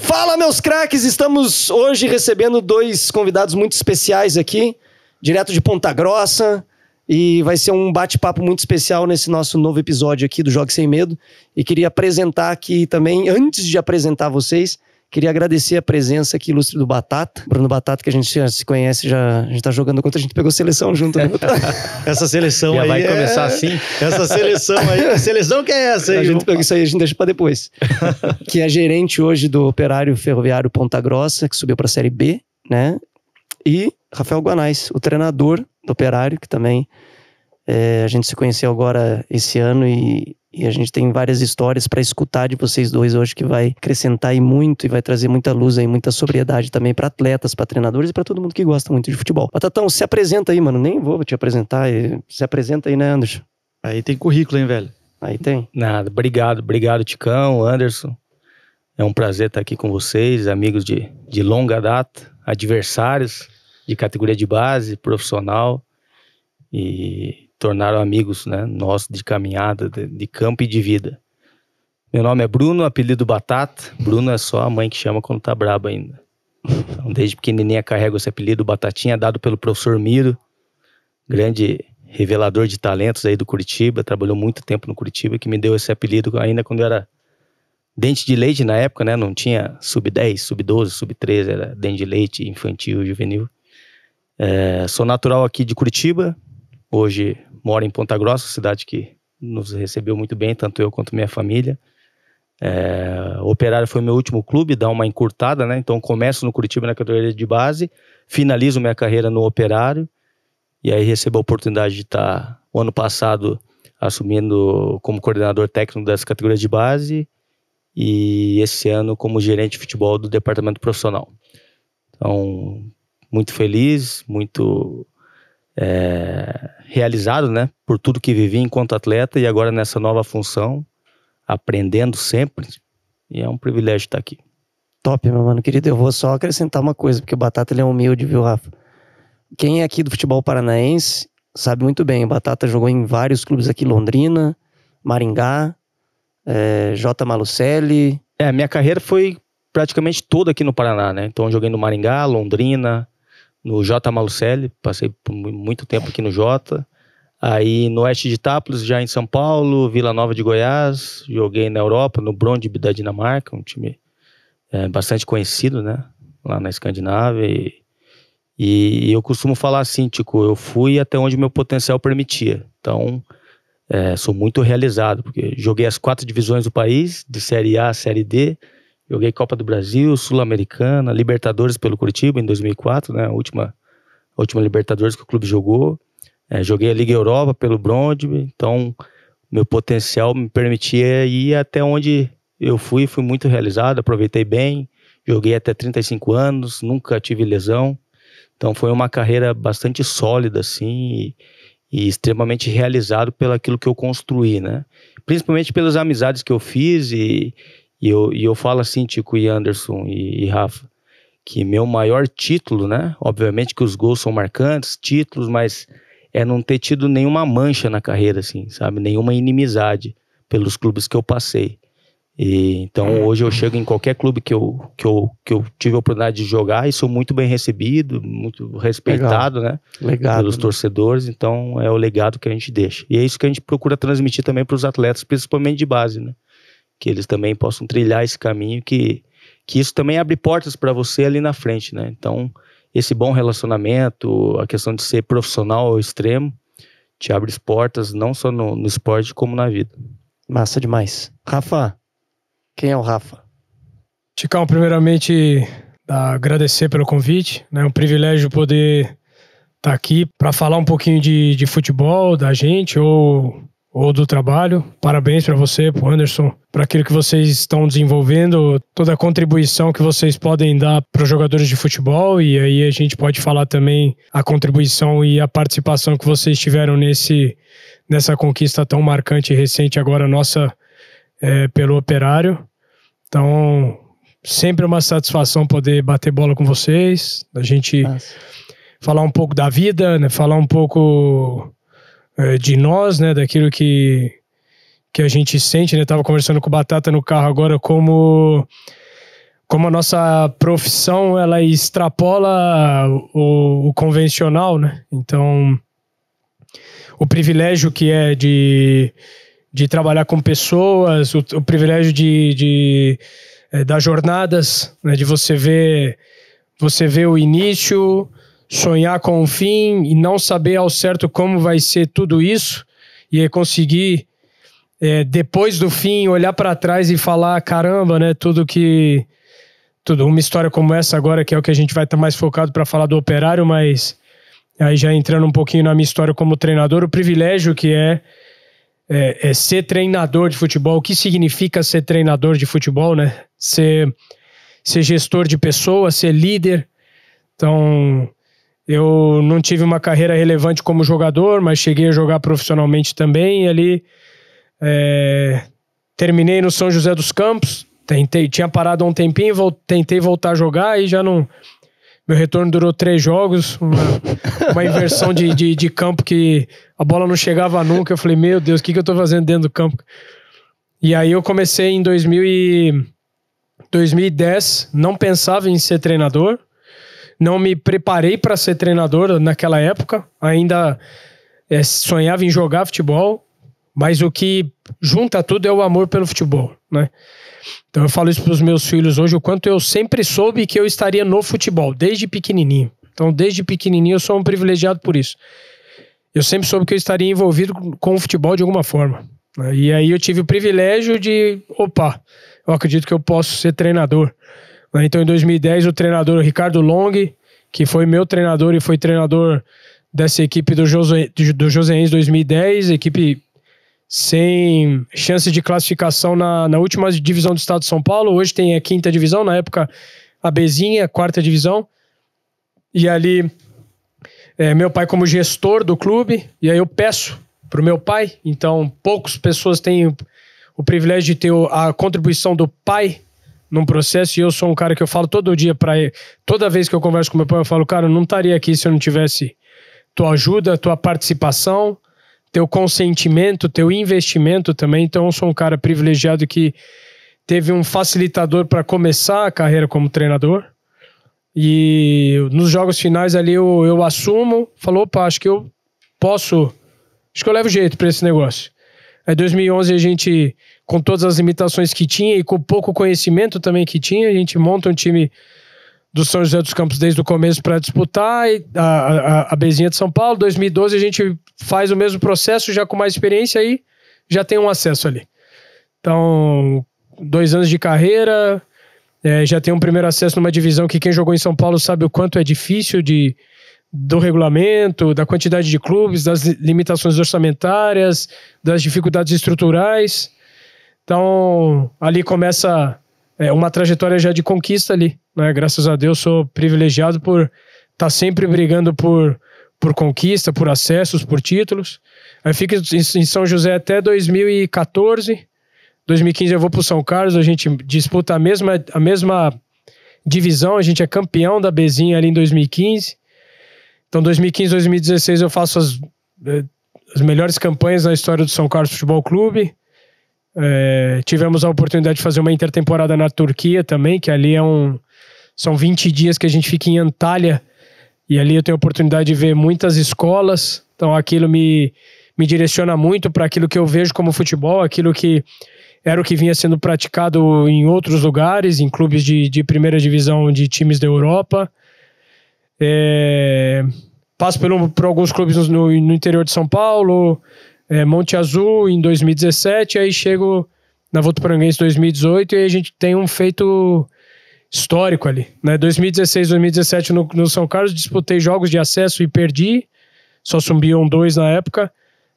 Fala, meus craques! Estamos hoje recebendo dois convidados muito especiais aqui, direto de Ponta Grossa. E vai ser um bate-papo muito especial nesse nosso novo episódio aqui do Jogue Sem Medo. E queria apresentar aqui também, antes de apresentar vocês, Queria agradecer a presença aqui ilustre do Batata. Bruno Batata, que a gente já se conhece, já, a gente tá jogando contra, a gente pegou seleção junto. Né? essa seleção já aí. vai é... começar assim? Essa seleção aí. a seleção que é essa aí? A gente pegou isso aí, a gente deixa pra depois. que é gerente hoje do Operário Ferroviário Ponta Grossa, que subiu pra Série B, né? E Rafael Guanais, o treinador do Operário, que também é, a gente se conheceu agora esse ano e, e a gente tem várias histórias para escutar de vocês dois hoje que vai acrescentar e muito e vai trazer muita luz aí, muita sobriedade também para atletas, para treinadores e para todo mundo que gosta muito de futebol. Patatão, se apresenta aí, mano. Nem vou te apresentar. É, se apresenta aí, né, Anderson? Aí tem currículo, hein, velho? Aí tem. Nada. Obrigado, obrigado, Ticão, Anderson. É um prazer estar aqui com vocês, amigos de, de longa data, adversários de categoria de base, profissional. E tornaram amigos, né? Nós de caminhada, de, de, campo e de vida. Meu nome é Bruno, apelido Batata. Bruno é só a mãe que chama quando tá braba ainda. Então, desde pequenininha carrego esse apelido Batatinha, dado pelo professor Miro, grande revelador de talentos aí do Curitiba, trabalhou muito tempo no Curitiba, que me deu esse apelido ainda quando eu era dente de leite na época, né? Não tinha sub-10, sub-12, sub-13, era dente de leite infantil, juvenil. É, sou natural aqui de Curitiba, hoje moro em Ponta Grossa, cidade que nos recebeu muito bem, tanto eu quanto minha família. É, operário foi meu último clube, dá uma encurtada, né? Então começo no Curitiba na categoria de base, finalizo minha carreira no Operário e aí recebo a oportunidade de estar o ano passado assumindo como coordenador técnico das categorias de base e esse ano como gerente de futebol do departamento profissional. Então, muito feliz, muito é, realizado, né? Por tudo que vivi enquanto atleta e agora nessa nova função, aprendendo sempre. E é um privilégio estar aqui. Top, meu mano, querido. Eu vou só acrescentar uma coisa, porque o Batata ele é humilde, viu, Rafa? Quem é aqui do futebol paranaense sabe muito bem. O Batata jogou em vários clubes aqui, Londrina, Maringá, é, J. Malucelli. É, minha carreira foi praticamente toda aqui no Paraná, né? Então joguei no Maringá, Londrina, no J Malucelli, passei muito tempo aqui no J. Aí no oeste de Itápolis, já em São Paulo, Vila Nova de Goiás, joguei na Europa, no Brondby da Dinamarca, um time é, bastante conhecido, né? Lá na Escandinávia. E, e, eu costumo falar assim, tipo eu fui até onde meu potencial permitia. Então, é, sou muito realizado, porque joguei as quatro divisões do país, de Série A a Série D, Joguei Copa do Brasil, Sul-Americana, Libertadores pelo Curitiba em 2004, né? A última, a última Libertadores que o clube jogou. É, joguei a Liga Europa pelo Brondby, então meu potencial me permitia ir até onde eu fui, fui muito realizado, aproveitei bem, joguei até 35 anos, nunca tive lesão. Então foi uma carreira bastante sólida, assim, e, e extremamente realizado pelo aquilo que eu construí, né? Principalmente pelas amizades que eu fiz e, e eu, e eu falo assim, Tico e Anderson e, e Rafa, que meu maior título, né? Obviamente que os gols são marcantes, títulos, mas é não ter tido nenhuma mancha na carreira, assim, sabe? Nenhuma inimizade pelos clubes que eu passei. E, então hoje eu chego em qualquer clube que eu, que, eu, que eu tive a oportunidade de jogar e sou muito bem recebido, muito respeitado, Legal. né? Legado, pelos né? torcedores, então é o legado que a gente deixa. E é isso que a gente procura transmitir também para os atletas, principalmente de base, né? que eles também possam trilhar esse caminho, que, que isso também abre portas para você ali na frente, né? Então, esse bom relacionamento, a questão de ser profissional ao extremo, te abre as portas não só no, no esporte como na vida. Massa demais. Rafa, quem é o Rafa? Ticão, primeiramente, agradecer pelo convite. Né? É né? um privilégio poder estar tá aqui para falar um pouquinho de, de futebol, da gente, ou ou do trabalho. Parabéns para você, para Anderson, para aquilo que vocês estão desenvolvendo, toda a contribuição que vocês podem dar para os jogadores de futebol. E aí a gente pode falar também a contribuição e a participação que vocês tiveram nesse nessa conquista tão marcante e recente agora nossa é, pelo Operário. Então sempre uma satisfação poder bater bola com vocês. A gente Nossa. falar um pouco da vida, né? Falar um pouco é, de nós, né? Daquilo que, que a gente sente, né? Tava conversando com o Batata no carro agora, como como a nossa profissão ela extrapola o, o convencional, né? Então, o privilégio que é de, de trabalhar com pessoas, o, o privilégio de, de é, das jornadas, né? De você ver você ver o início, sonhar com um fim e não saber ao certo como vai ser tudo isso e conseguir é, depois do fim olhar para trás e falar caramba, né? Tudo que tudo uma história como essa agora que é o que a gente vai estar tá mais focado para falar do operário, mas aí já entrando um pouquinho na minha história como treinador, o privilégio que é é, é, ser treinador de futebol. O que significa ser treinador de futebol, né? Ser, ser gestor de pessoas, ser líder. Então, eu não tive uma carreira relevante como jogador, mas cheguei a jogar profissionalmente também. E ali é, terminei no São José dos Campos. Tentei, tinha parado há um tempinho, vol tentei voltar a jogar e já não. Meu retorno durou três jogos, uma, uma inversão de, de, de, campo que a bola não chegava nunca. Eu falei, meu Deus, o que, que eu tô fazendo dentro do campo? E aí eu comecei em 2000 e 2010, não pensava em ser treinador. Não me preparei para ser treinador naquela época, ainda é, sonhava em jogar futebol, mas o que junta tudo é o amor pelo futebol, né? Então eu falo isso para os meus filhos hoje, o quanto eu sempre soube que eu estaria no futebol, desde pequenininho. Então, desde pequenininho eu sou um privilegiado por isso. Eu sempre soube que eu estaria envolvido com o futebol de alguma forma. Né? E aí eu tive o privilégio de, opa, eu acredito que eu posso ser treinador. Então, em 2010, o treinador Ricardo Long, que foi meu treinador e foi treinador dessa equipe do, Jose, do Josenense 2010, equipe sem chance de classificação na, na última divisão do estado de São Paulo. Hoje tem a quinta divisão, na época a Bezinha, a quarta divisão. E ali, é, meu pai como gestor do clube, e aí eu peço para o meu pai. Então, poucas pessoas têm o privilégio de ter a contribuição do pai num processo e eu sou um cara que eu falo todo dia para ele, toda vez que eu converso com meu pai, eu falo, cara, eu não estaria aqui se eu não tivesse tua ajuda, tua participação, teu consentimento, teu investimento também. Então eu sou um cara privilegiado que teve um facilitador para começar a carreira como treinador. E nos jogos finais ali eu, eu assumo, falou, opa, acho que eu posso, acho que eu levo jeito para esse negócio. Aí 2011 a gente com todas as limitações que tinha e com pouco conhecimento também que tinha, a gente monta um time do São José dos Campos desde o começo para disputar a, a, a Bezinha de São Paulo. 2012 a gente faz o mesmo processo, já com mais experiência aí já tem um acesso ali. Então, dois anos de carreira, é, já tem um primeiro acesso numa divisão que quem jogou em São Paulo sabe o quanto é difícil de, do regulamento, da quantidade de clubes, das limitações orçamentárias, das dificuldades estruturais. Então, ali começa é, uma trajetória já de conquista ali, né? Graças a Deus sou privilegiado por estar tá sempre brigando por, por conquista, por acessos, por títulos. Aí fico em São José até 2014. 2015 eu vou para o São Carlos, a gente disputa a mesma, a mesma divisão, a gente é campeão da Bezinha ali em 2015. Então, 2015, 2016 eu faço as, é, as melhores campanhas na história do São Carlos Futebol Clube. É, tivemos a oportunidade de fazer uma intertemporada na Turquia também, que ali é um. São 20 dias que a gente fica em Antalya, e ali eu tenho a oportunidade de ver muitas escolas, então aquilo me, me direciona muito para aquilo que eu vejo como futebol, aquilo que era o que vinha sendo praticado em outros lugares, em clubes de, de primeira divisão de times da Europa. É, passo pelo, por alguns clubes no, no interior de São Paulo, é, Monte Azul em 2017, aí chego na Votuporanguense 2018 e aí a gente tem um feito histórico ali. Né? 2016, 2017 no, no São Carlos disputei jogos de acesso e perdi, só subiam dois na época.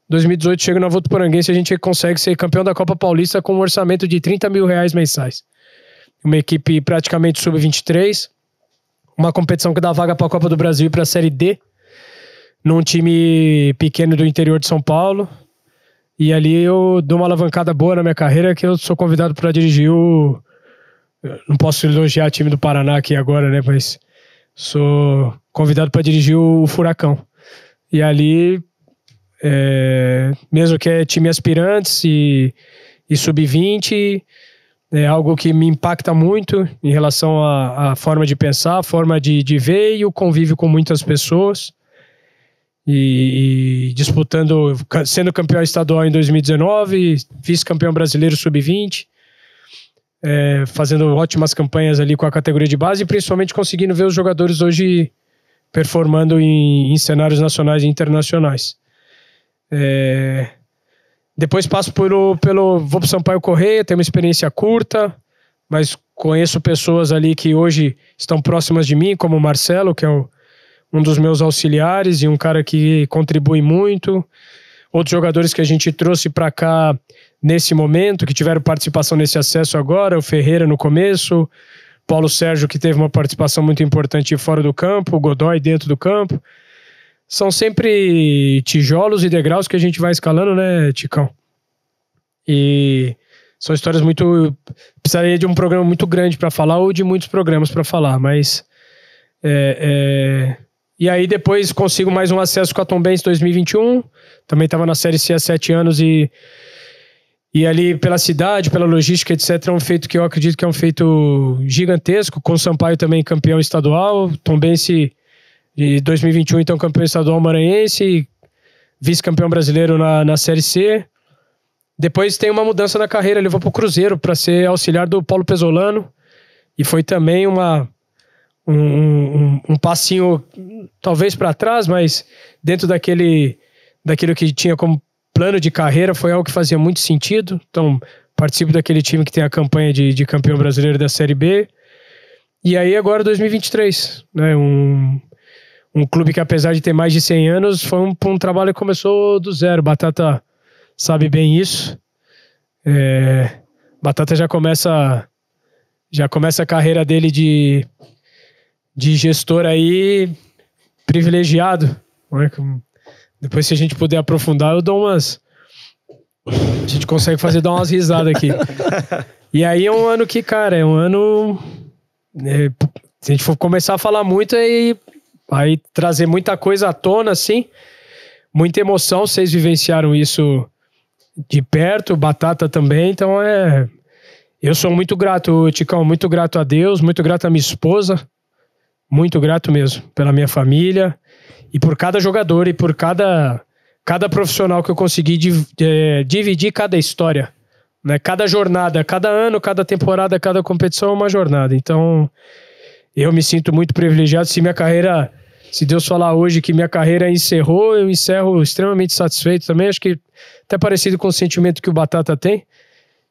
2018 chego na Votuporanguense e a gente consegue ser campeão da Copa Paulista com um orçamento de 30 mil reais mensais. Uma equipe praticamente sub-23, uma competição que dá vaga para a Copa do Brasil e para a Série D, num time pequeno do interior de São Paulo. E ali eu dou uma alavancada boa na minha carreira que eu sou convidado para dirigir o. Não posso elogiar o time do Paraná aqui agora, né? Mas sou convidado para dirigir o Furacão. E ali, é... mesmo que é time aspirantes e, e sub-20, é algo que me impacta muito em relação à, forma de pensar, a forma de, de ver e o convívio com muitas pessoas e, e, disputando, sendo campeão estadual em 2019, vice-campeão brasileiro sub-20, é, fazendo ótimas campanhas ali com a categoria de base e principalmente conseguindo ver os jogadores hoje performando em, em cenários nacionais e internacionais. É, depois passo pelo, pelo vou para o Sampaio Correia, tenho uma experiência curta, mas conheço pessoas ali que hoje estão próximas de mim, como o Marcelo, que é o um dos meus auxiliares e um cara que contribui muito. Outros jogadores que a gente trouxe para cá nesse momento, que tiveram participação nesse acesso agora, o Ferreira no começo, Paulo Sérgio que teve uma participação muito importante fora do campo, o Godoy dentro do campo. São sempre tijolos e degraus que a gente vai escalando, né, Ticão? E são histórias muito. Precisaria de um programa muito grande para falar ou de muitos programas para falar, mas é, é, e aí depois consigo mais um acesso com a Tombense 2021. Também estava na Série C há sete anos e, e ali pela cidade, pela logística, etc. É um feito que eu acredito que é um feito gigantesco. Com o Sampaio também campeão estadual. Tombense Benz de 2021 então campeão estadual maranhense. Vice-campeão brasileiro na, na Série C. Depois tem uma mudança na carreira. Ele foi para o Cruzeiro para ser auxiliar do Paulo Pesolano. E foi também uma um, um, um passinho talvez para trás, mas dentro daquele daquilo que tinha como plano de carreira foi algo que fazia muito sentido. Então, participo daquele time que tem a campanha de, de campeão brasileiro da Série B. E aí agora 2023, né? Um, um clube que apesar de ter mais de 100 anos, foi um, um trabalho que começou do zero. Batata sabe bem isso. É, Batata já começa já começa a carreira dele de de gestor aí privilegiado. Né? Depois, se a gente puder aprofundar, eu dou umas. A gente consegue fazer dar umas risadas aqui. E aí é um ano que, cara, é um ano. Né, se a gente for começar a falar muito, aí, aí trazer muita coisa à tona, assim, muita emoção. Vocês vivenciaram isso de perto, Batata também, então é. Eu sou muito grato, Ticão, muito grato a Deus, muito grato à minha esposa, muito grato mesmo pela minha família e por cada jogador e por cada, cada profissional que eu consegui div, é, dividir cada história. Né? Cada jornada, cada ano, cada temporada, cada competição é uma jornada. Então, eu me sinto muito privilegiado. Se minha carreira, se Deus falar hoje que minha carreira encerrou, eu encerro extremamente satisfeito também. Acho que até parecido com o sentimento que o Batata tem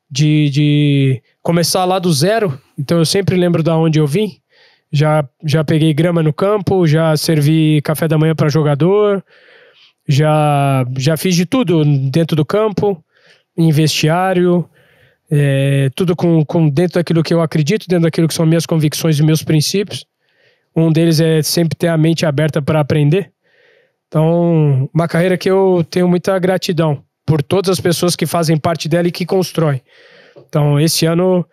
de, de começar lá do zero. Então, eu sempre lembro da onde eu vim já, já peguei grama no campo, já servi café da manhã para jogador, já, já fiz de tudo dentro do campo, em vestiário, é, tudo com, com dentro daquilo que eu acredito, dentro daquilo que são minhas convicções e meus princípios. Um deles é sempre ter a mente aberta para aprender. Então, uma carreira que eu tenho muita gratidão por todas as pessoas que fazem parte dela e que constroem. Então, esse ano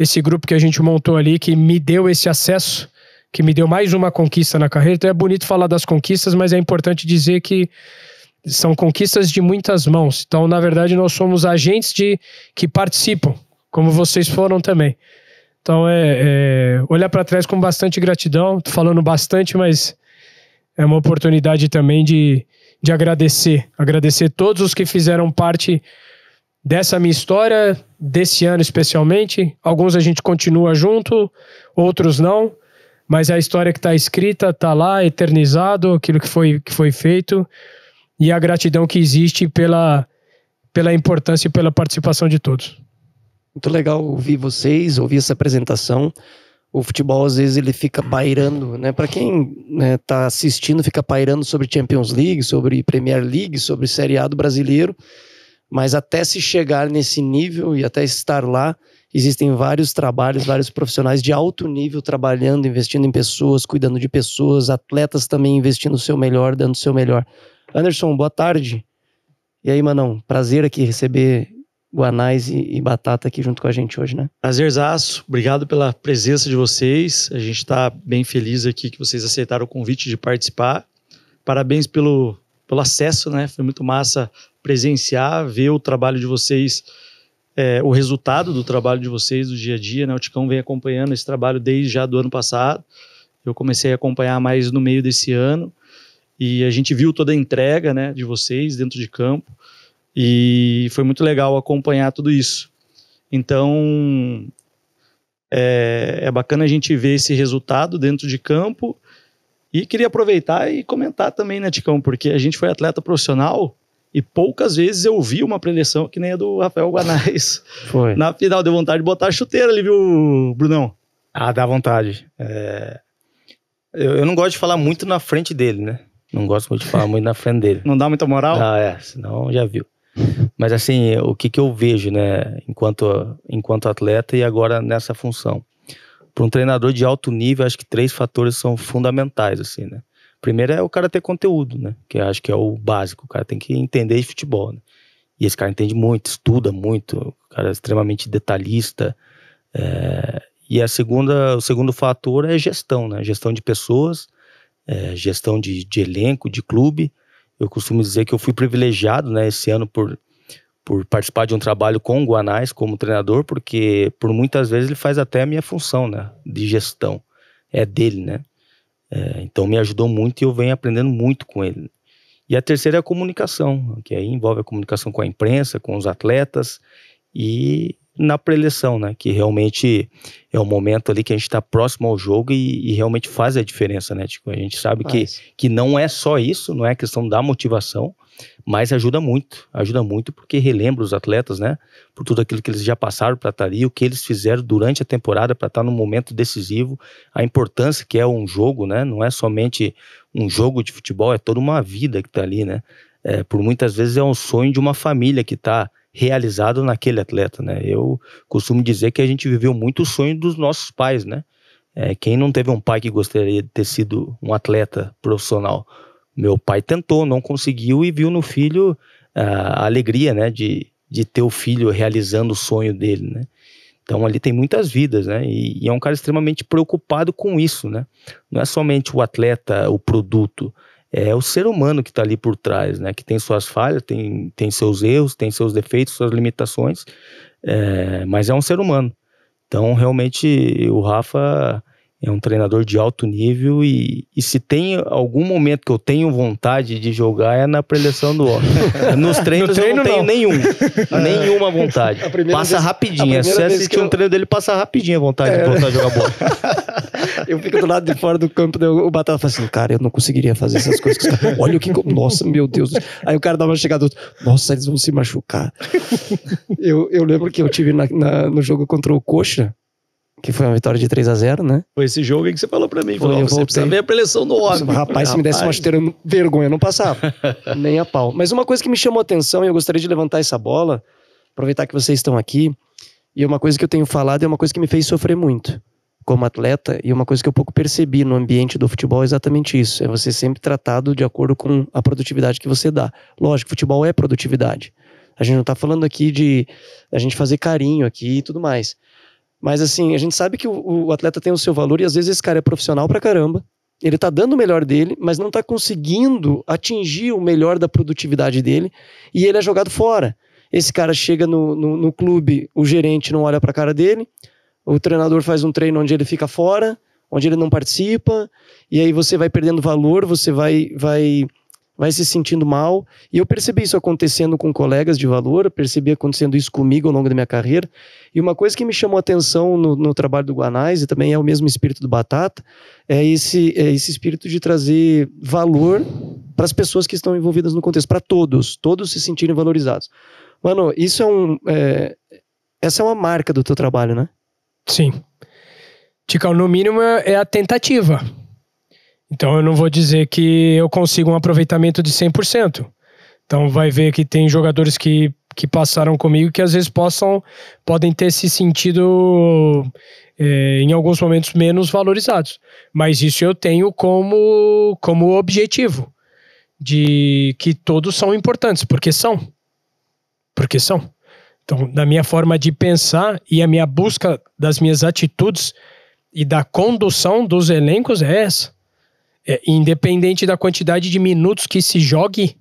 esse grupo que a gente montou ali, que me deu esse acesso, que me deu mais uma conquista na carreira. Então é bonito falar das conquistas, mas é importante dizer que são conquistas de muitas mãos. Então, na verdade, nós somos agentes de que participam, como vocês foram também. Então, é, é olhar para trás com bastante gratidão. Estou falando bastante, mas é uma oportunidade também de, de agradecer. Agradecer todos os que fizeram parte dessa minha história, desse ano especialmente. Alguns a gente continua junto, outros não. Mas a história que está escrita está lá, eternizado, aquilo que foi, que foi feito e a gratidão que existe pela, pela importância e pela participação de todos. Muito legal ouvir vocês, ouvir essa apresentação. O futebol às vezes ele fica pairando, né? Para quem está né, tá assistindo, fica pairando sobre Champions League, sobre Premier League, sobre Série A do brasileiro. Mas até se chegar nesse nível e até estar lá, existem vários trabalhos, vários profissionais de alto nível trabalhando, investindo em pessoas, cuidando de pessoas, atletas também investindo o seu melhor, dando o seu melhor. Anderson, boa tarde. E aí, Manão, prazer aqui receber Guanais e, e, Batata aqui junto com a gente hoje, né? Prazerzaço, obrigado pela presença de vocês. A gente está bem feliz aqui que vocês aceitaram o convite de participar. Parabéns pelo pelo acesso, né? Foi muito massa presenciar, ver o trabalho de vocês, é, o resultado do trabalho de vocês do dia a dia, né? O Ticão vem acompanhando esse trabalho desde já do ano passado. Eu comecei a acompanhar mais no meio desse ano e a gente viu toda a entrega, né, de vocês dentro de campo e foi muito legal acompanhar tudo isso. Então é, é bacana a gente ver esse resultado dentro de campo e queria aproveitar e comentar também, né, Ticão, porque a gente foi atleta profissional e poucas vezes eu vi uma preleção que nem a do Rafael Guanais. Foi. Na final, deu vontade de botar a chuteira ali, viu, Brunão? Ah, dá vontade. É... Eu, eu, não gosto de falar muito na frente dele, né? Não gosto muito de falar muito na frente dele. Não dá muita moral? Ah, é, senão já viu. Mas assim, o que, que eu vejo, né, enquanto, enquanto atleta e agora nessa função? para um treinador de alto nível, acho que três fatores são fundamentais, assim, né? Primeiro é o cara ter conteúdo, né? Que acho que é o básico. O cara tem que entender de futebol, né? E esse cara entende muito, estuda muito, o cara é extremamente detalhista. É... E a segunda, o segundo fator é gestão, né? Gestão de pessoas, é, gestão de, de elenco, de clube. Eu costumo dizer que eu fui privilegiado, né? Esse ano por por participar de um trabalho com o Guanais como treinador, porque por muitas vezes ele faz até a minha função, né, de gestão. É dele, né? É, então me ajudou muito e eu venho aprendendo muito com ele. E a terceira é a comunicação, que aí envolve a comunicação com a imprensa, com os atletas e na preleção, né? Que realmente é o um momento ali que a gente está próximo ao jogo e, e, realmente faz a diferença, né? Tipo, a gente sabe que, que não é só isso, não é questão da motivação, mas ajuda muito, ajuda muito porque relembra os atletas, né? Por tudo aquilo que eles já passaram para estar ali, o que eles fizeram durante a temporada para estar no momento decisivo, a importância que é um jogo, né? Não é somente um jogo de futebol, é toda uma vida que está ali, né? É, por muitas vezes é um sonho de uma família que está realizado naquele atleta, né? Eu costumo dizer que a gente viveu muito o sonho dos nossos pais, né? É, quem não teve um pai que gostaria de ter sido um atleta profissional? Meu pai tentou, não conseguiu e viu no filho ah, a alegria, né, de, de ter o filho realizando o sonho dele, né. Então ali tem muitas vidas, né, e, e é um cara extremamente preocupado com isso, né. Não é somente o atleta, o produto, é o ser humano que está ali por trás, né, que tem suas falhas, tem, tem seus erros, tem seus defeitos, suas limitações, é, mas é um ser humano. Então realmente o Rafa é um treinador de alto nível e, e, se tem algum momento que eu tenho vontade de jogar é na preleção do homem. Nos treinos treino, eu não tenho não. nenhum, é. nenhuma vontade. Passa vez, rapidinho, Se você que, eu... um treino dele passa rapidinho a vontade é. de voltar a jogar bola. eu fico do lado de fora do campo, o Batata fala assim, cara, eu não conseguiria fazer essas coisas. Olha o que... Nossa, meu Deus. Aí o cara dá uma chegada, nossa, eles vão se machucar. eu, eu lembro que eu tive na, na, no jogo contra o Coxa, que foi uma vitória de 3 a 0 né? Foi esse jogo aí que você falou para mim. Foi, falou, você precisa ver a preleção do homem. Rapaz, rapaz, se me desse uma chuteira, vergonha, não passava. Nem a pau. Mas uma coisa que me chamou atenção, e eu gostaria de levantar essa bola, aproveitar que vocês estão aqui, e é uma coisa que eu tenho falado é uma coisa que me fez sofrer muito como atleta, e é uma coisa que eu pouco percebi no ambiente do futebol é exatamente isso. É você sempre tratado de acordo com a produtividade que você dá. Lógico, futebol é produtividade. A gente não está falando aqui de a gente fazer carinho aqui e tudo mais. Mas assim, a gente sabe que o, o atleta tem o seu valor e às vezes esse cara é profissional pra caramba, ele tá dando o melhor dele, mas não tá conseguindo atingir o melhor da produtividade dele e ele é jogado fora. Esse cara chega no, no, no clube, o gerente não olha pra cara dele, o treinador faz um treino onde ele fica fora, onde ele não participa, e aí você vai perdendo valor, você vai, vai vai se sentindo mal. E eu percebi isso acontecendo com colegas de valor, percebi acontecendo isso comigo ao longo da minha carreira. E uma coisa que me chamou a atenção no, no trabalho do Guanais, e também é o mesmo espírito do Batata, é esse, é esse espírito de trazer valor para as pessoas que estão envolvidas no contexto, para todos, todos se sentirem valorizados. Mano, isso é um. É, essa é uma marca do teu trabalho, né? Sim. Tical, no mínimo é a tentativa. Então eu não vou dizer que eu consigo um aproveitamento de 100%. Então vai ver que tem jogadores que, que passaram comigo que às vezes possam, podem ter se sentido é, em alguns momentos menos valorizados. Mas isso eu tenho como, como objetivo de que todos são importantes, porque são. Porque são. Então, da minha forma de pensar e a minha busca das minhas atitudes e da condução dos elencos é essa é, independente da quantidade de minutos que se jogue,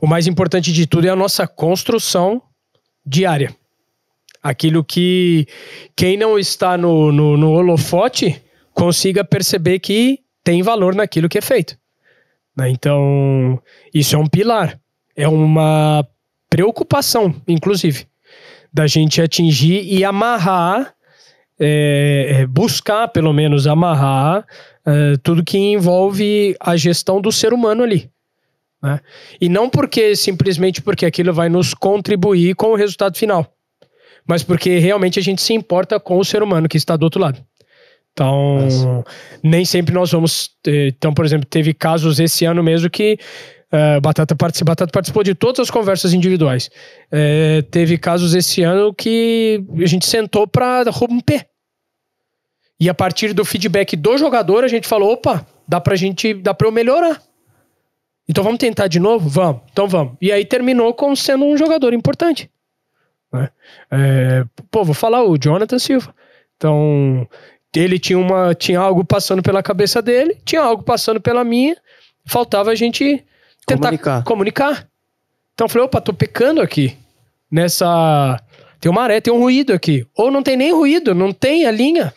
o mais importante de tudo é a nossa construção diária. Aquilo que quem não está no, no, no holofote consiga perceber que tem valor naquilo que é feito. Né? Então, isso é um pilar, é uma preocupação, inclusive, da gente atingir e amarrar, é, é buscar pelo menos amarrar ah, tudo que envolve a gestão do ser humano ali. Né? E não porque simplesmente porque aquilo vai nos contribuir com o resultado final, mas porque realmente a gente se importa com o ser humano que está do outro lado. Então, nem sempre nós vamos. Eh, então, por exemplo, teve casos esse ano mesmo que uh, Batata, participou, Batata participou de todas as conversas individuais. Uh, teve casos esse ano que a gente sentou para romper e a partir do feedback do jogador, a gente falou: opa, dá pra gente, dá pra eu melhorar. Então vamos tentar de novo? Vamos, então vamos. E aí terminou como sendo um jogador importante. Né? É, pô, vou falar o Jonathan Silva. Então, ele tinha, uma, tinha algo passando pela cabeça dele, tinha algo passando pela minha, faltava a gente tentar comunicar. comunicar. Então eu falei, opa, tô pecando aqui. Nessa. Tem uma maré, tem um ruído aqui. Ou não tem nem ruído, não tem a linha.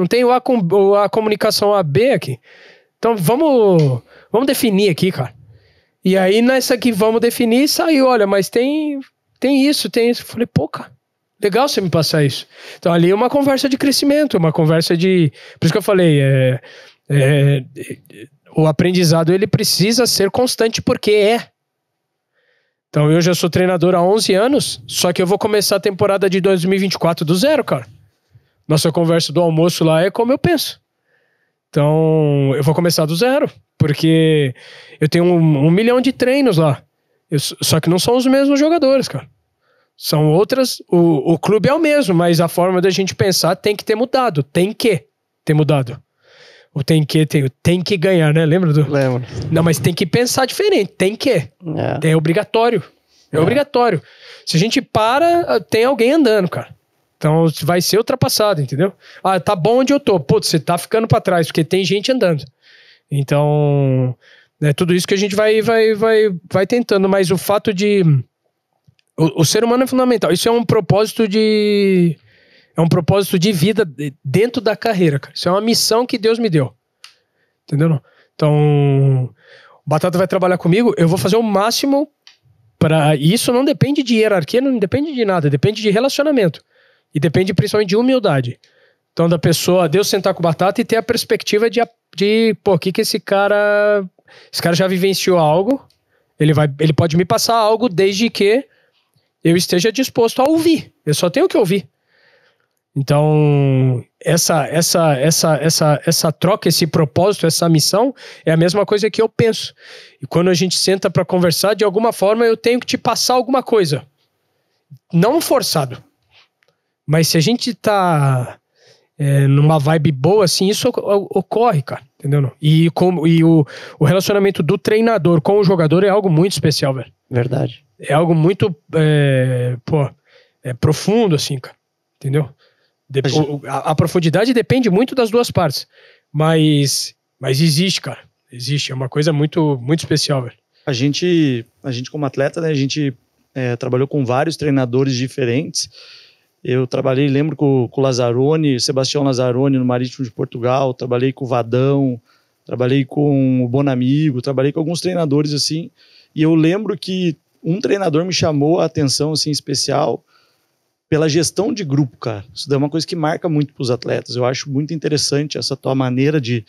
Não tem o A com a comunicação AB aqui. Então vamos, vamos definir aqui, cara. E aí nessa que vamos definir, saiu, olha, mas tem tem isso, tem isso. falei, pô, cara, legal você me passar isso. Então ali é uma conversa de crescimento, uma conversa de, por isso que eu falei, é, é, o aprendizado ele precisa ser constante porque é. Então eu já sou treinador há 11 anos, só que eu vou começar a temporada de 2024 do zero, cara. Nossa conversa do almoço lá é como eu penso. Então, eu vou começar do zero, porque eu tenho um, um milhão de treinos lá. Eu, só que não são os mesmos jogadores, cara. São outras. O, o clube é o mesmo, mas a forma da gente pensar tem que ter mudado. Tem que ter mudado. O tem que, tem, tem que ganhar, né? Lembra do. Lembro. Não, mas tem que pensar diferente. Tem que. É, é obrigatório. É, é obrigatório. Se a gente para, tem alguém andando, cara. Então vai ser ultrapassado, entendeu? Ah, tá bom onde eu tô. Pô, você tá ficando para trás, porque tem gente andando. Então, é tudo isso que a gente vai, vai, vai, vai tentando, mas o fato de. O, o ser humano é fundamental. Isso é um propósito de. É um propósito de vida dentro da carreira, cara. Isso é uma missão que Deus me deu. Entendeu? Então, o Batata vai trabalhar comigo, eu vou fazer o máximo para. Isso não depende de hierarquia, não depende de nada, depende de relacionamento. E depende principalmente de humildade. Então, da pessoa, Deus sentar com batata e ter a perspectiva de, de pô, que, que esse cara. Esse cara já vivenciou algo. Ele, vai, ele pode me passar algo desde que eu esteja disposto a ouvir. Eu só tenho que ouvir. Então, essa, essa, essa, essa, essa troca, esse propósito, essa missão é a mesma coisa que eu penso. E quando a gente senta para conversar, de alguma forma eu tenho que te passar alguma coisa. Não forçado. Mas se a gente tá é, numa vibe boa, assim, isso ocorre, cara. Entendeu? E, como, e o, o relacionamento do treinador com o jogador é algo muito especial, velho. Verdade. É algo muito, é, pô, é profundo, assim, cara. Entendeu? a, a, profundidade depende muito das duas partes. Mas, mas existe, cara. Existe. É uma coisa muito, muito especial, velho. A gente, a gente como atleta, né, a gente é, trabalhou com vários treinadores diferentes eu trabalhei, lembro, com, com o Lazzaroni, Sebastião Lazzaroni no Marítimo de Portugal, trabalhei com o Vadão, trabalhei com o Bonamigo, trabalhei com alguns treinadores assim. E eu lembro que um treinador me chamou a atenção assim especial pela gestão de grupo, cara. Isso é uma coisa que marca muito para os atletas. Eu acho muito interessante essa tua maneira de,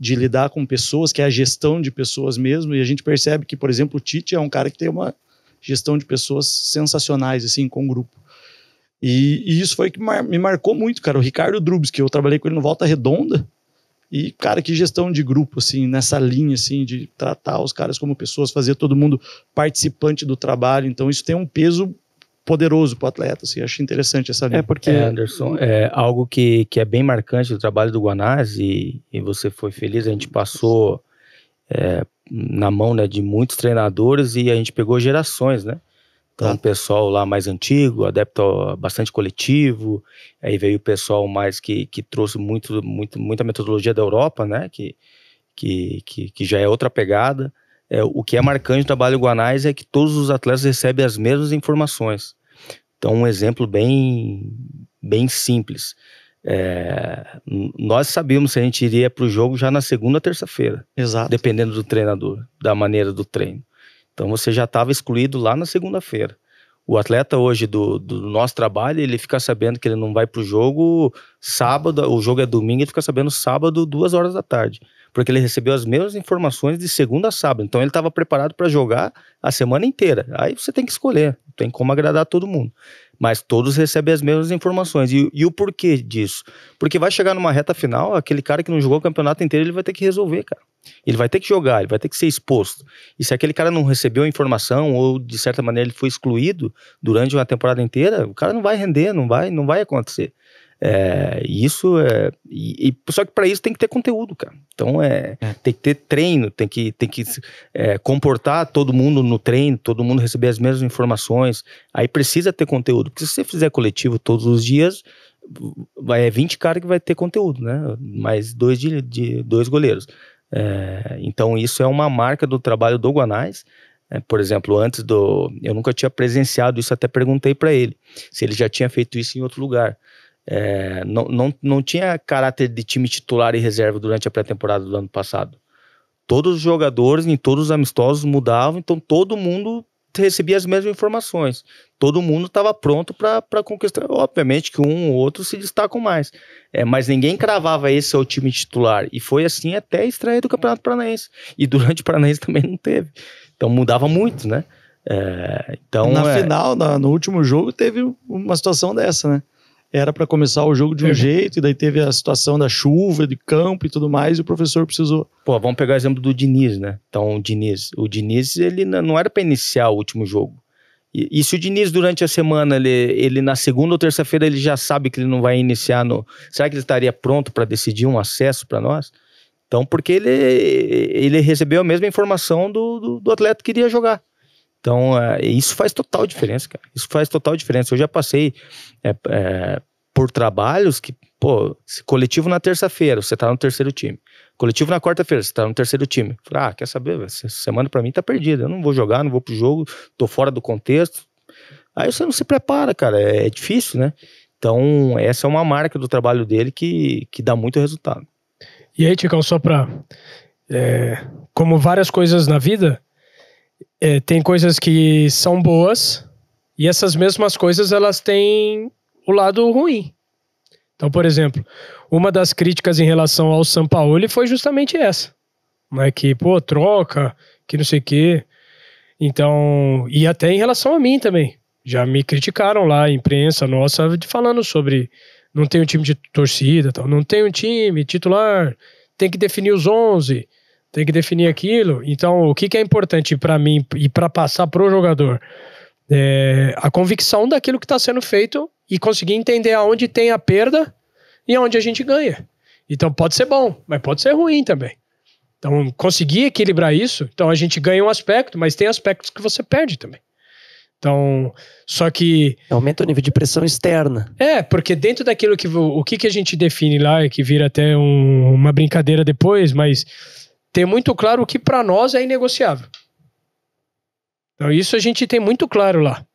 de lidar com pessoas, que é a gestão de pessoas mesmo. E a gente percebe que, por exemplo, o Tite é um cara que tem uma gestão de pessoas sensacionais assim com o grupo. E, e isso foi que mar, me marcou muito, cara. O Ricardo Drubes, que eu trabalhei com ele no Volta Redonda. E, cara, que gestão de grupo, assim, nessa linha, assim, de tratar os caras como pessoas, fazer todo mundo participante do trabalho. Então, isso tem um peso poderoso para o atleta, assim, acho interessante essa linha. É porque, é, Anderson, é algo que, que é bem marcante do trabalho do Guanás e, e você foi feliz, a gente passou é, na mão né, de muitos treinadores e a gente pegou gerações, né? Então, tá. o pessoal lá mais antigo, adepto bastante coletivo, aí veio o pessoal mais que, que trouxe muito, muito, muita metodologia da Europa, né? Que, que, que, que já é outra pegada. É, o que é marcante do trabalho Guanais é que todos os atletas recebem as mesmas informações. Então, um exemplo bem, bem simples. É, nós sabíamos se a gente iria para o jogo já na segunda ou terça-feira. Exato. Dependendo do treinador, da maneira do treino. Então você já estava excluído lá na segunda-feira. O atleta hoje do, do, nosso trabalho, ele fica sabendo que ele não vai para o jogo sábado, o jogo é domingo, ele fica sabendo sábado, duas horas da tarde porque ele recebeu as mesmas informações de segunda a sábado. Então ele estava preparado para jogar a semana inteira. Aí você tem que escolher, tem como agradar todo mundo. Mas todos recebem as mesmas informações. E, e, o porquê disso? Porque vai chegar numa reta final, aquele cara que não jogou o campeonato inteiro, ele vai ter que resolver, cara. Ele vai ter que jogar, ele vai ter que ser exposto. E se aquele cara não recebeu a informação ou de certa maneira ele foi excluído durante uma temporada inteira, o cara não vai render, não vai, não vai acontecer. É, isso é. E, e só que para isso tem que ter conteúdo, cara. Então é, é, tem que ter treino, tem que, tem que é, comportar todo mundo no treino, todo mundo receber as mesmas informações. Aí precisa ter conteúdo. Porque se você fizer coletivo todos os dias, vai, é 20 caras que vai ter conteúdo, né? Mais dois, de, de dois goleiros. É, então isso é uma marca do trabalho do Guanais. É, por exemplo, antes do. Eu nunca tinha presenciado isso, até perguntei para ele se ele já tinha feito isso em outro lugar. É, não, não, não tinha caráter de time titular e reserva durante a pré-temporada do ano passado. Todos os jogadores em todos os amistosos mudavam, então todo mundo recebia as mesmas informações. Todo mundo estava pronto para conquistar. Obviamente que um ou outro se destacam mais. É, mas ninguém cravava esse é o time titular. E foi assim até extrair do Campeonato Paranaense. E durante o Paranaense também não teve. Então mudava muito, né? É, então, na é... final, na, no último jogo, teve uma situação dessa, né? era para começar o jogo de um é. jeito, e daí teve a situação da chuva, de campo e tudo mais, e o professor precisou. Pô, vamos pegar o exemplo do Diniz, né? Então, o Diniz, o Diniz, ele não era para iniciar o último jogo. E, e, se o Diniz, durante a semana, ele, ele na segunda ou terça-feira, ele já sabe que ele não vai iniciar no. Será que ele estaria pronto para decidir um acesso para nós? Então, porque ele, ele recebeu a mesma informação do, do, do atleta que iria jogar. Então, é, isso faz total diferença, cara. Isso faz total diferença. Eu já passei é, é, por trabalhos que, pô, coletivo na terça-feira, você tá no terceiro time. Coletivo na quarta-feira, você tá no terceiro time. Falei, ah, quer saber, essa semana para mim tá perdida. Eu não vou jogar, não vou pro jogo, tô fora do contexto. Aí você não se prepara, cara. É, é, difícil, né? Então, essa é uma marca do trabalho dele que, que dá muito resultado. E aí, Ticão, só pra. É, como várias coisas na vida, é, tem coisas que são boas e essas mesmas coisas elas têm o lado ruim. Então, por exemplo, uma das críticas em relação ao Sampaoli foi justamente essa. Né? Que, pô, troca, que não sei o quê. Então, e até em relação a mim também. Já me criticaram lá, a imprensa nossa, falando sobre não tem um time de torcida, tal, não tem um time titular, tem que definir os 11 tem que definir aquilo. Então, o que, que é importante para mim e para passar para o jogador? É a convicção daquilo que está sendo feito e conseguir entender aonde tem a perda e aonde a gente ganha. Então, pode ser bom, mas pode ser ruim também. Então, conseguir equilibrar isso, então a gente ganha um aspecto, mas tem aspectos que você perde também. Então, só que. Aumenta o nível de pressão externa. É, porque dentro daquilo que. O que, que a gente define lá, que vira até um, uma brincadeira depois, mas ter muito claro o que para nós é inegociável. Então, isso a gente tem muito claro lá.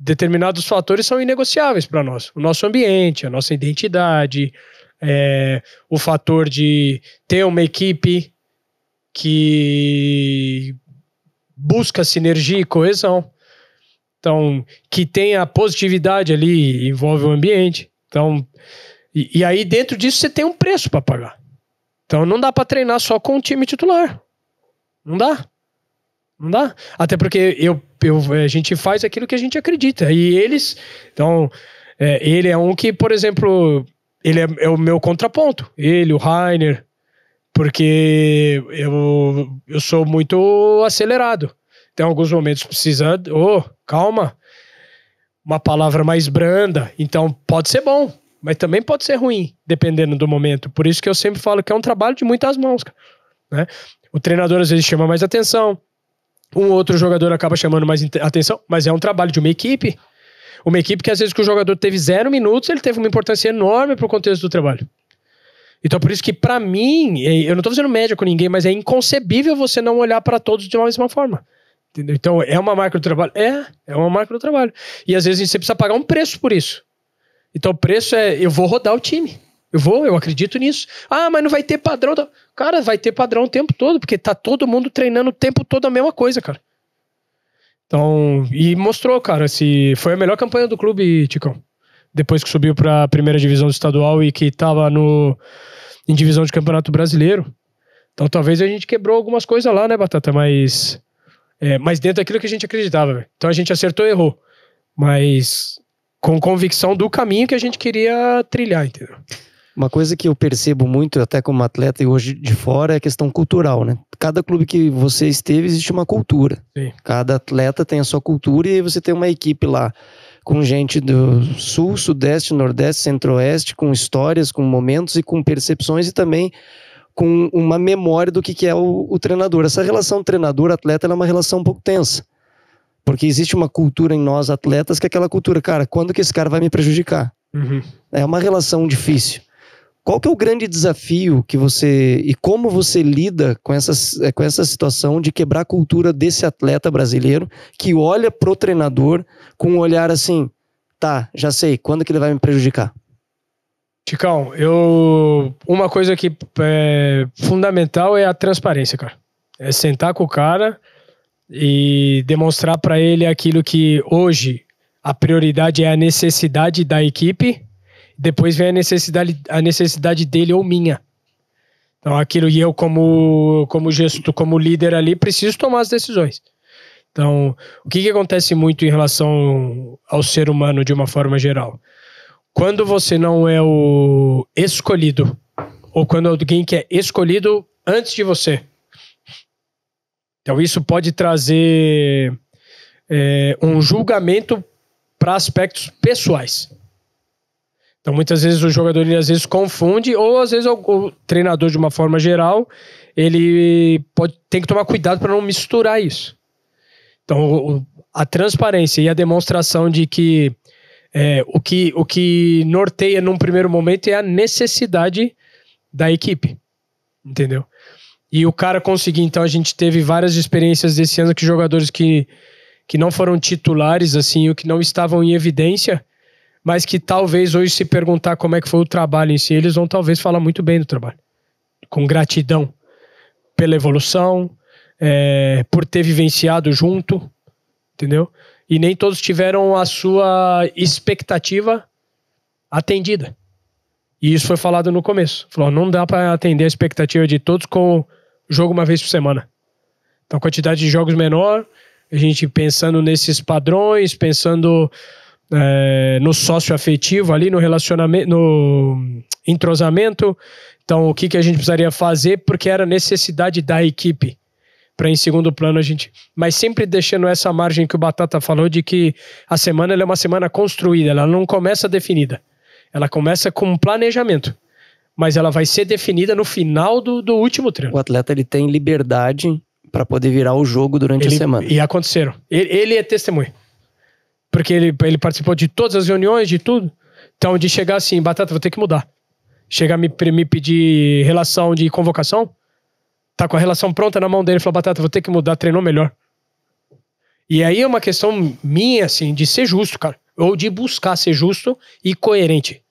Determinados fatores são inegociáveis para nós. O nosso ambiente, a nossa identidade, é, o fator de ter uma equipe que busca sinergia e coesão. Então, que tenha positividade ali, envolve o ambiente. Então, e, e aí dentro disso você tem um preço para pagar. Então não dá para treinar só com o time titular. Não dá. Não dá. Até porque eu, eu, a gente faz aquilo que a gente acredita. E eles. Então, é, ele é um que, por exemplo, ele é, é o meu contraponto. Ele, o Rainer. Porque eu, eu sou muito acelerado. Tem alguns momentos precisando. Ô, oh, calma. Uma palavra mais branda. Então pode ser bom mas também pode ser ruim, dependendo do momento. Por isso que eu sempre falo que é um trabalho de muitas mãos, né? O treinador às vezes chama mais atenção, um outro jogador acaba chamando mais atenção, mas é um trabalho de uma equipe. Uma equipe que às vezes que o jogador teve zero minutos, ele teve uma importância enorme para o contexto do trabalho. Então por isso que para mim, é, eu não estou fazendo média com ninguém, mas é inconcebível você não olhar para todos de uma mesma forma. Entendeu? Então é uma marca do trabalho? É, é uma marca do trabalho. E às vezes você precisa pagar um preço por isso. Então o preço é: eu vou rodar o time. Eu vou, eu acredito nisso. Ah, mas não vai ter padrão. Cara, vai ter padrão o tempo todo, porque tá todo mundo treinando o tempo todo a mesma coisa, cara. Então, e mostrou, cara, se foi a melhor campanha do clube, Ticão. Depois que subiu para primeira divisão do estadual e que tava no em divisão de Campeonato Brasileiro. Então, talvez a gente quebrou algumas coisas lá, né, Batata, mas é, mas dentro daquilo que a gente acreditava, velho. Então a gente acertou e errou. Mas com convicção do caminho que a gente queria trilhar, entendeu? Uma coisa que eu percebo muito, até como atleta e hoje de fora, é a questão cultural, né? Cada clube que você esteve, existe uma cultura. Sim. Cada atleta tem a sua cultura e você tem uma equipe lá com gente do sul, sudeste, nordeste, centro-oeste, com histórias, com momentos e com percepções e também com uma memória do que, é o, o treinador. Essa relação treinador-atleta é uma relação um pouco tensa. Porque existe uma cultura em nós atletas que é aquela cultura, cara, quando que esse cara vai me prejudicar? Uhum. É uma relação difícil. Qual que é o grande desafio que você e como você lida com essa, com essa situação de quebrar a cultura desse atleta brasileiro que olha pro treinador com um olhar assim, tá, já sei, quando que ele vai me prejudicar? Chicão, eu uma coisa que é fundamental é a transparência, cara. É sentar com o cara e demonstrar para ele aquilo que hoje a prioridade é a necessidade da equipe, depois vem a necessidade, a necessidade dele ou minha. Então, aquilo e eu, como, como gesto como líder ali, preciso tomar as decisões. Então, o que, que acontece muito em relação ao ser humano de uma forma geral? Quando você não é o escolhido, ou quando alguém que é escolhido antes de você, então, isso pode trazer é, um julgamento para aspectos pessoais. Então, muitas vezes o jogador ele às vezes confunde, ou às vezes o, o treinador, de uma forma geral, ele pode, tem que tomar cuidado para não misturar isso. Então, o, a transparência e a demonstração de que, é, o que o que norteia num primeiro momento é a necessidade da equipe, entendeu? e o cara conseguir. Então a gente teve várias experiências desse ano que jogadores que, que não foram titulares, assim, ou que não estavam em evidência, mas que talvez hoje se perguntar como é que foi o trabalho em si, eles vão talvez falar muito bem do trabalho. Com gratidão pela evolução, é, por ter vivenciado junto, entendeu? E nem todos tiveram a sua expectativa atendida. E isso foi falado no começo. Falou, não dá para atender a expectativa de todos com jogo uma vez por semana. Então, quantidade de jogos menor, a gente pensando nesses padrões, pensando é, no sócio afetivo ali, no relacionamento, no entrosamento. Então, o que, que a gente precisaria fazer, porque era necessidade da equipe. Para em segundo plano a gente. Mas sempre deixando essa margem que o Batata falou de que a semana é uma semana construída, ela não começa definida. Ela começa com um planejamento mas ela vai ser definida no final do, do último treino. O atleta ele tem liberdade para poder virar o jogo durante ele, a semana. E aconteceram. Ele, ele é testemunho. Porque ele, ele participou de todas as reuniões, de tudo. Então, de chegar assim, Batata, vou ter que mudar. Chegar me, me pedir relação de convocação, tá com a relação pronta na mão dele, falou, Batata, vou ter que mudar, treinou melhor. E aí é uma questão minha, assim, de ser justo, cara. Ou de buscar ser justo e coerente.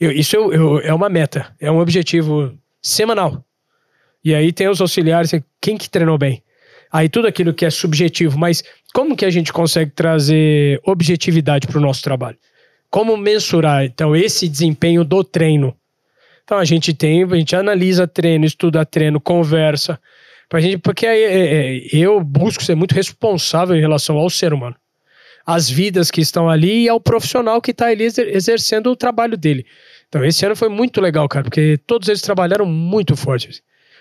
Eu, isso eu, eu, é uma meta, é um objetivo semanal. E aí tem os auxiliares, quem que treinou bem? Aí tudo aquilo que é subjetivo, mas como que a gente consegue trazer objetividade para o nosso trabalho? Como mensurar, então, esse desempenho do treino? Então a gente tem, a gente analisa treino, estuda treino, conversa. Pra gente, porque é, é, eu busco ser muito responsável em relação ao ser humano. As vidas que estão ali e ao profissional que está ali exercendo o trabalho dele. Então, esse ano foi muito legal, cara, porque todos eles trabalharam muito forte. Assim.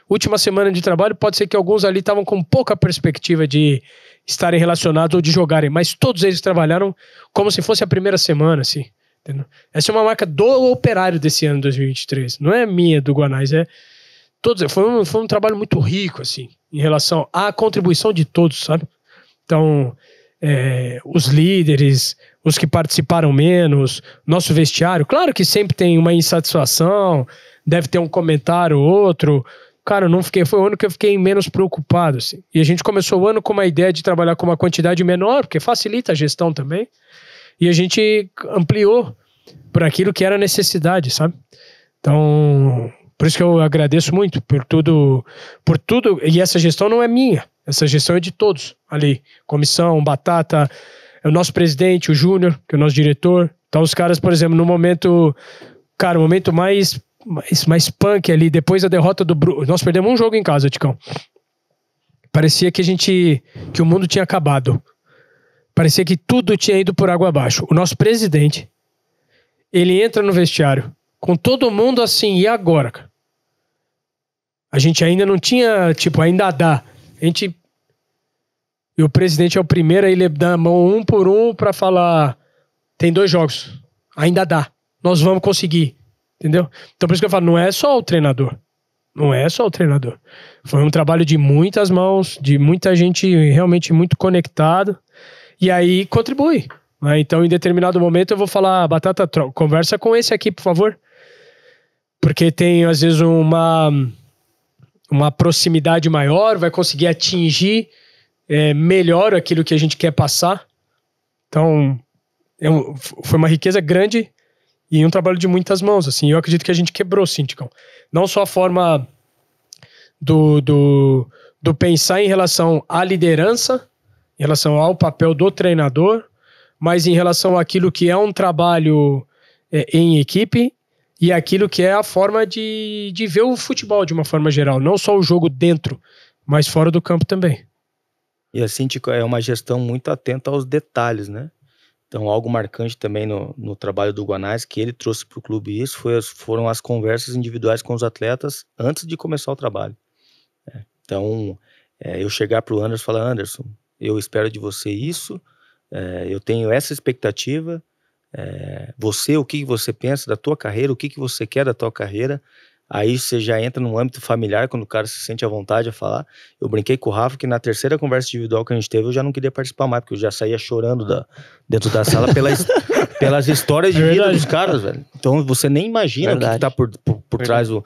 Última semana de trabalho, pode ser que alguns ali estavam com pouca perspectiva de estarem relacionados ou de jogarem, mas todos eles trabalharam como se fosse a primeira semana, assim. Entendeu? Essa é uma marca do operário desse ano 2023, não é minha é do Guanais, é todos. Foi um, foi um trabalho muito rico, assim, em relação à contribuição de todos, sabe? Então, é, os líderes, os que participaram menos, nosso vestiário. Claro que sempre tem uma insatisfação, deve ter um comentário ou outro. Cara, não fiquei, foi o ano que eu fiquei menos preocupado. Assim. E a gente começou o ano com uma ideia de trabalhar com uma quantidade menor, porque facilita a gestão também. E a gente ampliou por aquilo que era necessidade, sabe? Então, por isso que eu agradeço muito por tudo, por tudo. E essa gestão não é minha, essa gestão é de todos ali, comissão, batata, o nosso presidente, o Júnior, que é o nosso diretor. Então, os caras, por exemplo, no momento, cara, o momento mais, mais, mais punk ali, depois da derrota do Bru Nós perdemos um jogo em casa, Ticão. Parecia que a gente. que o mundo tinha acabado. Parecia que tudo tinha ido por água abaixo. O nosso presidente, ele entra no vestiário com todo mundo assim, e agora, cara? A gente ainda não tinha, tipo, ainda dá. A gente e o presidente é o primeiro, a ele dar a mão um por um para falar: tem dois jogos, ainda dá, nós vamos conseguir. Entendeu? Então por isso que eu falo: não é só o treinador. Não é só o treinador. Foi um trabalho de muitas mãos, de muita gente realmente muito conectado. E aí contribui. Né? Então, em determinado momento, eu vou falar: ah, Batata, conversa com esse aqui, por favor. Porque tem, às vezes, uma, uma proximidade maior, vai conseguir atingir é, melhor aquilo que a gente quer passar. Então, é um, foi uma riqueza grande e um trabalho de muitas mãos, assim. Eu acredito que a gente quebrou, Sinticão. Não só a forma do, do, do pensar em relação à liderança, em relação ao papel do treinador, mas em relação àquilo que é um trabalho é, em equipe e aquilo que é a forma de, de ver o futebol de uma forma geral, não só o jogo dentro, mas fora do campo também. E assim tipo, é uma gestão muito atenta aos detalhes, né? Então, algo marcante também no, no trabalho do Guanais, que ele trouxe para o clube isso, foi, foram as conversas individuais com os atletas antes de começar o trabalho. É, então, é, eu chegar para o Anderson e falar, Anderson, eu espero de você isso, é, eu tenho essa expectativa, é, você, o que você pensa da tua carreira, o que, que você quer da tua carreira, Aí você já entra num âmbito familiar, quando o cara se sente à vontade a falar. Eu brinquei com o Rafa que na terceira conversa individual que a gente teve, eu já não queria participar mais, porque eu já saía chorando da, dentro da sala pelas, pelas histórias de é vida dos caras, velho. Então você nem imagina Verdade. o que, que tá por, por, por trás do.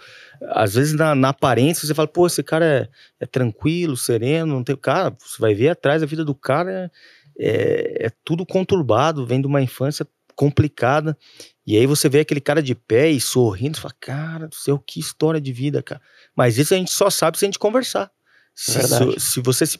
Às vezes na, na, aparência você fala, pô, esse cara é, é, tranquilo, sereno, não tem. Cara, você vai ver atrás, a vida do cara é, é, é tudo conturbado, vem de uma infância complicada. E aí você vê aquele cara de pé e sorrindo, fala, cara do céu, que história de vida, cara. Mas isso a gente só sabe se a gente conversar. Se, se, se, você se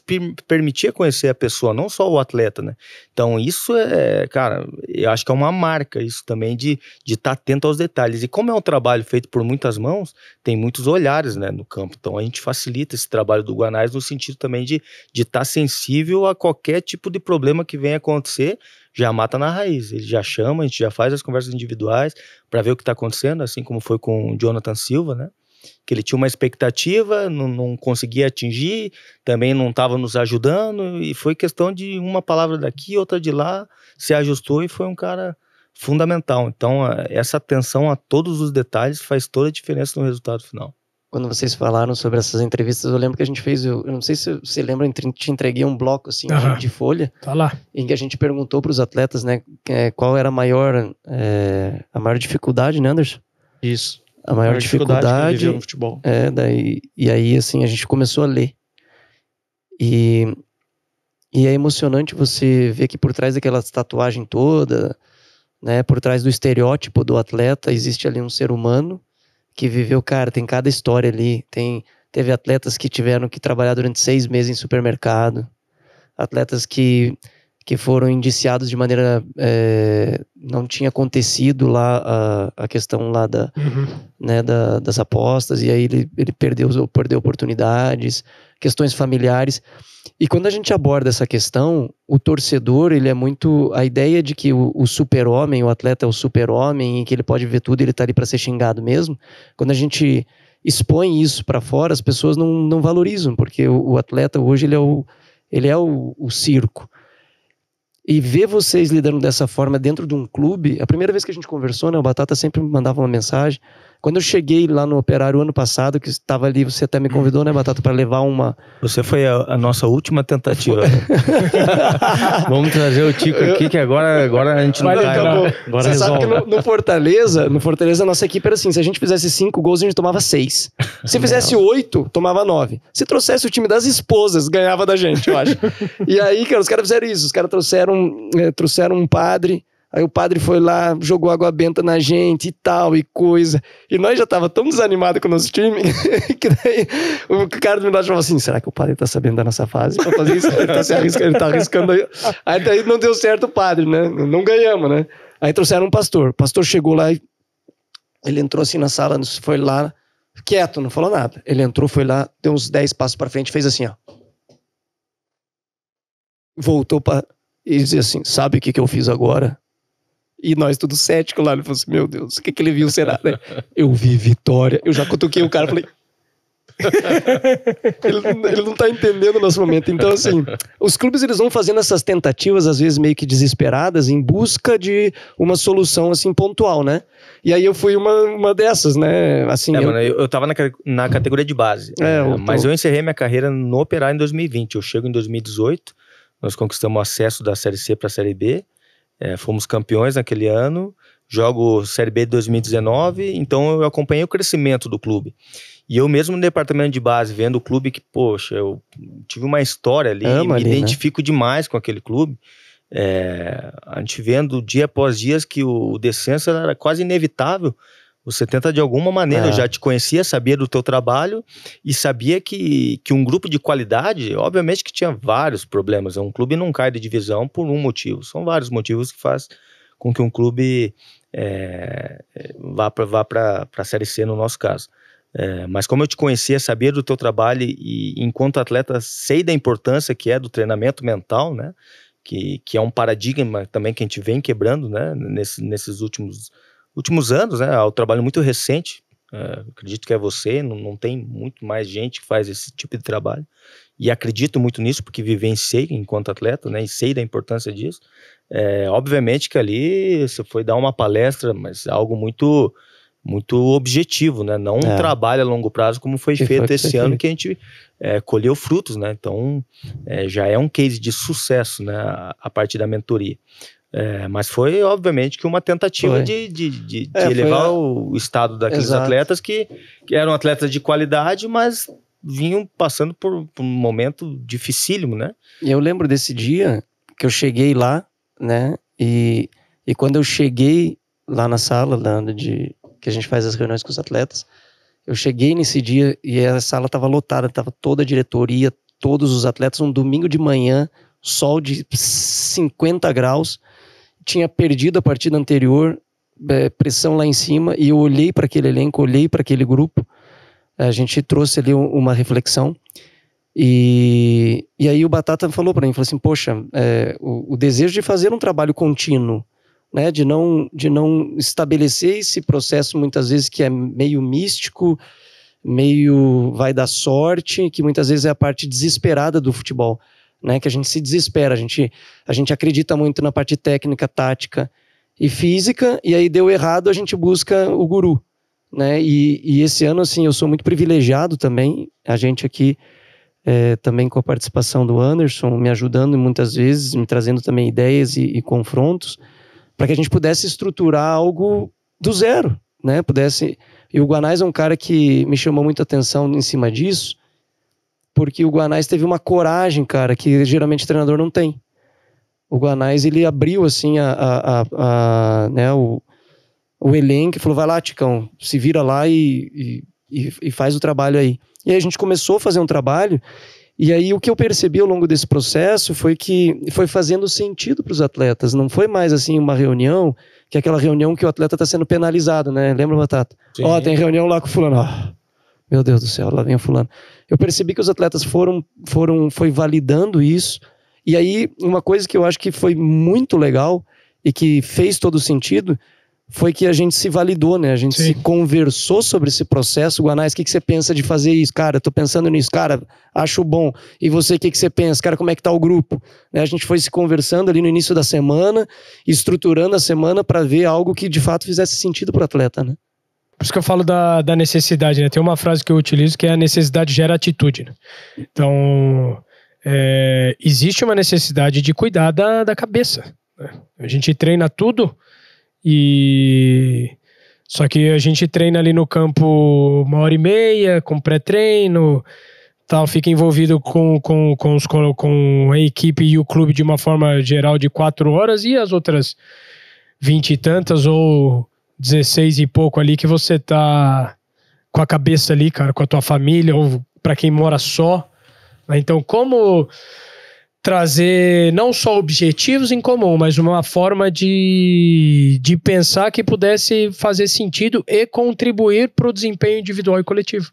permitir conhecer a pessoa, não só o atleta, né? Então, isso é, cara, eu acho que é uma marca isso também de estar de tá atento aos detalhes. E como é um trabalho feito por muitas mãos, tem muitos olhares, né, no campo. Então, a gente facilita esse trabalho do Guanais no sentido também de estar de tá sensível a qualquer tipo de problema que venha acontecer já mata na raiz. Ele já chama, a gente já faz as conversas individuais para ver o que está acontecendo, assim como foi com o Jonathan Silva, né? Que ele tinha uma expectativa, não, não conseguia atingir, também não estava nos ajudando, e foi questão de uma palavra daqui, outra de lá, se ajustou e foi um cara fundamental. Então, essa atenção a todos os detalhes faz toda a diferença no resultado final quando vocês falaram sobre essas entrevistas, eu lembro que a gente fez, eu, não sei se você lembra, te entreguei um bloco assim uhum. de folha, tá lá. em que a gente perguntou para os atletas, né, é, qual era a maior é, a maior dificuldade, né, Anderson? Isso. A maior, a maior dificuldade, dificuldade no futebol. É, daí e aí assim a gente começou a ler e e é emocionante você ver que por trás daquela tatuagem toda, né, por trás do estereótipo do atleta existe ali um ser humano que viveu, cara, tem cada história ali. Tem, teve atletas que tiveram que trabalhar durante seis meses em supermercado, atletas que que foram indiciados de maneira é, não tinha acontecido lá a, a questão lá da, uhum. né, da, das apostas e aí ele, ele perdeu perdeu oportunidades questões familiares e quando a gente aborda essa questão o torcedor ele é muito a ideia de que o, o super homem o atleta é o super homem e que ele pode ver tudo ele está ali para ser xingado mesmo quando a gente expõe isso para fora as pessoas não, não valorizam porque o, o atleta hoje ele é o ele é o, o circo e ver vocês lidando dessa forma dentro de um clube, a primeira vez que a gente conversou, né, o Batata sempre me mandava uma mensagem, quando eu cheguei lá no Operário ano passado, que estava ali, você até me convidou, né, Batata, para levar uma. Você foi a, a nossa última tentativa. Vamos trazer o Tico aqui, que agora, agora a gente não vai. Acabou. Tá então, agora você resolve. sabe que no, no, Fortaleza, no Fortaleza, a nossa equipe era assim: se a gente fizesse cinco gols, a gente tomava seis. Se fizesse oito, tomava nove. Se trouxesse o time das esposas, ganhava da gente, eu acho. e aí, cara, os caras fizeram isso. Os caras trouxeram, eh, trouxeram um padre Aí o padre foi lá, jogou água benta na gente e tal, e coisa. E nós já tava tão desanimado com o nosso time, que daí o cara do Minhote falou assim, será que o padre tá sabendo da nossa fase? Pra fazer isso, ele tá, se arriscando, ele tá arriscando aí. Aí daí não deu certo o padre, né? Não ganhamos, né? Aí trouxeram um pastor. O pastor chegou lá e ele entrou assim na sala, foi lá, quieto, não falou nada. Ele entrou, foi lá, deu uns 10 passos pra frente, fez assim, ó. Voltou pra... E dizia assim, sabe o que, que eu fiz agora? E nós tudo cético lá. Ele falou assim, meu Deus, o que, é que ele viu será, né? Eu vi vitória. Eu já cutuquei o cara, falei... ele, ele, não tá entendendo o nosso momento. Então, assim, os clubes eles vão fazendo essas tentativas, às vezes meio que desesperadas, em busca de uma solução, assim, pontual, né? E aí eu fui uma, uma dessas, né? Assim, é, eu... Mano, eu, eu tava na, na categoria de base. É, é, eu tô... Mas eu encerrei minha carreira no Operário em 2020. Eu chego em 2018, nós conquistamos o acesso da Série C pra Série B. É, fomos campeões naquele ano, jogo Série B de 2019, então eu acompanhei o crescimento do clube. E eu mesmo no departamento de base, vendo o clube que, poxa, eu tive uma história ali, me ali, né? identifico né? demais com aquele clube. É, a gente vendo dia após dia que o descenso era quase inevitável o 70, de alguma maneira, é. eu já te conhecia, sabia do teu trabalho e sabia que, que um grupo de qualidade, obviamente que tinha vários problemas. Um clube não cai de divisão por um motivo. São vários motivos que faz com que um clube é, vá para vá a Série C, no nosso caso. É, mas como eu te conhecia, sabia do teu trabalho e, enquanto atleta, sei da importância que é do treinamento mental, né? Que, que é um paradigma também que a gente vem quebrando, né? Nesse, nesses últimos anos últimos anos, né, O trabalho muito recente, é, acredito que é você, não, não, tem muito mais gente que faz esse tipo de trabalho. E acredito muito nisso, porque vivenciei enquanto atleta, né? E sei da importância disso. É, obviamente que ali você foi dar uma palestra, mas algo muito muito objetivo, né? Não é. um trabalho a longo prazo como foi que feito foi esse ano, que a gente é, colheu frutos, né? Então, é, já é um case de sucesso, né? A, a da mentoria. É, mas foi, obviamente, que uma tentativa foi. de, de, de, é, elevar a... o estado daqueles Exato. atletas que, que, eram atletas de qualidade, mas vinham passando por, por, um momento dificílimo, né? Eu lembro desse dia que eu cheguei lá, né? E, e quando eu cheguei lá na sala lá de, que a gente faz as reuniões com os atletas, eu cheguei nesse dia e a sala estava lotada, estava toda a diretoria, todos os atletas, um domingo de manhã, sol de 50 graus tinha perdido a partida anterior, é, pressão lá em cima, e eu olhei para aquele elenco, olhei para aquele grupo. A gente trouxe ali uma reflexão. E, e aí o Batata falou para mim, falou assim, poxa, é, o, o, desejo de fazer um trabalho contínuo, né, de não, de não estabelecer esse processo muitas vezes que é meio místico, meio vai dar sorte, que muitas vezes é a parte desesperada do futebol né? Que a gente se desespera, a gente, a gente acredita muito na parte técnica, tática e física, e aí deu errado, a gente busca o guru, né? E, e esse ano, assim, eu sou muito privilegiado também, a gente aqui é, também com a participação do Anderson, me ajudando muitas vezes, me trazendo também ideias e, e confrontos, para que a gente pudesse estruturar algo do zero, né? Pudesse. E o Guanais é um cara que me chamou muita atenção em cima disso, porque o Guanais teve uma coragem, cara, que geralmente o treinador não tem. O Guanais, ele abriu, assim, a, a, a, a né, o, o elenco e falou, vai lá, Ticão, se vira lá e, e, e faz o trabalho aí. E aí a gente começou a fazer um trabalho e aí o que eu percebi ao longo desse processo foi que foi fazendo sentido para os atletas. Não foi mais assim uma reunião, que é aquela reunião que o atleta está sendo penalizado, né? Lembra, Batata? Ó, oh, tem reunião lá com o fulano. Oh, meu Deus do céu, lá vem o fulano eu percebi que os atletas foram, foram, foi validando isso. E aí, uma coisa que eu acho que foi muito legal e que fez todo sentido foi que a gente se validou, né? A gente Sim. se conversou sobre esse processo. Guanais, o que, que você pensa de fazer isso? Cara, tô pensando nisso. Cara, acho bom. E você, o que, que você pensa? Cara, como é que tá o grupo? Né? A gente foi se conversando ali no início da semana, estruturando a semana para ver algo que de fato fizesse sentido pro atleta, né? Por isso que eu falo da, da necessidade, né? Tem uma frase que eu utilizo que é a necessidade gera atitude. Né? Então, é, existe uma necessidade de cuidar da, da cabeça. Né? A gente treina tudo e. Só que a gente treina ali no campo uma hora e meia, com pré-treino, tal, fica envolvido com, com, com, os, com a equipe e o clube de uma forma geral de quatro horas e as outras vinte e tantas ou 16 e pouco ali que você tá com a cabeça ali, cara, com a tua família ou para quem mora só. Né? Então, como trazer não só objetivos em comum, mas uma forma de, de pensar que pudesse fazer sentido e contribuir para o desempenho individual e coletivo.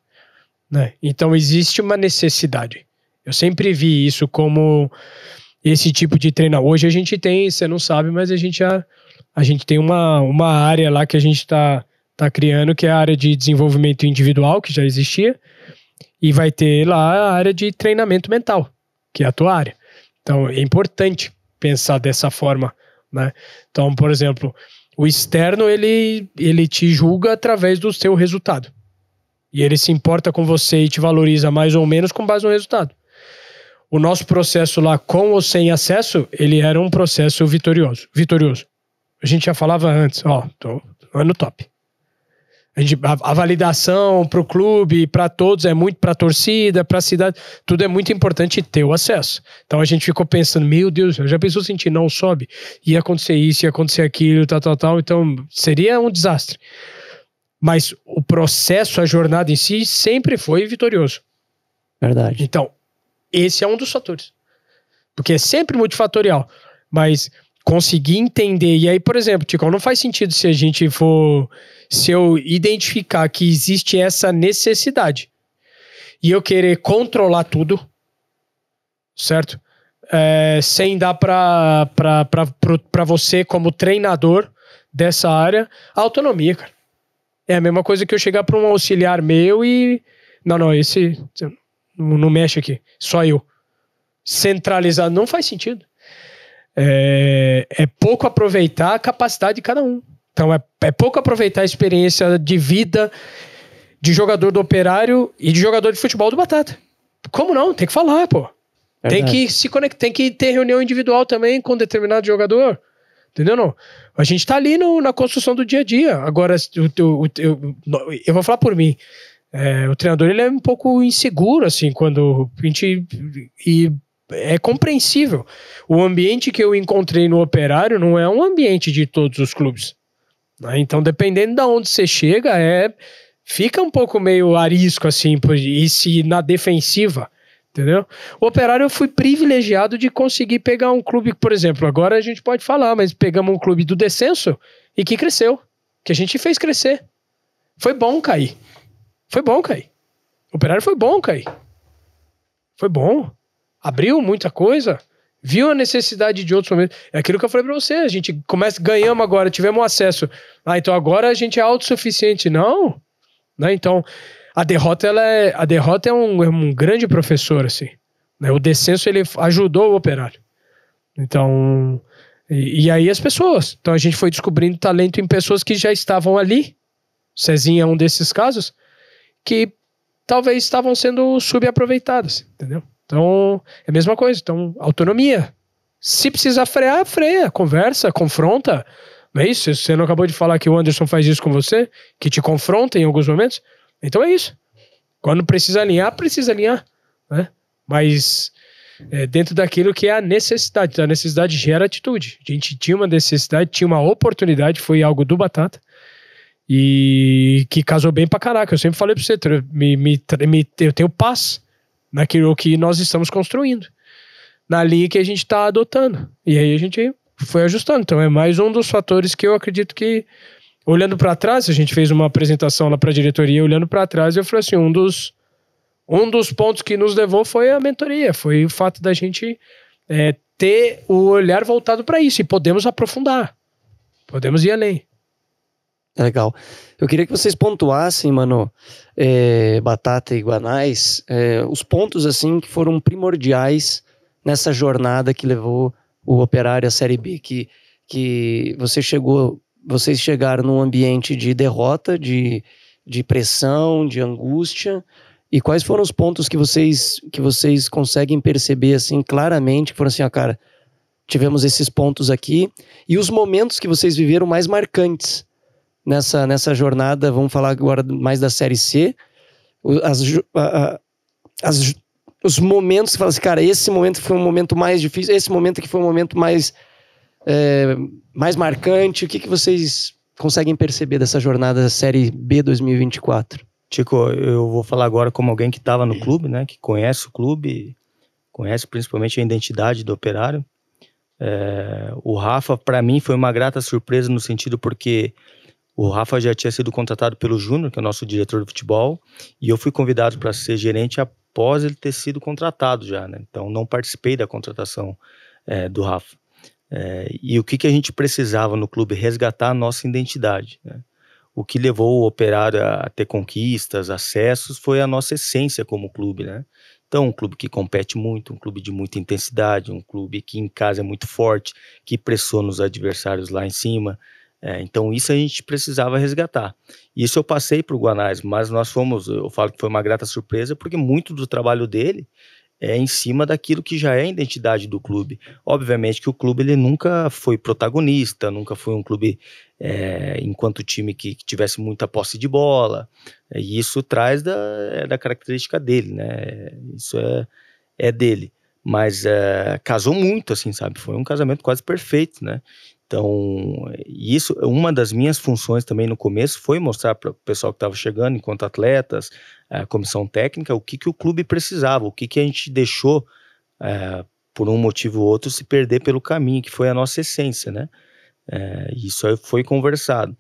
Né? Então, existe uma necessidade. Eu sempre vi isso como esse tipo de treinar. Hoje a gente tem, você não sabe, mas a gente já a gente tem uma, uma área lá que a gente está tá criando, que é a área de desenvolvimento individual, que já existia, e vai ter lá a área de treinamento mental, que é a tua área. Então, é importante pensar dessa forma, né? Então, por exemplo, o externo, ele, ele te julga através do seu resultado. E ele se importa com você e te valoriza mais ou menos com base no resultado. O nosso processo lá, com ou sem acesso, ele era um processo vitorioso. vitorioso a gente já falava antes, ó, tô, tô no top. A, gente, a, a validação para o clube, para todos, é muito para a torcida, para a cidade, tudo é muito importante ter o acesso. Então a gente ficou pensando, meu Deus, já pensou sentir não sobe? Ia acontecer isso, ia acontecer aquilo, tal, tal, tal. Então seria um desastre. Mas o processo, a jornada em si, sempre foi vitorioso. Verdade. Então, esse é um dos fatores. Porque é sempre multifatorial. Mas conseguir entender. E aí, por exemplo, Tico, não faz sentido se a gente for. Se eu identificar que existe essa necessidade e eu querer controlar tudo, certo? É, sem dar para você, como treinador dessa área, autonomia, cara. É a mesma coisa que eu chegar para um auxiliar meu e. Não, não, esse. Não mexe aqui. Só eu. centralizar não faz sentido é, é pouco aproveitar a capacidade de cada um. Então é, é pouco aproveitar a experiência de vida de jogador do Operário e de jogador de futebol do Batata. Como não? Tem que falar, pô. tem que se conectar, tem que ter reunião individual também com determinado jogador. Entendeu? Não. A gente tá ali no, na construção do dia a dia. Agora, o, o, o, eu vou falar por mim. É, o treinador ele é um pouco inseguro, assim, quando a gente. E é compreensível. O ambiente que eu encontrei no Operário não é um ambiente de todos os clubes. Né? Então, dependendo de onde você chega, é fica um pouco meio arisco assim, e se na defensiva, entendeu? O Operário eu fui privilegiado de conseguir pegar um clube, por exemplo, agora a gente pode falar, mas pegamos um clube do descenso e que cresceu, que a gente fez crescer. Foi bom cair. Foi bom cair. O Operário foi bom cair. Foi bom abriu muita coisa, viu a necessidade de outros momentos. É aquilo que eu falei para você, a gente começa, ganhamos agora, tivemos acesso. Ah, então agora a gente é autossuficiente. Não, né? Então, a derrota, ela é, a derrota é um, é um grande professor, assim. Né? O descenso, ele ajudou o operário. Então, e, e, aí as pessoas. Então a gente foi descobrindo talento em pessoas que já estavam ali. Cezinha é um desses casos que talvez estavam sendo subaproveitadas, entendeu? Então, é a mesma coisa. Então, autonomia. Se precisar frear, freia, conversa, confronta. Não é isso? Você não acabou de falar que o Anderson faz isso com você, que te confronta em alguns momentos? Então é isso. Quando precisa alinhar, precisa alinhar. Né? Mas é, dentro daquilo que é a necessidade. Então, a necessidade gera atitude. A gente tinha uma necessidade, tinha uma oportunidade, foi algo do Batata. E que casou bem pra caraca. Eu sempre falei pra você, me, me, me, eu tenho paz naquilo que nós estamos construindo, na linha que a gente está adotando. E aí a gente foi ajustando. Então é mais um dos fatores que eu acredito que, olhando para trás, a gente fez uma apresentação lá para a diretoria, olhando para trás, eu falei assim: um dos, um dos pontos que nos levou foi a mentoria, foi o fato da gente é, ter o olhar voltado para isso e podemos aprofundar, podemos ir além. É legal. Eu queria que vocês pontuassem, mano, é, Batata e Guanais, é, os pontos assim que foram primordiais nessa jornada que levou o Operário à Série B, que, que você chegou, vocês chegaram num ambiente de derrota, de, de pressão, de angústia. E quais foram os pontos que vocês que vocês conseguem perceber assim claramente que foram assim, ó, cara, tivemos esses pontos aqui e os momentos que vocês viveram mais marcantes nessa, nessa jornada. Vamos falar agora mais da Série C. As, a, as, os momentos que fala assim, cara, esse momento foi um momento mais difícil, esse momento que foi um momento mais, é, mais marcante. O que, que vocês conseguem perceber dessa jornada da Série B 2024? Tico, eu vou falar agora como alguém que estava no clube, né? Que conhece o clube, conhece principalmente a identidade do operário. É, o Rafa, para mim, foi uma grata surpresa no sentido porque o Rafa já tinha sido contratado pelo Júnior, que é o nosso diretor de futebol, e eu fui convidado para ser gerente após ele ter sido contratado já, né? Então não participei da contratação é, do Rafa. É, e o que, que a gente precisava no clube? Resgatar a nossa identidade. Né? O que levou o operário a ter conquistas, acessos, foi a nossa essência como clube. Né? Então, um clube que compete muito, um clube de muita intensidade, um clube que em casa é muito forte, que pressiona os adversários lá em cima, é, então isso a gente precisava resgatar. Isso eu passei para o Guanais, mas nós fomos, eu falo que foi uma grata surpresa, porque muito do trabalho dele é em cima daquilo que já é a identidade do clube. Obviamente que o clube ele nunca foi protagonista, nunca foi um clube é, enquanto time que, que, tivesse muita posse de bola. É, e isso traz da, é, da característica dele, né? Isso é, é dele. Mas é, casou muito, assim, sabe? Foi um casamento quase perfeito, né? Então, isso, uma das minhas funções também no começo foi mostrar para o pessoal que estava chegando, enquanto atletas, a eh, comissão técnica, o que, que o clube precisava, o que, que a gente deixou, é, por um motivo ou outro, se perder pelo caminho, que foi a nossa essência, né? É, isso aí foi conversado.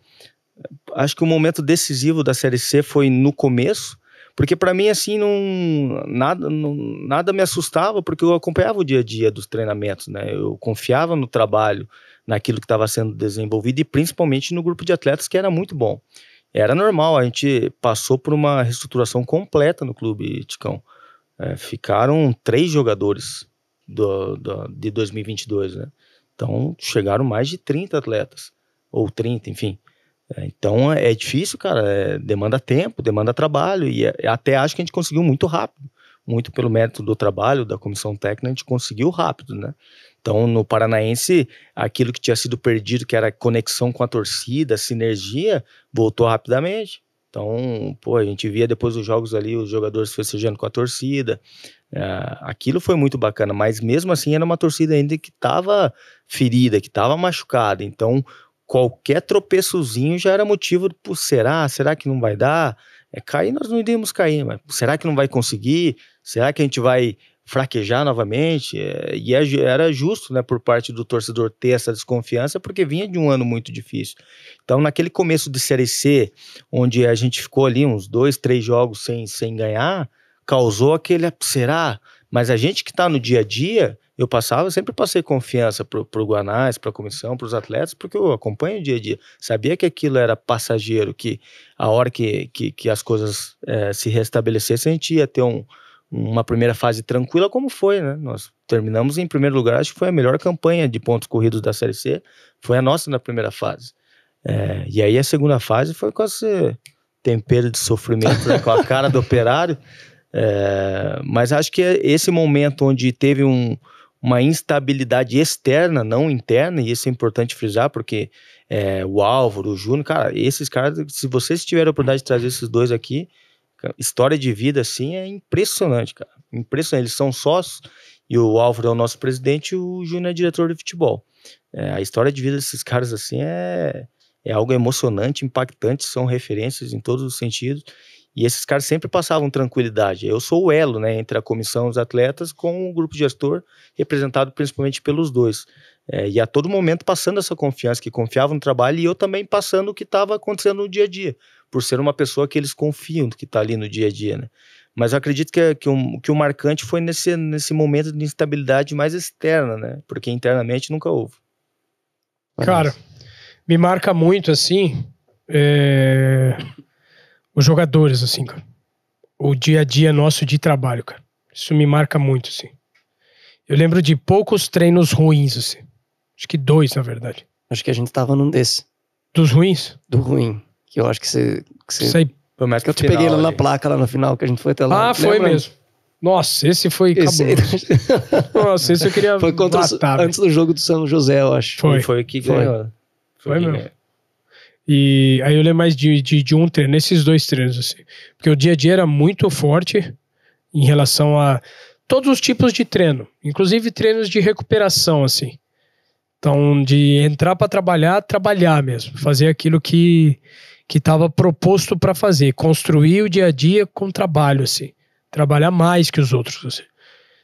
Acho que o momento decisivo da Série C foi no começo, porque para mim, assim, não nada, não, nada me assustava, porque eu acompanhava o dia a dia dos treinamentos, né? Eu confiava no trabalho naquilo que estava sendo desenvolvido e principalmente no grupo de atletas que era muito bom. Era normal, a gente passou por uma reestruturação completa no clube, Ticão. É, ficaram três jogadores do, do, de 2022, né? Então chegaram mais de 30 atletas, ou 30, enfim. É, então é difícil, cara, é, demanda tempo, demanda trabalho, e é, até acho que a gente conseguiu muito rápido. Muito pelo mérito do trabalho da comissão técnica, a gente conseguiu rápido, né? Então, no Paranaense, aquilo que tinha sido perdido, que era a conexão com a torcida, a sinergia, voltou rapidamente. Então, pô, a gente via depois dos jogos ali os jogadores festejando com a torcida. É, aquilo foi muito bacana, mas mesmo assim era uma torcida ainda que estava ferida, que estava machucada. Então, qualquer tropeçozinho já era motivo por será, será que não vai dar? É, cair nós não iríamos cair, mas será que não vai conseguir? Será que a gente vai fraquejar novamente. É, e é era justo, né, por parte do torcedor ter essa desconfiança, porque vinha de um ano muito difícil. Então, naquele começo de Série C, onde a gente ficou ali uns dois, três jogos sem, sem ganhar, causou aquele será? Mas a gente que está no dia a dia, eu passava, sempre passei confiança para o Guanás, para a comissão, para os atletas, porque eu acompanho o dia a dia. Sabia que aquilo era passageiro, que a hora que, que, que as coisas é, se restabelecessem, a gente ia ter um, uma primeira fase tranquila, como foi, né? Nós terminamos em primeiro lugar, acho que foi a melhor campanha de pontos corridos da Série C, foi a nossa na primeira fase. É, e aí a segunda fase foi com esse tempero de sofrimento, né? com a cara do operário. É, mas acho que esse momento onde teve um, uma instabilidade externa, não interna, e isso é importante frisar, porque é, o Álvaro, o Júnior, cara, esses caras, se vocês tiverem a oportunidade de trazer esses dois aqui, história de vida, assim, é impressionante, cara. Impressionante. Eles são sócios e o Álvaro é o nosso presidente e o Júnior é diretor de futebol. É, a história de vida desses caras, assim, é, é algo emocionante, impactante, são referências em todos os sentidos. E esses caras sempre passavam tranquilidade. Eu sou o elo, né, entre a comissão os atletas com o grupo gestor, representado principalmente pelos dois. É, e a todo momento passando essa confiança, que confiavam no trabalho, e eu também passando o que estava acontecendo no dia a dia por ser uma pessoa que eles confiam, que está ali no dia a dia, né? Mas eu acredito que, é, que, que o marcante foi nesse, nesse momento de instabilidade mais externa, né? Porque internamente nunca houve. Mas... Cara, me marca muito, assim, é... os jogadores, assim, cara. O dia a dia nosso de trabalho, cara. Isso me marca muito, assim. Eu lembro de poucos treinos ruins, assim. Acho que dois, na verdade. Acho que a gente estava num desse. Dos ruins? Do ruim. Que eu acho que você. Que você... Sei, que eu te final, peguei lá na placa lá no final, que a gente foi até lá. Ah, Lembra? foi mesmo. Nossa, esse foi esse... Nossa, esse eu queria Foi contra matar, o... antes do jogo do São José, eu acho. Foi. Foi que ganhou. Foi, foi mesmo. E aí eu lembro mais de, de, de um treino, nesses dois treinos, assim. Porque o dia a dia era muito forte em relação a todos os tipos de treino, inclusive treinos de recuperação, assim. Então, de entrar para trabalhar, trabalhar mesmo, fazer aquilo que, que estava proposto para fazer, construir o dia a dia com trabalho, assim, trabalhar mais que os outros. Assim.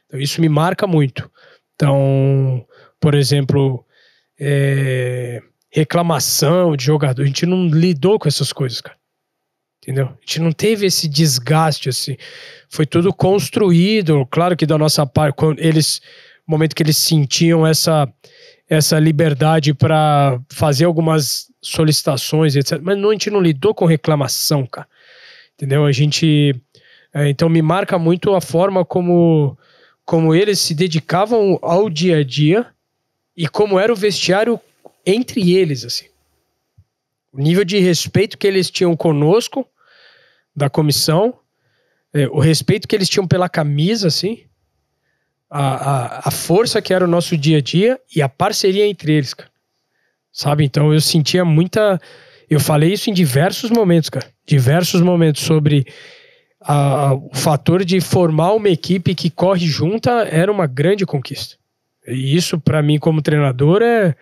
Então, isso me marca muito. Então, por exemplo, é, reclamação de jogador, a gente não lidou com essas coisas, cara. Entendeu? A gente não teve esse desgaste, assim. Foi tudo construído, claro que da nossa parte, quando eles, no momento que eles sentiam essa essa liberdade para fazer algumas solicitações, etc. Mas não, a gente não lidou com reclamação, cara. Entendeu? A gente. É, então me marca muito a forma como, como eles se dedicavam ao dia a dia e como era o vestiário entre eles, assim. O nível de respeito que eles tinham conosco, da comissão, é, o respeito que eles tinham pela camisa, assim a, a, a, força que era o nosso dia a dia e a parceria entre eles, cara. Sabe? Então eu sentia muita. Eu falei isso em diversos momentos, cara. Diversos momentos sobre a, o fator de formar uma equipe que corre junta era uma grande conquista. E isso, para mim, como treinador, é,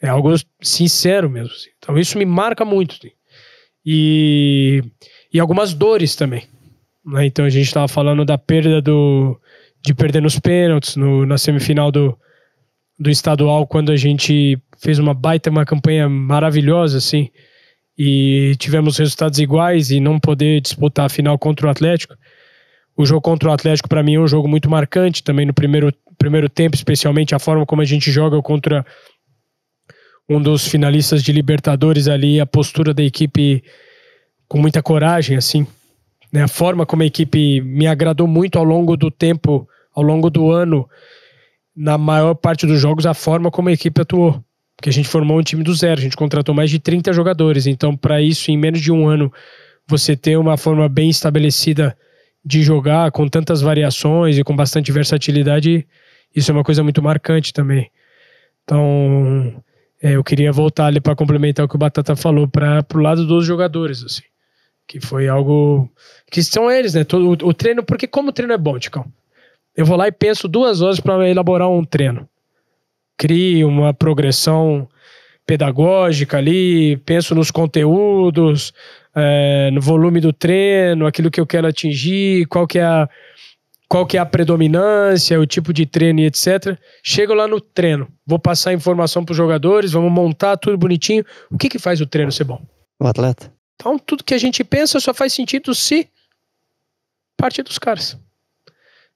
é algo sincero mesmo. Assim. Então isso me marca muito. Assim. E, e algumas dores também. Né? Então a gente estava falando da perda do de perder nos pênaltis, no, na semifinal do, do estadual, quando a gente fez uma baita, uma campanha maravilhosa, assim, e tivemos resultados iguais e não poder disputar a final contra o Atlético. O jogo contra o Atlético, para mim, é um jogo muito marcante, também no primeiro, primeiro tempo, especialmente a forma como a gente joga contra um dos finalistas de Libertadores ali, a postura da equipe com muita coragem, assim. Né? A forma como a equipe me agradou muito ao longo do tempo, ao longo do ano, na maior parte dos jogos, a forma como a equipe atuou. Porque a gente formou um time do zero, a gente contratou mais de 30 jogadores. Então, para isso, em menos de um ano, você ter uma forma bem estabelecida de jogar, com tantas variações e com bastante versatilidade, isso é uma coisa muito marcante também. Então, é, eu queria voltar ali para complementar o que o Batata falou, para o lado dos jogadores. Assim. Que foi algo. Que são eles, né? Todo, o, o treino, porque como o treino é bom, Ticão? Eu vou lá e penso duas horas para elaborar um treino. Crio uma progressão pedagógica ali, penso nos conteúdos, é, no volume do treino, aquilo que eu quero atingir, qual que é a, qual que é a predominância, o tipo de treino e etc. Chego lá no treino, vou passar informação para os jogadores, vamos montar tudo bonitinho. O que, que faz o treino ser bom? O atleta. Então, tudo que a gente pensa só faz sentido se partir dos caras.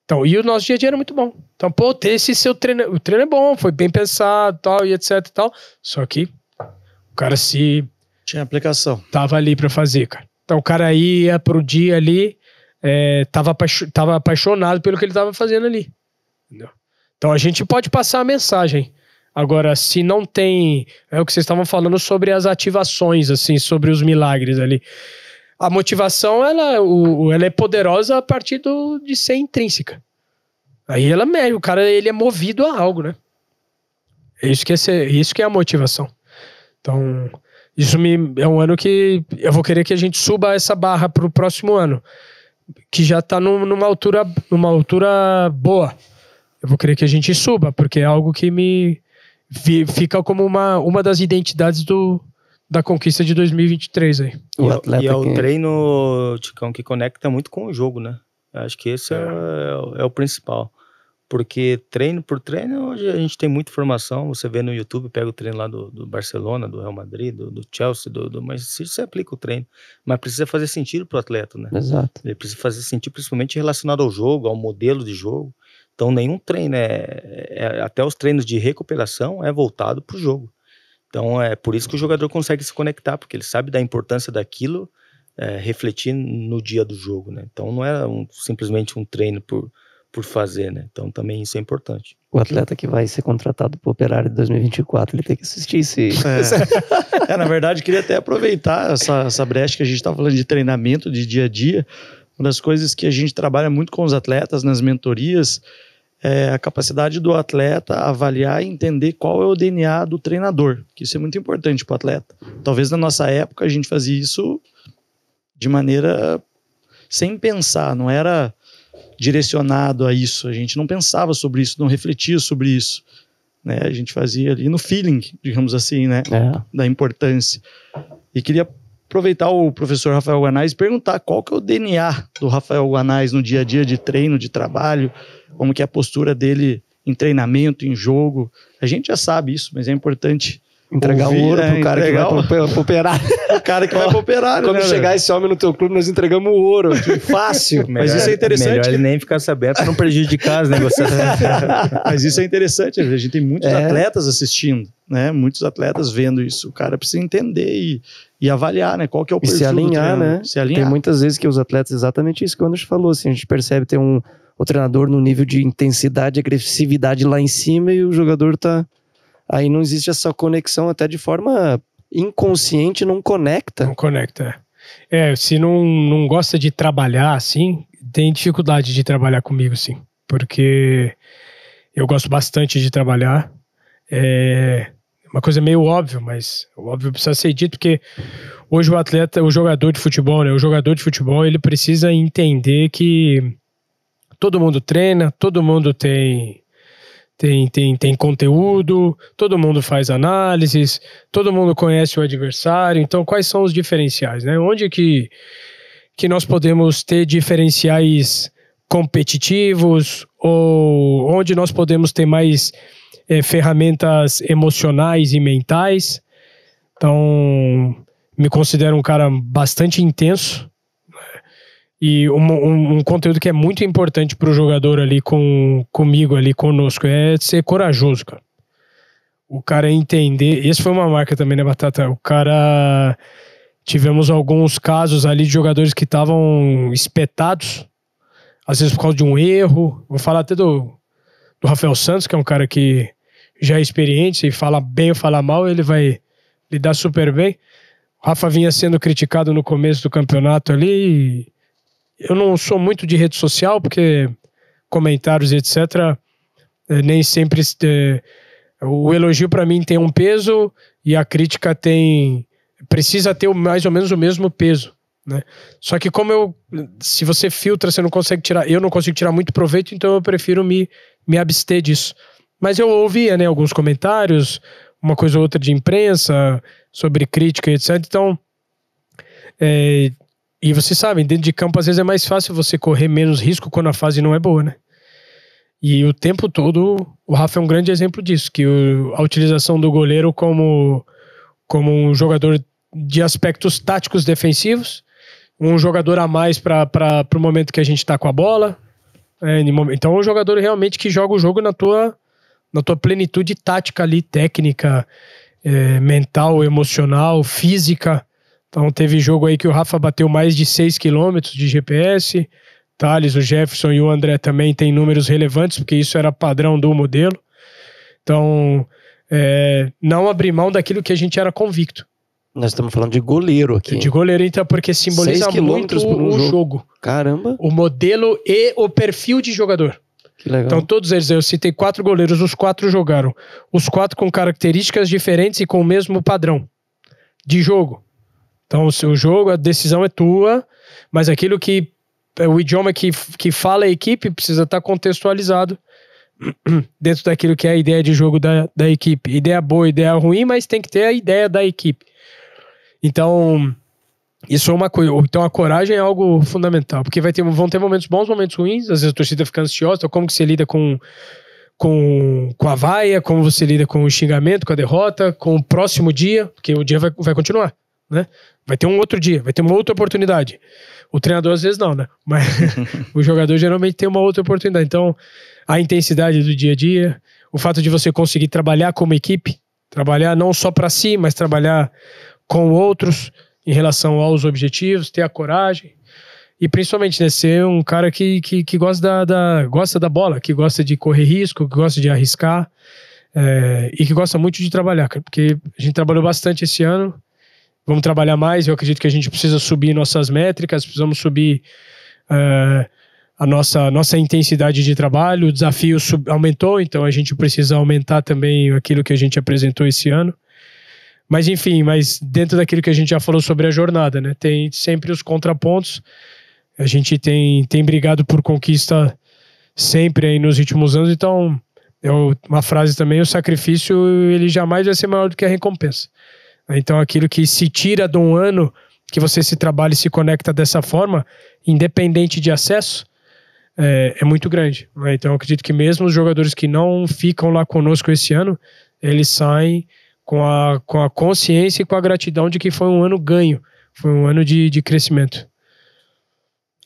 Então, e o nosso dia a dia era muito bom. Então, pô, esse seu treino, o treino é bom, foi bem pensado, tal e etc, tal. Só que o cara se tinha aplicação. Tava ali para fazer, cara. Então, o cara ia pro dia ali, é, tava, tava apaixonado pelo que ele tava fazendo ali. Entendeu? Então, a gente pode passar a mensagem. Agora, se não tem. É o que vocês estavam falando sobre as ativações, assim, sobre os milagres ali. A motivação, ela, o, ela é poderosa a partir do, de ser intrínseca. Aí ela mede, o cara ele é movido a algo, né? É isso que é, ser, é isso que é a motivação. Então, isso me, é um ano que eu vou querer que a gente suba essa barra para o próximo ano, que já está numa altura, numa altura boa. Eu vou querer que a gente suba, porque é algo que me, fica como uma, uma das identidades do, da conquista de 2023 aí. O e, é- atleta e é o treino, Ticão, que conecta muito com o jogo, né? Acho que esse é, é, é o principal. Porque treino por treino, hoje a gente tem muita informação. Você vê no YouTube, pega o treino lá do, do Barcelona, do Real Madrid, do, do Chelsea, do, do Manchester você aplica o treino. Mas precisa fazer sentido para o atleta, né? Exato. Ele precisa fazer sentido, principalmente relacionado ao jogo, ao modelo de jogo. Então, nenhum treino é, é, é até os treinos de recuperação é voltado para o jogo. Então, é por isso que o jogador consegue se conectar, porque ele sabe da importância daquilo é, refletir no dia do jogo, né? Então, não é um, simplesmente um treino por, por fazer, né? Então também isso é importante. O atleta que vai ser contratado para o Operário de 2024, ele tem que assistir esse... É. é na verdade, queria até aproveitar essa, essa brecha que a gente está falando de treinamento de dia a dia. Uma das coisas que a gente trabalha muito com os atletas nas mentorias é a capacidade do atleta avaliar e entender qual é o DNA do treinador, que isso é muito importante para o atleta. Talvez na nossa época a gente fazia isso de maneira sem pensar, não era direcionado a isso, a gente não pensava sobre isso, não refletia sobre isso. Né? A gente fazia ali no feeling, digamos assim, né? É. da importância. E queria aproveitar o professor Rafael Guanais e perguntar qual que é o DNA do Rafael Guanais no dia a dia de treino, de trabalho, como que é a postura dele em treinamento, em jogo. A gente já sabe isso, mas é importante Entregar Ouvir, ouro pro é, cara que vai pro, pro, operário. O cara que vai pro operário, Quando né, chegar esse homem no teu clube, nós entregamos o ouro. Que fácil. Melhor, Mas isso é interessante. Melhor ele nem ficar sabendo pra não prejudicar as negociações. Mas isso é interessante. A gente tem muitos é. atletas assistindo, né? Muitos atletas vendo isso. O cara precisa entender e, e avaliar, né? Qual que é o perfil e se alinhar, né? Se alinhar. Tem muitas vezes que os atletas, exatamente isso que o Anderson falou, assim, a gente percebe ter um o treinador no nível de intensidade, agressividade lá em cima e o jogador tá aí não existe essa conexão até de forma inconsciente, não conecta. Não conecta. É. é, se não, não gosta de trabalhar assim, tem dificuldade de trabalhar comigo, sim. Porque eu gosto bastante de trabalhar. É uma coisa meio óbvia, mas o óbvio precisa ser dito, porque hoje o atleta, o jogador de futebol, né? O jogador de futebol, ele precisa entender que todo mundo treina, todo mundo tem tem, tem, tem conteúdo, todo mundo faz análises, todo mundo conhece o adversário. Então, quais são os diferenciais? Né? Onde que, que nós podemos ter diferenciais competitivos ou onde nós podemos ter mais é, ferramentas emocionais e mentais? Então, me considero um cara bastante intenso e um, um, um, conteúdo que é muito importante para o jogador ali com, comigo ali conosco é ser corajoso, cara. O cara entender. Esse foi uma marca também, né, Batata? O cara. Tivemos alguns casos ali de jogadores que estavam espetados, às vezes por causa de um erro. Vou falar até do, do Rafael Santos, que é um cara que já é experiente, se fala bem ou fala mal, ele vai lidar super bem. O Rafa vinha sendo criticado no começo do campeonato ali eu não sou muito de rede social, porque comentários, etc., eh, nem sempre. Eh, o elogio para mim tem um peso e a crítica tem. precisa ter mais ou menos o mesmo peso. Né? Só que como eu, se você filtra, você não consegue tirar, eu não consigo tirar muito proveito, então eu prefiro me, me abster disso. Mas eu ouvia, né, alguns comentários, uma coisa ou outra de imprensa sobre crítica, etc. Então, é, e vocês sabem, dentro de campo às vezes é mais fácil você correr menos risco quando a fase não é boa, né? E o tempo todo, o Rafa é um grande exemplo disso, que o, a utilização do goleiro como, como um jogador de aspectos táticos defensivos, um jogador a mais para o momento que a gente está com a bola. É, então, é um jogador realmente que joga o jogo na tua, na tua plenitude tática ali, técnica, é, mental, emocional, física. Então teve jogo aí que o Rafa bateu mais de 6 quilômetros de GPS. Thales, o Jefferson e o André também têm números relevantes, porque isso era padrão do modelo. Então, é, não abrir mão daquilo que a gente era convicto. Nós estamos falando de goleiro aqui. De goleiro, então, porque simboliza muito um o jogo. jogo. Caramba. O modelo e o perfil de jogador. Que legal. Então, todos eles, eu citei quatro goleiros, os quatro jogaram. Os quatro com características diferentes e com o mesmo padrão de jogo. Então, o seu jogo, a decisão é tua, mas aquilo que é, o idioma que, que fala a equipe precisa estar tá contextualizado dentro daquilo que é a ideia de jogo da, da equipe. Ideia boa, ideia ruim, mas tem que ter a ideia da equipe. Então, isso é uma coisa. Então, a coragem é algo fundamental, porque vai ter, vão ter momentos bons, momentos ruins. Às vezes a torcida fica ansiosa, então como que você lida com, com, com a vaia, como você lida com o xingamento, com a derrota, com o próximo dia, porque o dia vai, vai continuar né? Vai ter um outro dia, vai ter uma outra oportunidade. O treinador às vezes não, né? Mas o jogador geralmente tem uma outra oportunidade. Então, a intensidade do dia a dia, o fato de você conseguir trabalhar como equipe, trabalhar não só para si, mas trabalhar com outros em relação aos objetivos, ter a coragem e principalmente né, ser um cara que, que, que gosta, da, da, gosta da bola, que gosta de correr risco, que gosta de arriscar é, e que gosta muito de trabalhar, porque a gente trabalhou bastante esse ano vamos trabalhar mais. Eu acredito que a gente precisa subir nossas métricas, precisamos subir eh, a nossa, nossa intensidade de trabalho. O desafio aumentou, então a gente precisa aumentar também aquilo que a gente apresentou esse ano. Mas enfim, mas dentro daquilo que a gente já falou sobre a jornada, né? Tem sempre os contrapontos. A gente tem, tem brigado por conquista sempre aí nos últimos anos, então é uma frase também, o sacrifício ele jamais vai ser maior do que a recompensa. Então, aquilo que se tira de um ano que você se trabalha e se conecta dessa forma, independente de acesso, é, é muito grande. Né? Então, acredito que mesmo os jogadores que não ficam lá conosco esse ano, eles saem com a, com a consciência e com a gratidão de que foi um ano ganho, foi um ano de, de crescimento.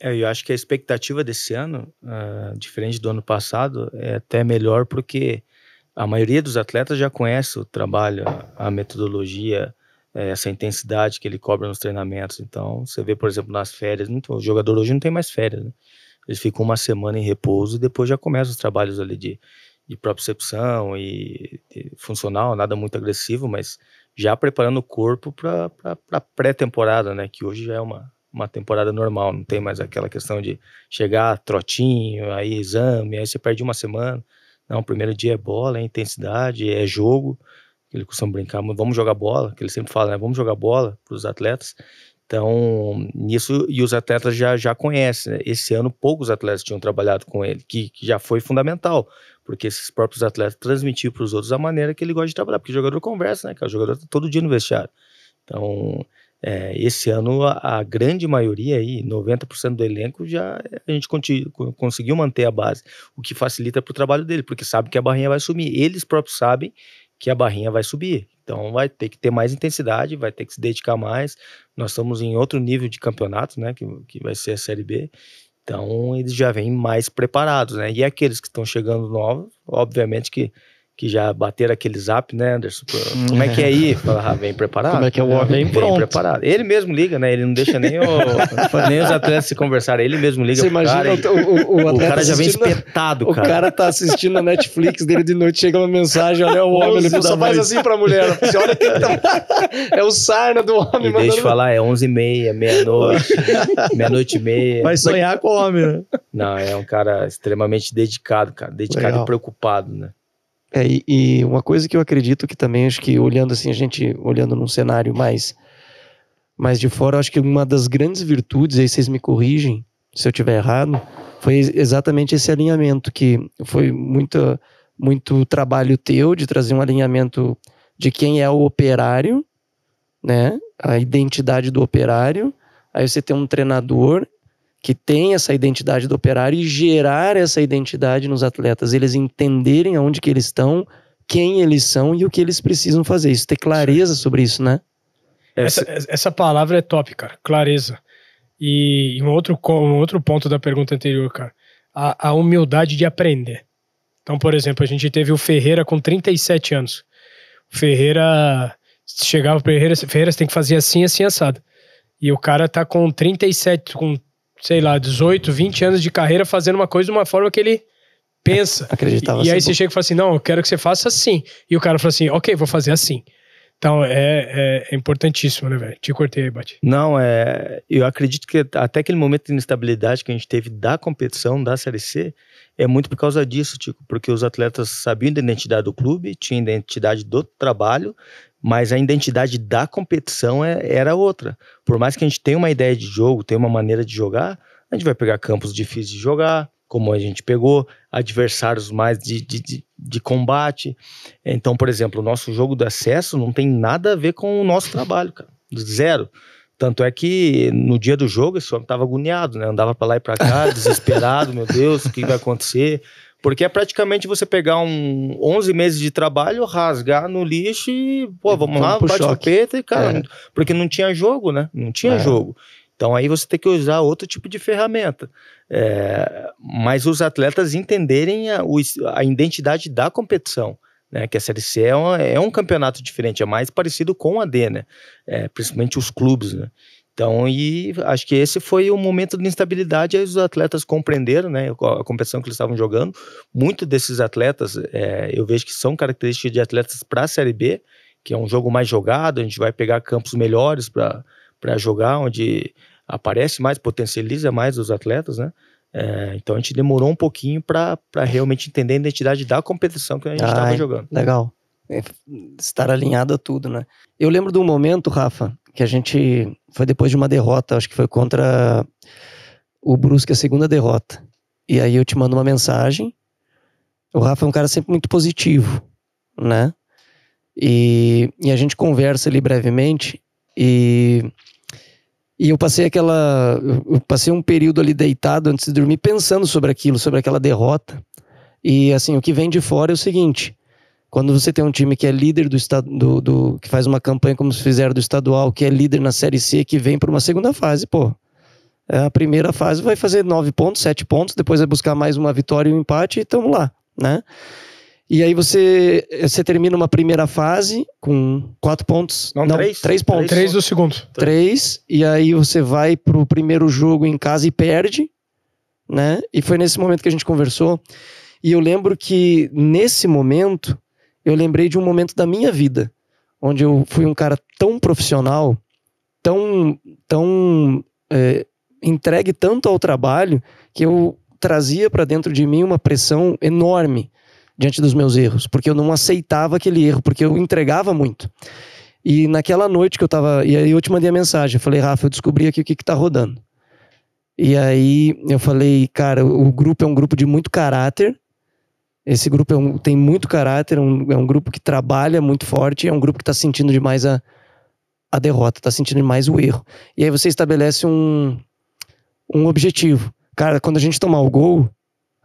É, eu acho que a expectativa desse ano, uh, diferente do ano passado, é até melhor porque a maioria dos atletas já conhece o trabalho, a metodologia, é, essa intensidade que ele cobra nos treinamentos. Então, você vê, por exemplo, nas férias, o jogador hoje não tem mais férias, né? Eles ficam uma semana em repouso e depois já começam os trabalhos ali de, de propriocepção e de funcional, nada muito agressivo, mas já preparando o corpo para a pré-temporada, né? Que hoje já é uma, uma temporada normal, não tem mais aquela questão de chegar trotinho, aí exame, aí você perde uma semana. Não, o primeiro dia é bola, é intensidade, é jogo. Ele costuma brincar vamos jogar bola, que ele sempre fala, né? Vamos jogar bola para os atletas. Então, nisso, e os atletas já, já conhecem. Né? Esse ano, poucos atletas tinham trabalhado com ele, que, que já foi fundamental, porque esses próprios atletas transmitiam para os outros a maneira que ele gosta de trabalhar, porque o jogador conversa, né, que O jogador tá todo dia no vestiário. Então, é, esse ano, a, a, grande maioria, aí, 90% do elenco, já a gente conseguiu manter a base, o que facilita para o trabalho dele, porque sabe que a barrinha vai sumir. Eles próprios sabem que a barrinha vai subir. Então vai ter que ter mais intensidade, vai ter que se dedicar mais. Nós estamos em outro nível de campeonato, né? Que, que vai ser a Série B. Então eles já vêm mais preparados, né? E aqueles que estão chegando novos, obviamente que que já bateram aquele zap, né, Anderson? Como é que é aí? Fala, ah, vem preparado? Como é que é o homem? Vem pronto. preparado. Ele mesmo liga, né? Ele não deixa nem, o, nem os atletas se conversarem. Ele mesmo liga Você imagina cara, o, o, o, o cara já vem espetado, cara. O cara tá assistindo a Netflix dele de noite, chega uma mensagem, olha é o homem, ele só faz assim pra mulher. Você assim, olha que tá... É o sarna do homem. E deixa eu falar, é onze e meia, meia-noite, meia-noite e meia. Vai sonhar com o homem, né? Não, é um cara extremamente dedicado, cara. Dedicado Legal. e preocupado, né? É, e, e, uma coisa que eu acredito que também, acho que olhando assim, a gente olhando num cenário mais, mais de fora, acho que uma das grandes virtudes, aí vocês me corrigem se eu tiver errado, foi exatamente esse alinhamento, que foi muito, muito trabalho teu de trazer um alinhamento de quem é o operário, né? A identidade do operário. Aí você tem um treinador que tem essa identidade do operário e gerar essa identidade nos atletas, eles entenderem aonde que eles estão, quem eles são e o que eles precisam fazer. Isso, ter clareza sobre isso, né? É, essa, essa palavra é top, cara, clareza. E, e um, outro, um outro ponto da pergunta anterior, cara, a, a humildade de aprender. Então, por exemplo, a gente teve o Ferreira com 37 anos. O Ferreira chegava o Ferreira, Ferreira você tem que fazer assim, assim, assado. E o cara tá com 37, com sei lá, 18, 20 anos de carreira fazendo uma coisa de uma forma que ele pensa. Acreditava. E, e aí você bom. chega e fala assim: não, eu quero que você faça assim. E o cara fala assim: ok, vou fazer assim. Então é, é, é importantíssimo, né, velho? Te cortei aí, Bati. Não, é. Eu acredito que até aquele momento de instabilidade que a gente teve da competição, da Série C, é muito por causa disso, Tico, porque os atletas sabiam da identidade do clube, tinham identidade do trabalho mas a identidade da competição é, era outra. Por mais que a gente tenha uma ideia de jogo, tenha uma maneira de jogar, a gente vai pegar campos difíceis de jogar, como a gente pegou, adversários mais de, de, de, de combate. Então, por exemplo, o nosso jogo do acesso não tem nada a ver com o nosso trabalho, cara. Zero. Tanto é que no dia do jogo esse homem estava agoniado, né? Andava para lá e para cá, desesperado, meu Deus, o que vai acontecer? Porque é praticamente você pegar um 11 meses de trabalho, rasgar no lixo e, pô, vamos, vamos lá, bate o peito e, cara, é. porque não tinha jogo, né? Não tinha é. jogo. Então aí você tem que usar outro tipo de ferramenta. É, mas os atletas entenderem a, a identidade da competição. Né, que a Série C é, é, um campeonato diferente, é mais parecido com a D, né? É, principalmente os clubes, né? Então, e acho que esse foi o momento de instabilidade, aí os atletas compreenderam, né, a competição que eles estavam jogando. Muitos desses atletas, é, eu vejo que são características de atletas para a Série B, que é um jogo mais jogado, a gente vai pegar campos melhores para jogar, onde aparece mais, potencializa mais os atletas, né? É, então a gente demorou um pouquinho para realmente entender a identidade da competição que a gente estava ah, jogando. Legal. É, estar alinhado a tudo, né? Eu lembro de um momento, Rafa, que a gente foi depois de uma derrota, acho que foi contra o Brusque, a segunda derrota. E aí eu te mando uma mensagem. O Rafa é um cara sempre muito positivo, né? E, e a gente conversa ali brevemente e e eu passei aquela eu passei um período ali deitado antes de dormir pensando sobre aquilo, sobre aquela derrota. E assim, o que vem de fora é o seguinte, quando você tem um time que é líder do estado, do, do, que faz uma campanha como se fizeram do estadual, que é líder na Série C, que vem para uma segunda fase, pô. É, a primeira fase vai fazer nove pontos, sete pontos, depois vai buscar mais uma vitória e um empate e tamo lá, né? E aí você, você termina uma primeira fase com quatro pontos. Não, não três. Três pontos. Três do segundo. Três. E aí você vai para o primeiro jogo em casa e perde, né? E foi nesse momento que a gente conversou. E eu lembro que nesse momento eu lembrei de um momento da minha vida onde eu fui um cara tão profissional, tão, tão é, entregue tanto ao trabalho, que eu trazia para dentro de mim uma pressão enorme diante dos meus erros, porque eu não aceitava aquele erro, porque eu entregava muito. E naquela noite que eu estava E aí eu te mandei a mensagem. Eu falei, Rafa, eu descobri aqui o que, está rodando. E aí eu falei, cara, o grupo é um grupo de muito caráter. Esse grupo é um, tem muito caráter, é um, é um grupo que trabalha muito forte, é um grupo que está sentindo demais a, a derrota, está sentindo demais o erro. E aí você estabelece um, um objetivo. Cara, quando a gente tomar o gol,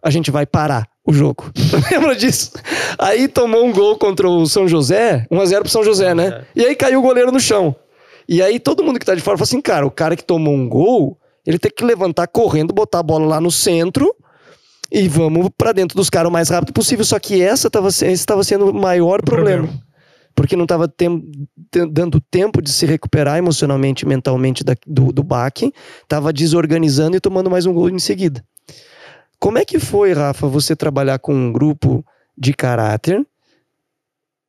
a gente vai parar o jogo. Lembra disso? Aí tomou um gol contra o São José, 1x0 pro São José, né? É. E aí caiu o goleiro no chão. E aí todo mundo que tá de fora fala assim, cara, o cara que tomou um gol, ele tem que levantar correndo, botar a bola lá no centro e vamos para dentro dos caras o mais rápido possível. Só que essa tava, esse estava sendo o maior o problema. problema. Porque não estava tem, dando tempo de se recuperar emocionalmente, mentalmente da, do, do baque, estava desorganizando e tomando mais um gol em seguida. Como é que foi, Rafa, você trabalhar com um grupo de caráter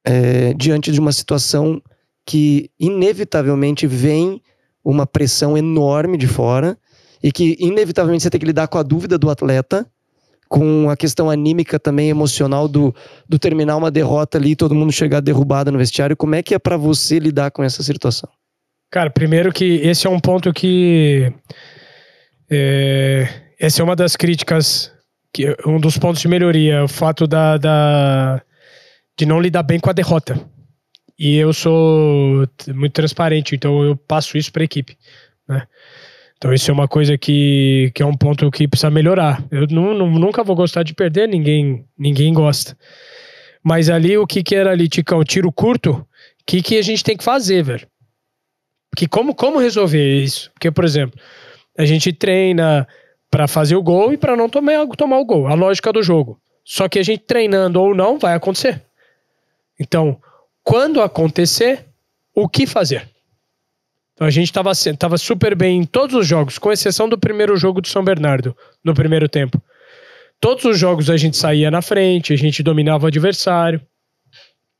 é, diante de uma situação que inevitavelmente vem uma pressão enorme de fora e que inevitavelmente você tem que lidar com a dúvida do atleta com a questão anímica também emocional do, do terminar uma derrota ali, todo mundo chegar derrubado no vestiário. Como é que é para você lidar com essa situação? Cara, primeiro que esse é um ponto que é, essa é uma das críticas, que, um dos pontos de melhoria, o fato da, da de não lidar bem com a derrota. E eu sou muito transparente, então eu passo isso para a equipe, né? Então isso é uma coisa que, que é um ponto que precisa melhorar. Eu nunca vou gostar de perder, ninguém ninguém gosta. Mas ali o que que era ali, Ticão? Tiro curto? O que que a gente tem que fazer, velho? Porque como, como resolver isso? Porque, por exemplo, a gente treina para fazer o gol e para não tomar, tomar o gol. A lógica do jogo. Só que a gente treinando ou não vai acontecer. Então, quando acontecer, o que fazer? Então a gente estava tava super bem em todos os jogos, com exceção do primeiro jogo do São Bernardo, no primeiro tempo. Todos os jogos a gente saía na frente, a gente dominava o adversário.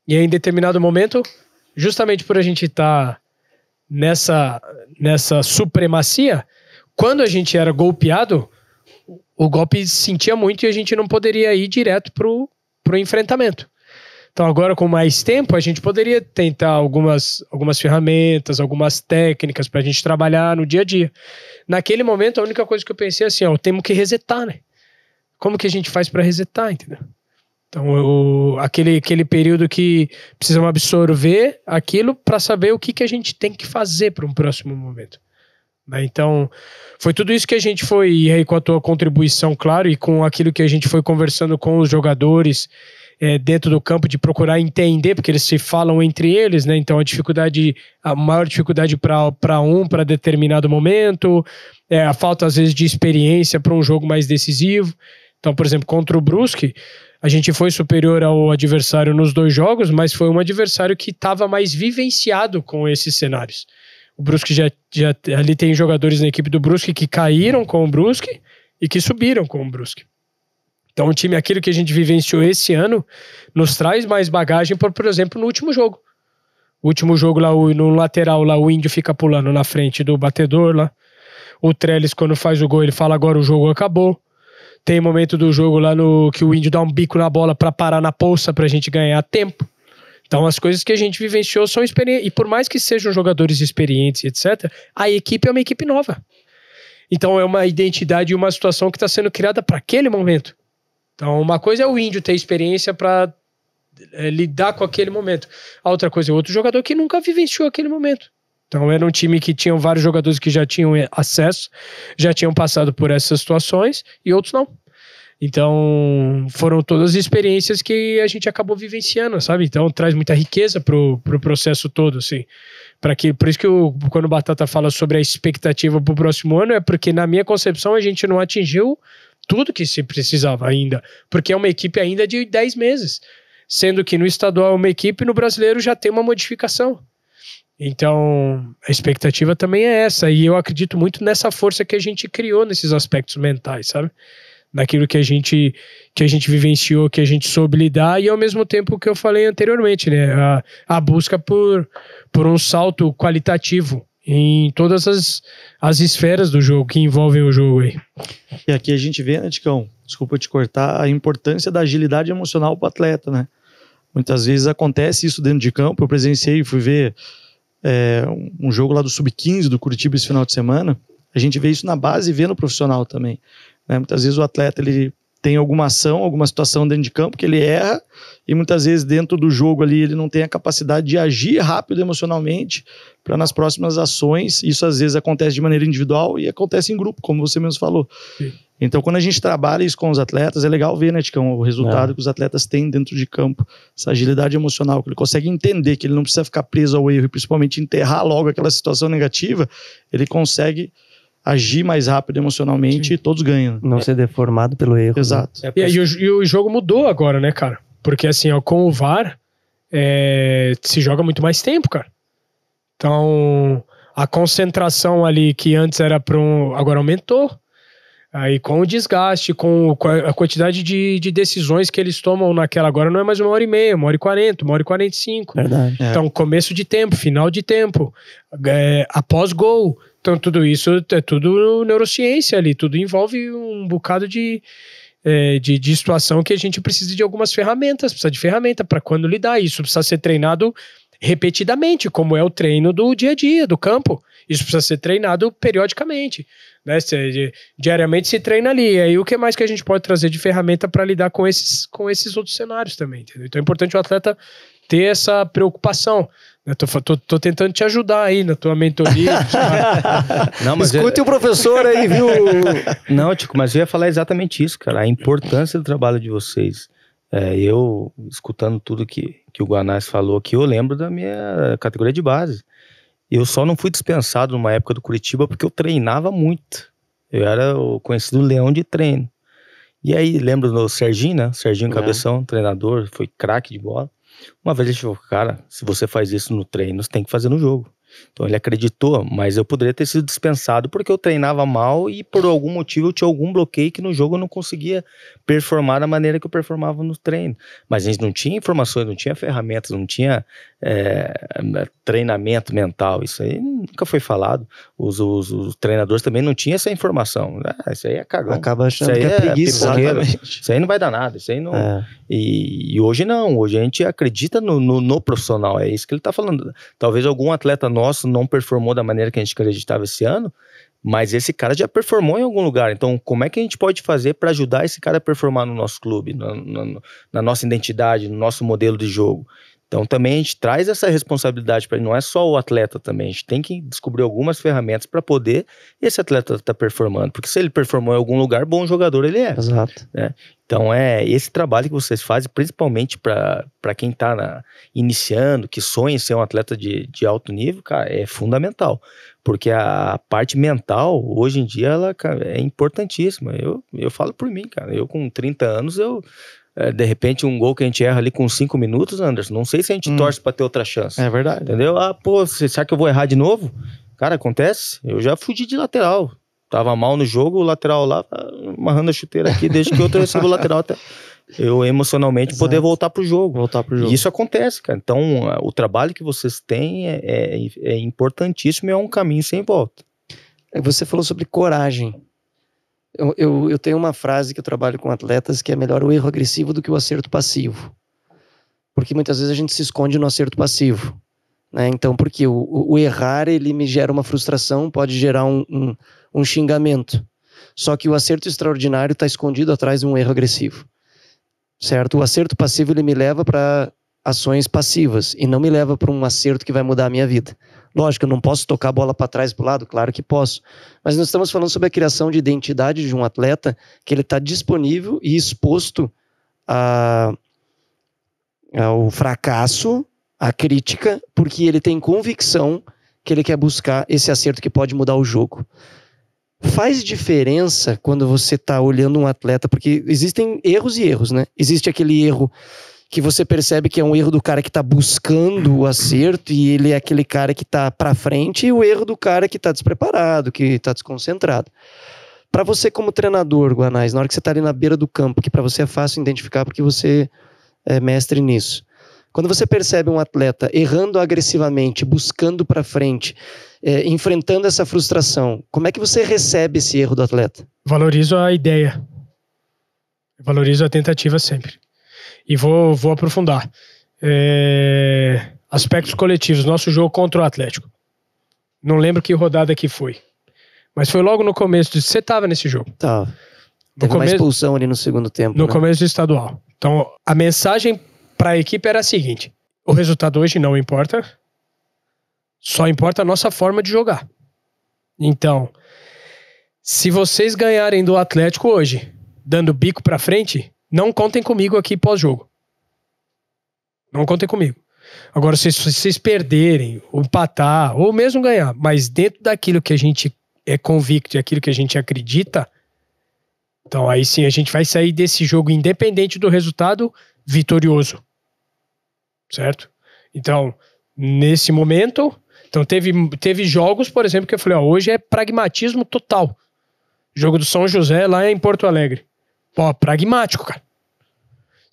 E aí, em determinado momento, justamente por a gente estar tá nessa, nessa supremacia, quando a gente era golpeado, o golpe sentia muito e a gente não poderia ir direto pro, pro enfrentamento. Então, agora com mais tempo, a gente poderia tentar algumas, algumas ferramentas, algumas técnicas para a gente trabalhar no dia a dia. Naquele momento, a única coisa que eu pensei é assim: ó, temos que resetar, né? Como que a gente faz para resetar, entendeu? Então, o, aquele, aquele período que precisamos absorver aquilo para saber o que, que a gente tem que fazer para um próximo momento. Né? Então, foi tudo isso que a gente foi, e aí com a tua contribuição, claro, e com aquilo que a gente foi conversando com os jogadores é, dentro do campo de procurar entender, porque eles se falam entre eles, né? Então a dificuldade, a maior dificuldade para um para determinado momento, é, a falta às vezes de experiência para um jogo mais decisivo. Então, por exemplo, contra o Brusque, a gente foi superior ao adversário nos dois jogos, mas foi um adversário que estava mais vivenciado com esses cenários. O Brusque já, já ali tem jogadores na equipe do Brusque que caíram com o Brusque e que subiram com o Brusque. Então, o time, aquilo que a gente vivenciou esse ano, nos traz mais bagagem, por, por exemplo, no último jogo. O último jogo lá, no lateral lá, o índio fica pulando na frente do batedor lá. O Trellis, quando faz o gol, ele fala agora o jogo acabou. Tem momento do jogo lá no que o índio dá um bico na bola para parar na para a gente ganhar tempo. Então as coisas que a gente vivenciou são experiências. E por mais que sejam jogadores experientes, etc., a equipe é uma equipe nova. Então é uma identidade e uma situação que está sendo criada para aquele momento. Então, uma coisa é o índio ter experiência para é, eh, lidar com aquele momento. A outra coisa é outro jogador que nunca vivenciou aquele momento. Então, era um time que tinha vários jogadores que já tinham eh, acesso, já tinham passado por essas situações e outros não. Então, foram todas experiências que a gente acabou vivenciando, sabe? Então, traz muita riqueza pro, pro processo todo, assim. Para que, por isso que eu, quando o Batata fala sobre a expectativa pro próximo ano, é porque na minha concepção a gente não atingiu tudo que se precisava ainda, porque é uma equipe ainda de 10 meses, sendo que no estadual é uma equipe, no brasileiro já tem uma modificação. Então, a expectativa também é essa, e eu acredito muito nessa força que a gente criou nesses aspectos mentais, sabe? Naquilo que a gente que a gente vivenciou, que a gente soube lidar, e ao mesmo tempo que eu falei anteriormente, né? A, a busca por, por um salto qualitativo em todas as, as esferas do jogo que envolvem o jogo aí. E aqui a gente vê, né, Ticão, desculpa te cortar, a importância da agilidade emocional para o atleta, né? Muitas vezes acontece isso dentro de campo. Eu presenciei, fui ver é, um jogo lá do Sub-15 do Curitiba esse final de semana. A gente vê isso na base e vê no profissional também. Né? Muitas vezes o atleta ele tem alguma ação, alguma situação dentro de campo que ele erra e muitas vezes dentro do jogo ali ele não tem a capacidade de agir rápido emocionalmente para nas próximas ações. Isso às vezes acontece de maneira individual e acontece em grupo, como você mesmo falou. Sim. Então, quando a gente trabalha isso com os atletas, é legal ver, né, Ticão, o resultado é. que os atletas têm dentro de campo, essa agilidade emocional, que ele consegue entender que ele não precisa ficar preso ao erro e principalmente enterrar logo aquela situação negativa, ele consegue agir mais rápido emocionalmente Sim. e todos ganham. Não é. ser deformado pelo erro. Né? Exato. Né? É, e, o, e, o, jogo mudou agora, né, cara? Porque assim, ó, com o VAR é, se joga muito mais tempo, cara. Então a concentração ali que antes era para um. agora aumentou. Aí com o desgaste, com a quantidade de, de, decisões que eles tomam naquela agora não é mais uma hora e meia, uma hora e quarenta, uma hora e quarenta e cinco. Verdade. É. Então, começo de tempo, final de tempo, é, após gol. Então, tudo isso é tudo neurociência ali, tudo envolve um bocado de, é, de, de, situação que a gente precisa de algumas ferramentas, precisa de ferramenta para quando lidar. Isso precisa ser treinado repetidamente, como é o treino do dia a dia, do campo. Isso precisa ser treinado periodicamente. Né? diariamente se treina ali. E aí o que mais que a gente pode trazer de ferramenta para lidar com esses, com esses outros cenários também? Entendeu? Então é importante o atleta ter essa preocupação. Eu né? tô, tô, tô, tentando te ajudar aí na tua mentoria. não, mas Escute eu... o professor aí, viu? não, Tico, mas eu ia falar exatamente isso, cara. A importância do trabalho de vocês. É, eu, escutando tudo que, que o Guanás falou aqui, eu lembro da minha categoria de base. Eu só não fui dispensado numa época do Curitiba porque eu treinava muito. Eu era o conhecido leão de treino. E aí, lembro do Serginho, né? Serginho Cabeção, é. treinador, foi craque de bola. Uma vez ele falou, cara, se você faz isso no treino, você tem que fazer no jogo. Então ele acreditou, mas eu poderia ter sido dispensado porque eu treinava mal e por algum motivo eu tinha algum bloqueio que no jogo eu não conseguia performar da maneira que eu performava no treino. Mas a gente não tinha informações, não tinha ferramentas, não tinha é, treinamento mental. Isso aí nunca foi falado. Os, os, os treinadores também não tinham essa informação. Ah, isso aí é cagão. Acaba achando que é, é preguiça. Isso aí não vai dar nada. Isso aí não. É. E, e, hoje não. Hoje a gente acredita no, no, no profissional. É isso que ele está falando. Talvez algum atleta nosso nosso não performou da maneira que a gente acreditava esse ano, mas esse cara já performou em algum lugar. Então, como é que a gente pode fazer para ajudar esse cara a performar no nosso clube, na, na, nossa identidade, no nosso modelo de jogo? Então também a gente traz essa responsabilidade para não é só o atleta também, a gente tem que descobrir algumas ferramentas para poder esse atleta estar tá performando, porque se ele performou em algum lugar, bom jogador ele é. Exato. Né? Então é esse trabalho que vocês fazem, principalmente para quem está iniciando, que sonha em ser um atleta de, de alto nível, cara, é fundamental. Porque a parte mental, hoje em dia, ela cara, é importantíssima. Eu, eu falo por mim, cara. Eu com 30 anos, eu é, de repente, um gol que a gente erra ali com cinco minutos, Anderson, não sei se a gente hum. torce para ter outra chance. É verdade. Entendeu? Ah, pô, será que eu vou errar de novo? Cara, acontece. Eu já fugi de lateral. Tava mal no jogo, o lateral lá, ah, amarrando a chuteira aqui, desde que outro recebo o lateral até eu emocionalmente Exato. poder voltar pro jogo. Voltar pro jogo. E isso acontece, cara. Então, ah, o trabalho que vocês têm é, é, é importantíssimo e é um caminho sem volta. Você falou sobre coragem. Eu, eu, eu, tenho uma frase que eu trabalho com atletas que é melhor o erro agressivo do que o acerto passivo. Porque muitas vezes a gente se esconde no acerto passivo. Né? Então, porque o, o errar, ele me gera uma frustração, pode gerar um, um, um xingamento. Só que o acerto extraordinário está escondido atrás de um erro agressivo. Certo? O acerto passivo, ele me leva para ações passivas e não me leva para um acerto que vai mudar a minha vida. Lógico, eu não posso tocar a bola para trás para o lado, claro que posso. Mas nós estamos falando sobre a criação de identidade de um atleta que ele está disponível e exposto a, ao fracasso, à crítica, porque ele tem convicção que ele quer buscar esse acerto que pode mudar o jogo. Faz diferença quando você está olhando um atleta, porque existem erros e erros, né? Existe aquele erro que você percebe que é um erro do cara que tá buscando o acerto e ele é aquele cara que tá para frente e o erro do cara que tá despreparado, que tá desconcentrado. Para você como treinador, Guanais, na hora que você tá ali na beira do campo, que para você é fácil identificar porque você é mestre nisso. Quando você percebe um atleta errando agressivamente, buscando para frente, é, enfrentando essa frustração, como é que você recebe esse erro do atleta? Valorizo a ideia. Valorizo a tentativa sempre e vou, vou aprofundar. É, aspectos coletivos, nosso jogo contra o Atlético. Não lembro que rodada que foi. Mas foi logo no começo. você estava nesse jogo? Tava. Tá. Teve começo, uma expulsão ali no segundo tempo. No né? começo do estadual. Então, a mensagem para a equipe era a seguinte: o resultado hoje não importa, só importa a nossa forma de jogar. Então, se vocês ganharem do Atlético hoje, dando bico para frente, não contem comigo aqui pós-jogo. Não contem comigo. Agora, se vocês perderem, ou empatar, ou mesmo ganhar, mas dentro daquilo que a gente é convicto e aquilo que a gente acredita, então aí sim a gente vai sair desse jogo, independente do resultado, vitorioso. Certo? Então, nesse momento. Então, teve, teve jogos, por exemplo, que eu falei: ó, hoje é pragmatismo total. Jogo do São José lá em Porto Alegre. Pô, pragmático, cara.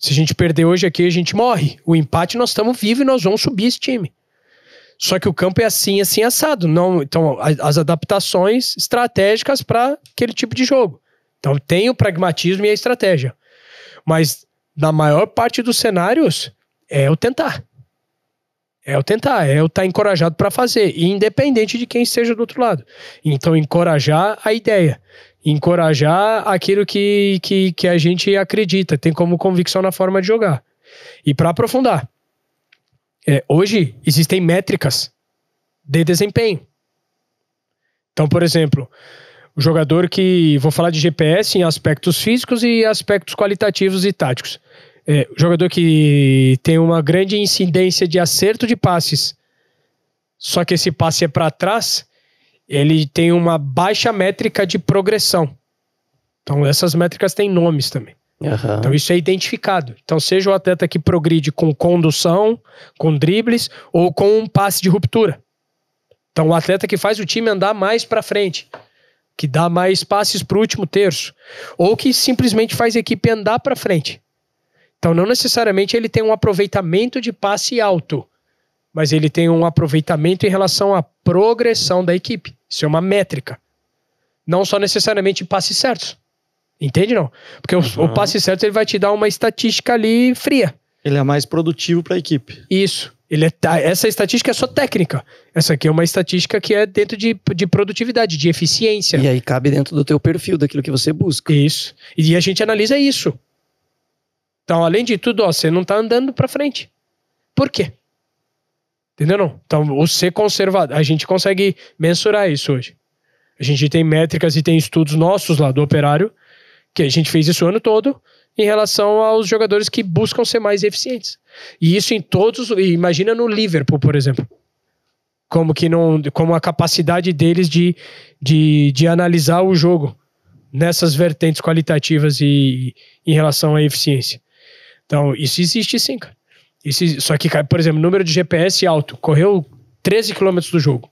Se a gente perder hoje aqui, a gente morre. O empate nós estamos vivos e nós vamos subir esse time. Só que o campo é assim, assim assado. Não, então as adaptações estratégicas para aquele tipo de jogo. Então tem o pragmatismo e a estratégia. Mas na maior parte dos cenários é o tentar. É o tentar, é o estar tá encorajado para fazer, independente de quem esteja do outro lado. Então encorajar a ideia encorajar aquilo que, que, que a gente acredita, tem como convicção na forma de jogar. E para aprofundar, é, hoje existem métricas de desempenho. Então, por exemplo, o jogador que. Vou falar de GPS em aspectos físicos e aspectos qualitativos e táticos. É, jogador que tem uma grande incidência de acerto de passes, só que esse passe é para trás, ele tem uma baixa métrica de progressão. Então, essas métricas têm nomes também. Uhum. Então, isso é identificado. Então, seja o atleta que progride com condução, com dribles ou com um passe de ruptura. Então, o atleta que faz o time andar mais para frente, que dá mais passes para o último terço, ou que simplesmente faz a equipe andar para frente. Então, não necessariamente ele tem um aproveitamento de passe alto, mas ele tem um aproveitamento em relação à progressão da equipe. Isso é uma métrica. Não só necessariamente passes certos. Entende não? Porque uhum. o, o passe certo ele vai te dar uma estatística ali fria. Ele é mais produtivo para a equipe. Isso. Ele é, essa estatística é só técnica. Essa aqui é uma estatística que é dentro de, de produtividade, de eficiência. E aí cabe dentro do teu perfil, daquilo que você busca. Isso. E a gente analisa isso. Então, além de tudo, ó, você não está andando para frente. Por quê? Entendeu? Não? Então, o ser conservador, a gente consegue mensurar isso hoje. A gente tem métricas e tem estudos nossos lá do operário, que a gente fez isso o ano todo, em relação aos jogadores que buscam ser mais eficientes. E isso em todos, imagina no Liverpool, por exemplo. Como que não, como a capacidade deles de, de, de analisar o jogo nessas vertentes qualitativas e em relação à eficiência. Então, isso existe sim, cara. Esse, só que, por exemplo, número de GPS alto. Correu 13 km do jogo.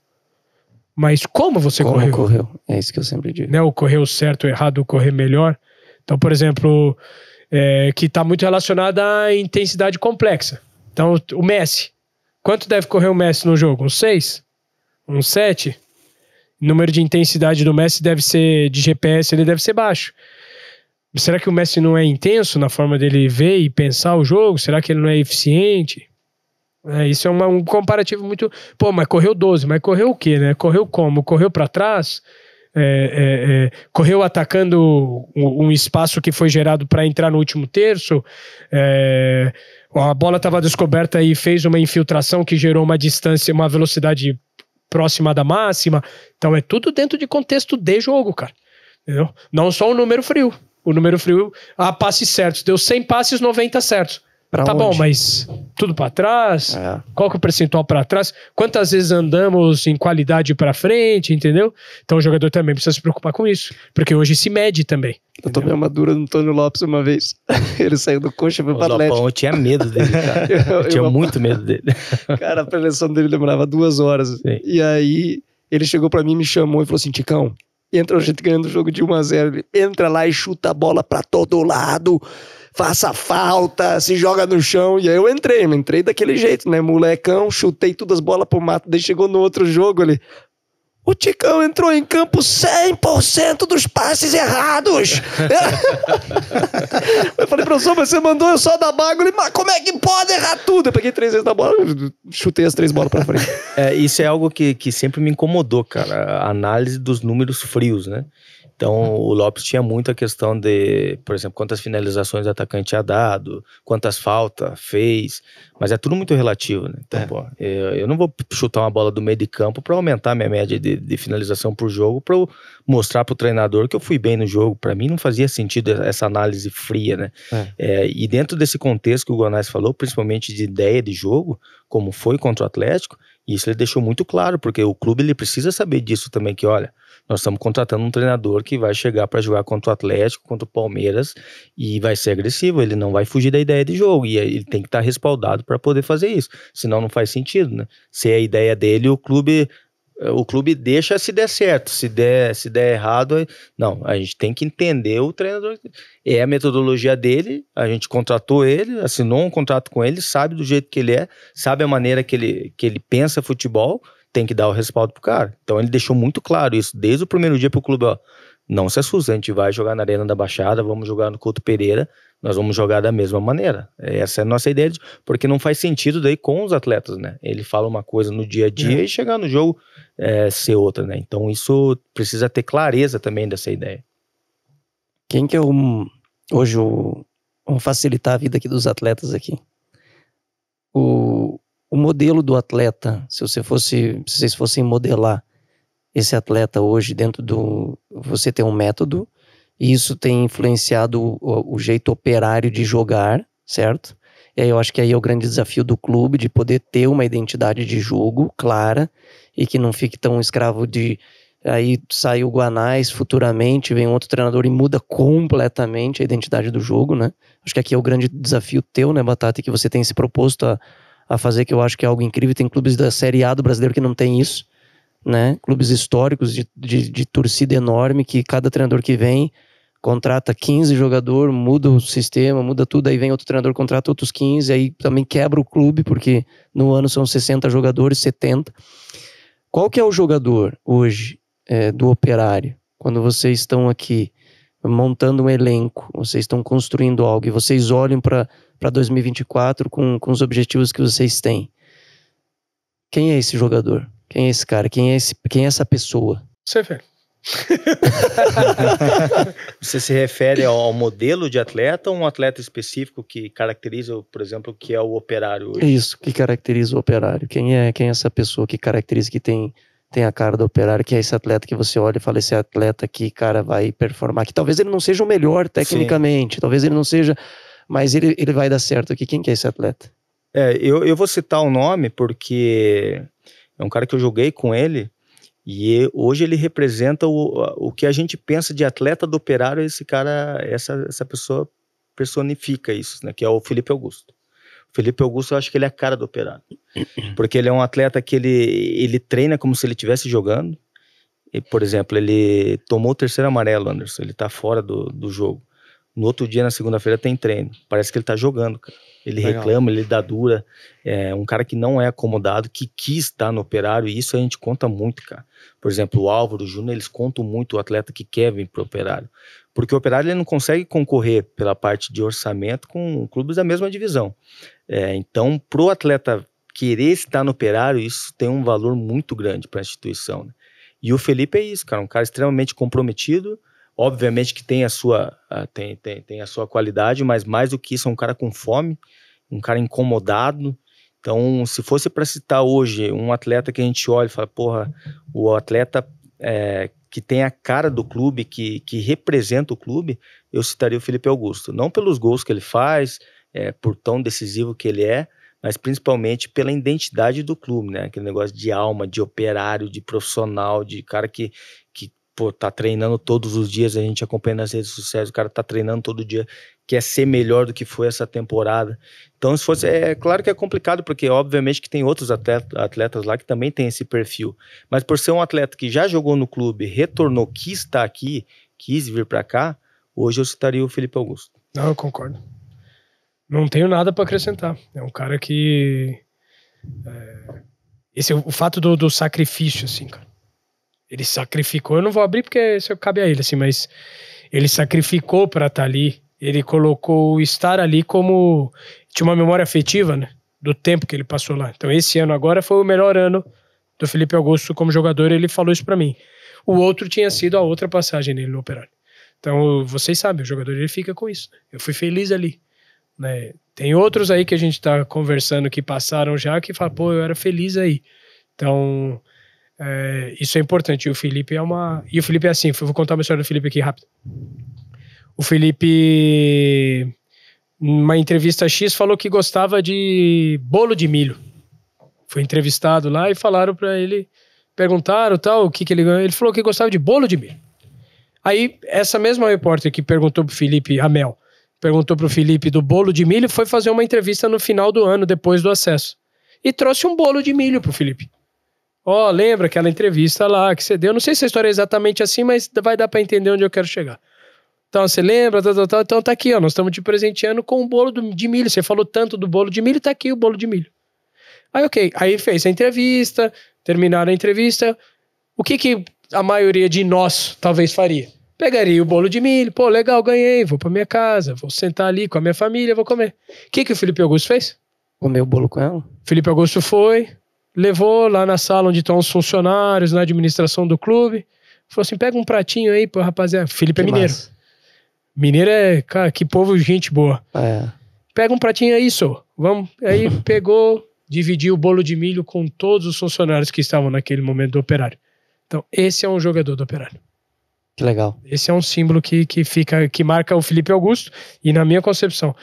Mas como você como correu? correu? É isso que eu sempre digo. Né? O correu certo, o errado, o correr melhor. Então, por exemplo, é, que está muito relacionado à intensidade complexa. Então, o Messi. Quanto deve correr o Messi no jogo? Um 6? Um 7? número de intensidade do Messi deve ser de GPS, ele deve ser baixo. Será que o Messi não é intenso na forma dele ver e pensar o jogo? Será que ele não é eficiente? É, isso é uma, um comparativo muito. Pô, mas correu 12, mas correu o quê, né? Correu como? Correu para trás? É, é, é, correu atacando um, espaço que foi gerado para entrar no último terço? É, a bola estava descoberta e fez uma infiltração que gerou uma distância, uma velocidade próxima da máxima. Então é tudo dentro de contexto de jogo, cara. Entendeu? Não só o um número frio o número frio a passes certos. Deu 100 passes, 90 certos. Pra tá onde? bom, mas tudo para trás? É. Qual que é o percentual para trás? Quantas vezes andamos em qualidade para frente, entendeu? Então o jogador também precisa se preocupar com isso, porque hoje se mede também. Eu entendeu? tomei uma dura no Antônio Lopes uma vez. Ele saiu do coxa e foi para Atlético. Eu tinha medo dele, cara. eu, eu, eu tinha eu, muito medo dele. cara, a preleção dele demorava duas horas. Sim. E aí ele chegou para mim, me chamou e falou assim, Ticão, entra a gente ganhando o jogo de 1 a 0 entra lá e chuta a bola para todo lado, faça falta, se joga no chão. E aí eu entrei, eu entrei daquele jeito, né? Molecão, chutei todas as bolas pro mato, daí chegou no outro jogo ele, o Ticão entrou em campo 100% dos passes errados. eu falei, professor, mas você mandou eu só dar bagulho. mas como é que pode errar tudo? Eu peguei três vezes na bola, chutei as três bolas pra frente. É, isso é algo que, que sempre me incomodou, cara. A análise dos números frios, né? Então, o Lopes tinha muito a questão de, por exemplo, quantas finalizações o atacante tinha dado, quantas faltas fez, mas é tudo muito relativo, né? Então, é. pô, eu, eu, não vou chutar uma bola do meio de campo para aumentar minha média de, de finalização por jogo, para mostrar para o treinador que eu fui bem no jogo. Para mim, não fazia sentido essa análise fria, né? É. É, e dentro desse contexto que o Guanais falou, principalmente de ideia de jogo, como foi contra o Atlético, isso ele deixou muito claro, porque o clube ele precisa saber disso também, que olha, nós estamos contratando um treinador que vai chegar para jogar contra o Atlético, contra o Palmeiras e vai ser agressivo, ele não vai fugir da ideia de jogo e ele tem que estar tá respaldado para poder fazer isso, senão não faz sentido, né? Se é a ideia dele, o clube eh, o clube deixa se der certo, se der, se der errado, não, a gente tem que entender o treinador, é a metodologia dele, a gente contratou ele, assinou um contrato com ele, sabe do jeito que ele é, sabe a maneira que ele, que ele pensa futebol, tem que dar o respaldo pro cara. Então ele deixou muito claro isso desde o primeiro dia pro clube, ó, não se assusta, a gente vai jogar na Arena da Baixada, vamos jogar no Couto Pereira, nós vamos jogar da mesma maneira. Essa é a nossa ideia, de, porque não faz sentido daí com os atletas, né? Ele fala uma coisa no dia a dia é. e chegar no jogo é, ser outra, né? Então isso precisa ter clareza também dessa ideia. Quem que é o hoje o vamos facilitar a vida aqui dos atletas aqui? O, o modelo do atleta, se você fosse, se vocês fossem modelar esse atleta hoje dentro do. Você tem um método, e isso tem influenciado o, o jeito operário de jogar, certo? E aí eu acho que aí é o grande desafio do clube de poder ter uma identidade de jogo clara e que não fique tão escravo de aí sai o Guanais futuramente, vem outro treinador e muda completamente a identidade do jogo, né? Acho que aqui é o grande desafio teu, né, Batata, que você tem se proposto a, a fazer, que eu acho que é algo incrível. Tem clubes da Série A do brasileiro que não tem isso né? Clubes históricos de, de, de torcida enorme que cada treinador que vem contrata 15 jogador, muda o sistema, muda tudo, aí vem outro treinador, contrata outros 15, aí também quebra o clube, porque no ano são 60 jogadores, 70. Qual que é o jogador hoje é, do operário? Quando vocês estão aqui montando um elenco, vocês estão construindo algo e vocês olham para 2024 com, com os objetivos que vocês têm. Quem é esse jogador? Quem é esse cara? Quem é, esse, quem é essa pessoa? Você vê. É você se refere ao modelo de atleta ou um atleta específico que caracteriza, por exemplo, que é o operário? Hoje? Isso, que caracteriza o operário. Quem é, quem é essa pessoa que caracteriza, que tem, tem a cara do operário, que é esse atleta que você olha e fala: esse atleta que cara, vai performar. Que talvez ele não seja o melhor tecnicamente, Sim. talvez ele não seja, mas ele, ele vai dar certo aqui. Quem que é esse atleta? É, eu, eu vou citar o um nome porque é um cara que eu joguei com ele e hoje ele representa o, o que a gente pensa de atleta do operário, esse cara, essa, essa pessoa personifica isso, né? Que é o Felipe Augusto. O Felipe Augusto, eu acho que ele é a cara do operário. Porque ele é um atleta que ele, ele treina como se ele estivesse jogando. E, por exemplo, ele tomou o terceiro amarelo, Anderson. Ele tá fora do, do jogo. No outro dia, na segunda-feira, tem treino. Parece que ele tá jogando, cara. Ele Legal. reclama, ele dá dura. É um cara que não é acomodado, que quis estar no operário, e isso a gente conta muito, cara. Por exemplo, o Álvaro, o Júnior, eles contam muito o atleta que quer vir pro operário. Porque o operário ele não consegue concorrer pela parte de orçamento com clubes da mesma divisão. É, então, pro atleta querer estar no operário, isso tem um valor muito grande para a instituição. Né? E o Felipe é isso, cara, um cara extremamente comprometido Obviamente que tem a sua tem, tem, tem a sua qualidade, mas mais do que isso, é um cara com fome, um cara incomodado. Então, se fosse para citar hoje um atleta que a gente olha e fala, porra, o atleta é, que tem a cara do clube, que, que representa o clube, eu citaria o Felipe Augusto. Não pelos gols que ele faz, é, por tão decisivo que ele é, mas principalmente pela identidade do clube, né? Aquele negócio de alma, de operário, de profissional, de cara que, pô, tá treinando todos os dias, a gente acompanha nas redes sociais, o cara tá treinando todo dia, quer ser melhor do que foi essa temporada. Então, se fosse, é claro que é complicado, porque obviamente que tem outros atletas, atletas lá que também tem esse perfil. Mas por ser um atleta que já jogou no clube, retornou, quis estar tá aqui, quis vir para cá, hoje eu citaria o Felipe Augusto. Não, eu concordo. Não tenho nada para acrescentar. É um cara que é, esse é o fato do, do sacrifício, assim, cara ele sacrificou. Eu não vou abrir porque isso cabe a ele, assim, mas ele sacrificou para estar tá ali. Ele colocou o estar ali como. Tinha uma memória afetiva, né? Do tempo que ele passou lá. Então, esse ano agora foi o melhor ano do Felipe Augusto como jogador. Ele falou isso para mim. O outro tinha sido a outra passagem dele no Operário. Então, vocês sabem, o jogador ele fica com isso. Né. Eu fui feliz ali. Né? Tem outros aí que a gente está conversando que passaram já que falam, pô, eu era feliz aí. Então, é, isso é importante. E o Felipe é uma. E o Felipe é assim, vou contar uma história do Felipe aqui rápido. O Felipe, numa entrevista X, falou que gostava de bolo de milho. Foi entrevistado lá e falaram para ele, perguntaram tal, o que, que ele ganhou. Ele falou que gostava de bolo de milho. Aí, essa mesma repórter que perguntou pro Felipe, a Mel, perguntou pro Felipe do bolo de milho, foi fazer uma entrevista no final do ano, depois do acesso. E trouxe um bolo de milho pro Felipe. Ó, oh, lembra aquela entrevista lá que você deu? Não sei se a história é exatamente assim, mas vai dar para entender onde eu quero chegar. Então, você lembra? Tá, tá, tá, tá. Então tá aqui, ó. Nós estamos te presenteando com o um bolo de milho. Você falou tanto do bolo de milho, tá aqui o bolo de milho. Aí, ok. Aí fez a entrevista, terminaram a entrevista. O que que a maioria de nós talvez faria? Pegaria o bolo de milho, pô, legal, ganhei, vou pra minha casa, vou sentar ali com a minha família, vou comer. O que que o Felipe Augusto fez? Comeu o bolo com ela. Felipe Augusto foi, levou lá na sala onde estão os funcionários, na administração do clube. Falou assim: pega um pratinho aí pro rapaziada. Felipe é que é mineiro. Massa. Mineiro é, cara, que povo, gente boa. É. Pega um pratinho aí, só. Vamos. Aí pegou, dividiu o bolo de milho com todos os funcionários que estavam naquele momento do operário. Então, esse é um jogador do operário. Que legal. Esse é um símbolo que, que fica, que marca o Felipe Augusto e na minha concepção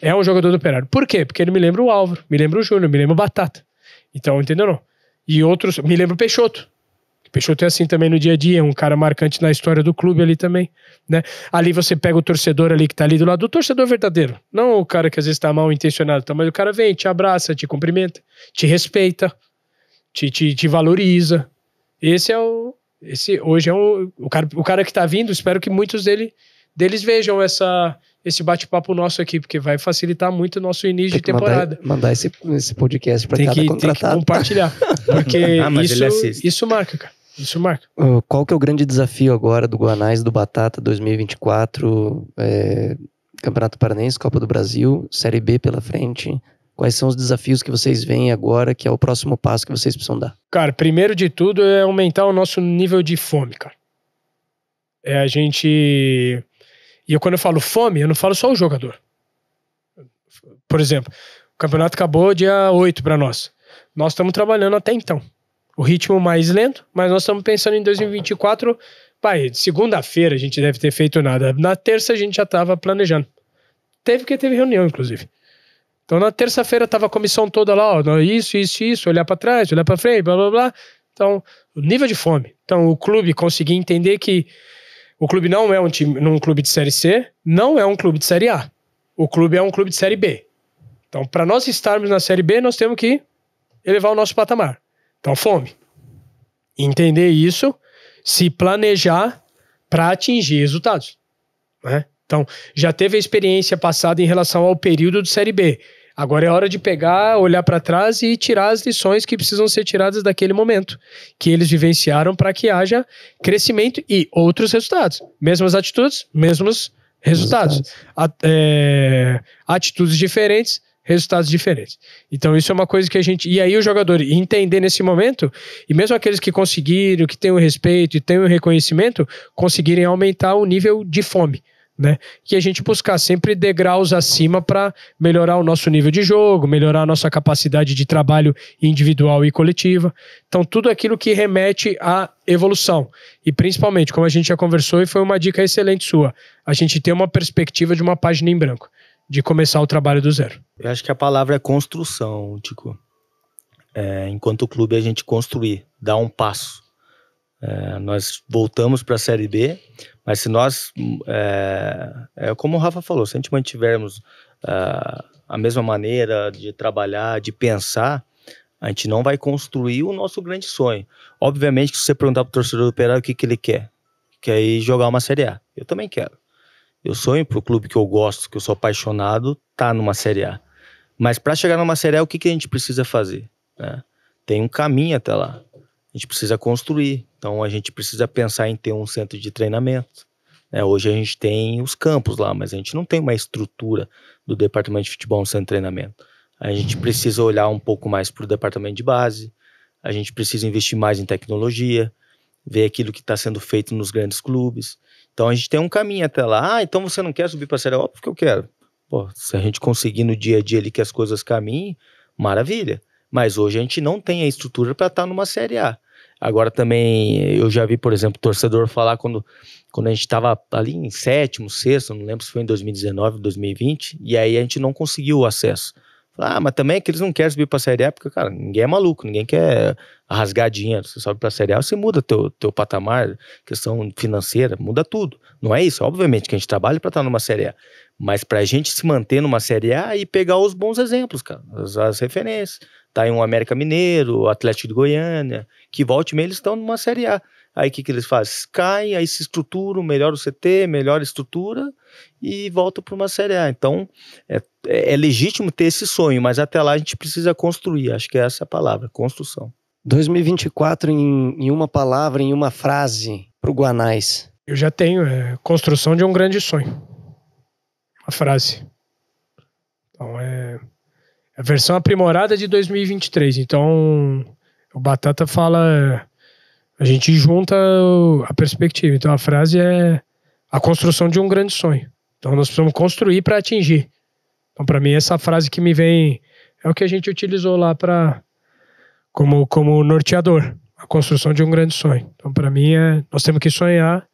é um jogador do Operário. Por quê? Porque ele me lembra o Álvaro, me lembra o Júnior, me lembra o Batata. Então, entendeu? E outros, me lembro Peixoto. Peixoto é assim também no dia a dia, é um cara marcante na história do clube ali também, né? Ali você pega o torcedor ali que tá ali do lado, o torcedor verdadeiro, não o cara que às vezes tá mal intencionado, tá, mas o cara vem, te abraça, te cumprimenta, te respeita, te, te, te valoriza. Esse é o esse hoje é o, o cara, o cara que tá vindo, espero que muitos dele deles vejam essa esse bate-papo nosso aqui, porque vai facilitar muito o nosso início tem de temporada. Mandar, mandar esse, esse podcast para cada que, contratado. Tem que compartilhar, porque ah, isso, isso marca, cara. Isso marca. Qual que é o grande desafio agora do Guanais, do Batata 2024? É, Campeonato Paranense, Copa do Brasil, Série B pela frente. Quais são os desafios que vocês veem agora, que é o próximo passo que vocês precisam dar? Cara, primeiro de tudo é aumentar o nosso nível de fome, cara. É a gente e eu, quando eu falo fome, eu não falo só o jogador. Por exemplo, o campeonato acabou dia 8 para nós. Nós estamos trabalhando até então. O ritmo mais lento, mas nós estamos pensando em 2024. Pai, segunda-feira a gente deve ter feito nada. Na terça a gente já estava planejando. Teve que teve reunião, inclusive. Então na terça-feira estava a comissão toda lá, ó, isso, isso, isso, olhar para trás, olhar para frente, blá, blá, blá. Então, o nível de fome. Então, o clube conseguir entender que o clube não é um time, num clube de série C, não é um clube de série A. O clube é um clube de série B. Então, para nós estarmos na série B, nós temos que elevar o nosso patamar. Então, fome. Entender isso, se planejar para atingir resultados. Né? Então, já teve a experiência passada em relação ao período de série B. Agora é hora de pegar, olhar para trás e tirar as lições que precisam ser tiradas daquele momento que eles vivenciaram para que haja crescimento e outros resultados. Mesmas atitudes, mesmos resultados. é, atitudes diferentes, resultados diferentes. Então isso é uma coisa que a gente e aí o jogador entender nesse momento e mesmo aqueles que conseguiram, que têm o respeito e têm o reconhecimento, conseguirem aumentar o nível de fome né? Que a gente buscar sempre degraus acima para melhorar o nosso nível de jogo, melhorar a nossa capacidade de trabalho individual e coletiva. Então, tudo aquilo que remete à evolução. E principalmente, como a gente já conversou e foi uma dica excelente sua, a gente ter uma perspectiva de uma página em branco, de começar o trabalho do zero. Eu acho que a palavra é construção, Tico. É, enquanto clube, a gente construir, dar um passo. É, nós voltamos para a Série B, mas se nós, hum, é, é, como o Rafa falou, se a gente mantivermos é, a mesma maneira de trabalhar, de pensar, a gente não vai construir o nosso grande sonho. Obviamente que se você perguntar para o torcedor do Operário o que, que ele quer, quer ir jogar uma Série A. Eu também quero. Eu sonho para o clube que eu gosto, que eu sou apaixonado, tá numa Série A. Mas para chegar numa Série A, o que, que a gente precisa fazer? Né? Tem um caminho até lá a gente precisa construir. Então a gente precisa pensar em ter um centro de treinamento. É, hoje a gente tem os campos lá, mas a gente não tem uma estrutura do departamento de futebol no centro de treinamento. A gente precisa olhar um pouco mais para o departamento de base, a gente precisa investir mais em tecnologia, ver aquilo que está sendo feito nos grandes clubes. Então a gente tem um caminho até lá. Ah, então você não quer subir para a Série A? Óbvio que eu quero. Pô, se a gente conseguir no dia a dia ali que as coisas caminhem, maravilha. Mas hoje a gente não tem a estrutura para estar tá numa Série A. Agora também eu já vi, por exemplo, torcedor falar quando, quando a gente estava ali em sétimo, sexto, não lembro se foi em 2019, 2020, e aí a gente não conseguiu o acesso. Ah, mas também é que eles não querem subir para a Série A, porque, cara, ninguém é maluco, ninguém quer rasgar dinheiro. Você sobe para a Série A, você muda teu, teu patamar, questão financeira, muda tudo. Não é isso, obviamente que a gente trabalha para estar tá numa Série A, mas para a gente se manter numa Série A e pegar os bons exemplos, cara, as, as referências tá em um América Mineiro, Atlético de Goiânia, que volte e meia eles estão numa Série A. Aí o que, que eles fazem? Caem, aí se estruturam, melhora o CT, melhora a estrutura e volta para uma Série A. Então é, é, é legítimo ter esse sonho, mas até lá a gente precisa construir. Acho que é essa a palavra, construção. 2024 em, em uma palavra, em uma frase para o Guanais. Eu já tenho, é, construção de um grande sonho. Uma frase. Então é a versão aprimorada é de 2023. Então, o Batata fala. A gente junta a perspectiva. Então, a frase é a construção de um grande sonho. Então, nós precisamos construir para atingir. Então, para mim, essa frase que me vem é o que a gente utilizou lá para como, como norteador a construção de um grande sonho. Então, para mim, é, nós temos que sonhar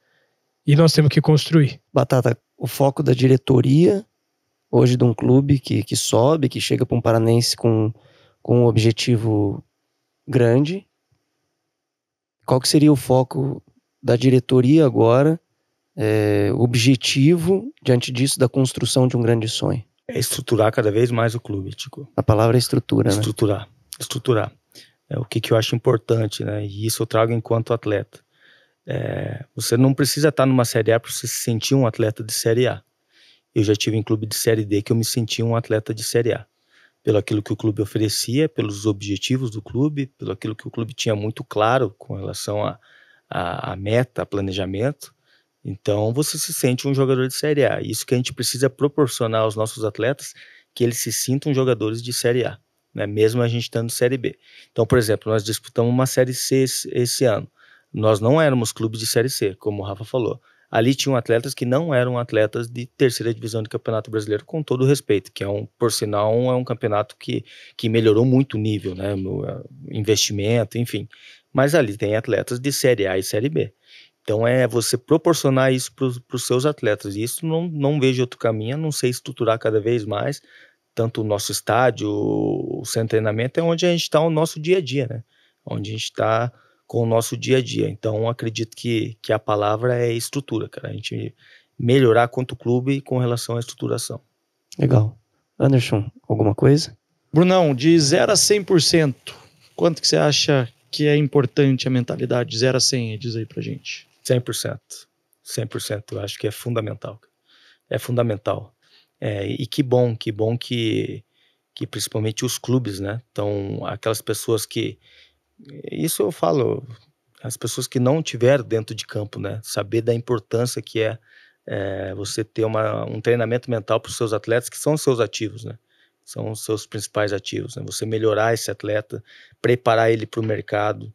e nós temos que construir. Batata, o foco da diretoria hoje de um clube que, que sobe, que chega para um paranense com, com um objetivo grande. Qual que seria o foco da diretoria agora, é, objetivo diante disso da construção de um grande sonho? É estruturar cada vez mais o clube, Tico. A palavra é estrutura, né? Estruturar, né? estruturar. É o que, que eu acho importante, né? E isso eu trago enquanto atleta. É, você não precisa estar numa Série A para você se sentir um atleta de Série A. Eu já tive em clube de Série D que eu me sentia um atleta de Série A. Pelo aquilo que o clube oferecia, pelos objetivos do clube, pelo aquilo que o clube tinha muito claro com relação a, a, a meta, a planejamento. Então você se sente um jogador de Série A. Isso que a gente precisa proporcionar aos nossos atletas, que eles se sintam jogadores de Série A, né? mesmo a gente estando Série B. Então, por exemplo, nós disputamos uma Série C esse, esse ano. Nós não éramos clubes de Série C, como o Rafa falou ali tinham atletas que não eram atletas de terceira divisão do campeonato brasileiro, com todo respeito, que é um, por sinal, é um campeonato que, que melhorou muito o nível, né? No, eh, investimento, enfim. Mas ali tem atletas de série A e série B. Então é você proporcionar isso para os seus atletas. E isso não, não vejo outro caminho, a não sei estruturar cada vez mais. Tanto o nosso estádio, o centro de treinamento, é onde a gente está o nosso dia a dia, né? Onde a gente está com o nosso dia a dia. Então, acredito que, que a palavra é estrutura, cara. A gente melhorar quanto clube com relação à estruturação. Legal. Anderson, alguma coisa? Brunão, de 0 a 100%, quanto que você acha que é importante a mentalidade 0 a 100? Diz aí pra gente. 100%. 100%. Eu acho que é fundamental. É fundamental. É, e que bom, que bom que, que principalmente os clubes, né? Então, aquelas pessoas que, isso eu falo as pessoas que não tiveram dentro de campo, né? Saber da importância que é, é você ter uma, um treinamento mental para os seus atletas, que são os seus ativos, né? São os seus principais ativos, né? Você melhorar esse atleta, preparar ele para o mercado.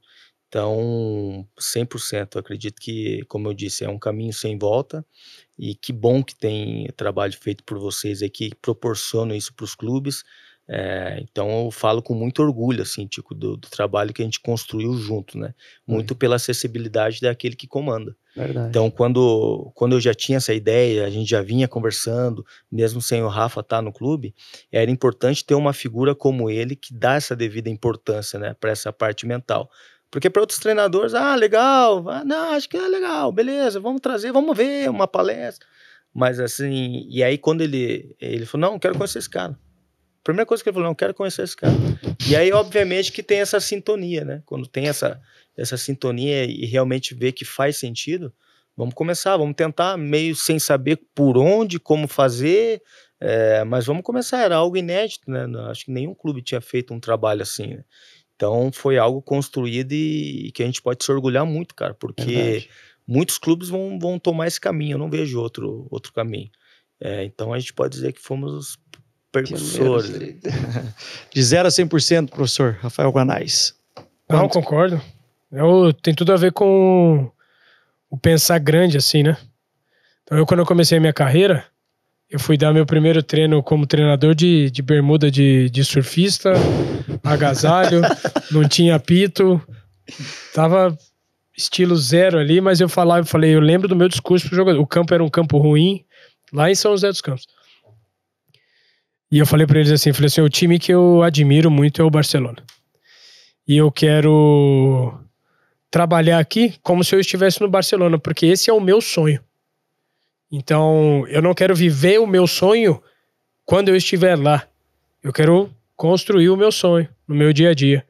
Então, 100%, eu acredito que, como eu disse, é um caminho sem volta e que bom que tem trabalho feito por vocês aqui, que proporciona isso para os clubes é, então eu falo com muito orgulho, assim, tipo do, do trabalho que a gente construiu junto, né? Muito é. pela acessibilidade daquele que comanda. Verdade. Então, quando, quando eu já tinha essa ideia, a gente já vinha conversando, mesmo sem o Rafa estar tá no clube, era importante ter uma figura como ele que dá essa devida importância, né, para essa parte mental. Porque para outros treinadores, ah, legal, ah, não, acho que é legal, beleza, vamos trazer, vamos ver uma palestra. Mas assim, e aí quando ele, ele falou, não, quero conhecer esse cara primeira coisa que ele falou, não, quero conhecer esse cara. E aí, obviamente, que tem essa sintonia, né? Quando tem essa, essa sintonia e realmente vê que faz sentido, vamos começar, vamos tentar, meio sem saber por onde, como fazer, é, mas vamos começar. Era algo inédito, né? Acho que nenhum clube tinha feito um trabalho assim, né? Então, foi algo construído e, que a gente pode se orgulhar muito, cara, porque Verdade. muitos clubes vão, vão tomar esse caminho, eu não vejo outro, outro caminho. É, então, a gente pode dizer que fomos de 0 a 100%, professor Rafael Guanais. Quanto? Não, concordo. Eu, é tem tudo a ver com o pensar grande, assim, né? Então, eu, quando eu comecei a minha carreira, eu fui dar meu primeiro treino como treinador de, de bermuda de, de surfista, agasalho, não tinha apito, tava estilo zero ali, mas eu falava, eu falei, eu lembro do meu discurso pro jogador. O campo era um campo ruim, lá em São José dos Campos. E eu falei para eles assim, falei assim, o time que eu admiro muito é o Barcelona. E eu quero trabalhar aqui como se eu estivesse no Barcelona, porque esse é o meu sonho. Então, eu não quero viver o meu sonho quando eu estiver lá. Eu quero construir o meu sonho no meu dia a dia,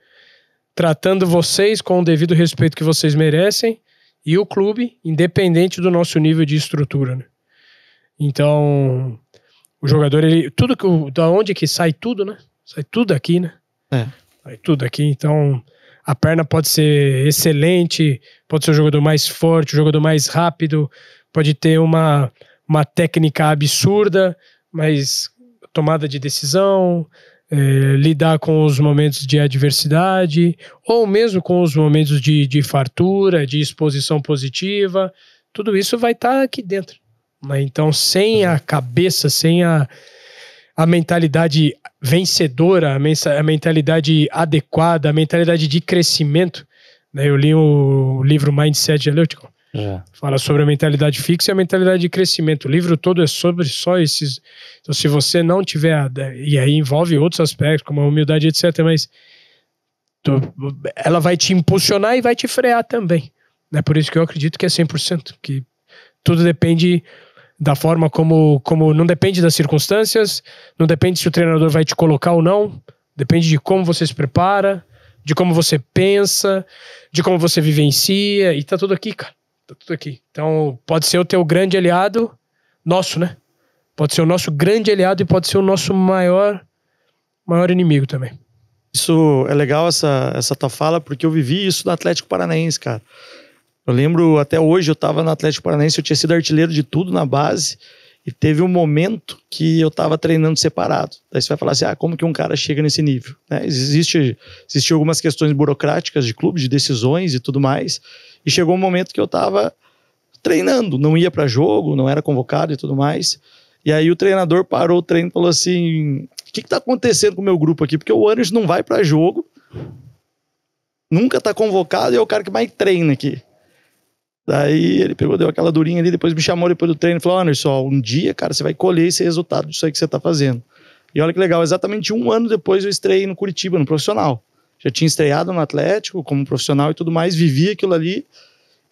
tratando vocês com o devido respeito que vocês merecem e o clube, independente do nosso nível de estrutura. Né? Então, o jogador, ele. Tudo que. Da onde que sai tudo, né? Sai tudo aqui, né? É. Sai tudo aqui. Então, a perna pode ser excelente, pode ser o jogador mais forte, o jogador mais rápido, pode ter uma, uma técnica absurda, mas tomada de decisão, é, lidar com os momentos de adversidade, ou mesmo com os momentos de, de fartura, de exposição positiva, tudo isso vai estar tá aqui dentro. Né? Então, sem a cabeça, sem a, a mentalidade vencedora, a, mentalidade adequada, a mentalidade de crescimento. Né? Eu li o livro Mindset Eléutico. É. Fala sobre a mentalidade fixa e a mentalidade de crescimento. O livro todo é sobre só esses. Então, se você não tiver. E aí envolve outros aspectos, como a humildade, etc. Mas tu, ela vai te impulsionar e vai te frear também. É por isso que eu acredito que é 100%. Que tudo depende da forma como, como não depende das circunstâncias, não depende se o treinador vai te colocar ou não, depende de como você se prepara, de como você pensa, de como você vivencia, e tá tudo aqui, cara. Tá tudo aqui. Então, pode ser o teu grande aliado, nosso, né? Pode ser o nosso grande aliado e pode ser o nosso maior maior inimigo também. Isso é legal essa essa tua fala porque eu vivi isso no Atlético Paranaense, cara. Eu lembro até hoje, eu estava no Atlético Paranaense, eu tinha sido artilheiro de tudo na base. E teve um momento que eu estava treinando separado. Daí você vai falar assim: ah, como que um cara chega nesse nível? Né? Existe, existe algumas questões burocráticas de clube, de decisões e tudo mais. E chegou um momento que eu estava treinando, não ia para jogo, não era convocado e tudo mais. E aí o treinador parou o treino e falou assim: o que, está acontecendo com o meu grupo aqui? Porque o Anderson não vai para jogo, nunca está convocado e é o cara que mais treina aqui. Daí ele pegou, deu aquela durinha ali, depois me chamou depois do treino e falou: Anderson, ó, um dia, cara, você vai colher esse resultado disso aí que você tá fazendo. E olha que legal, exatamente um ano depois eu estreiei no Curitiba, no profissional. Já tinha estreado no Atlético como profissional e tudo mais, vivia aquilo ali.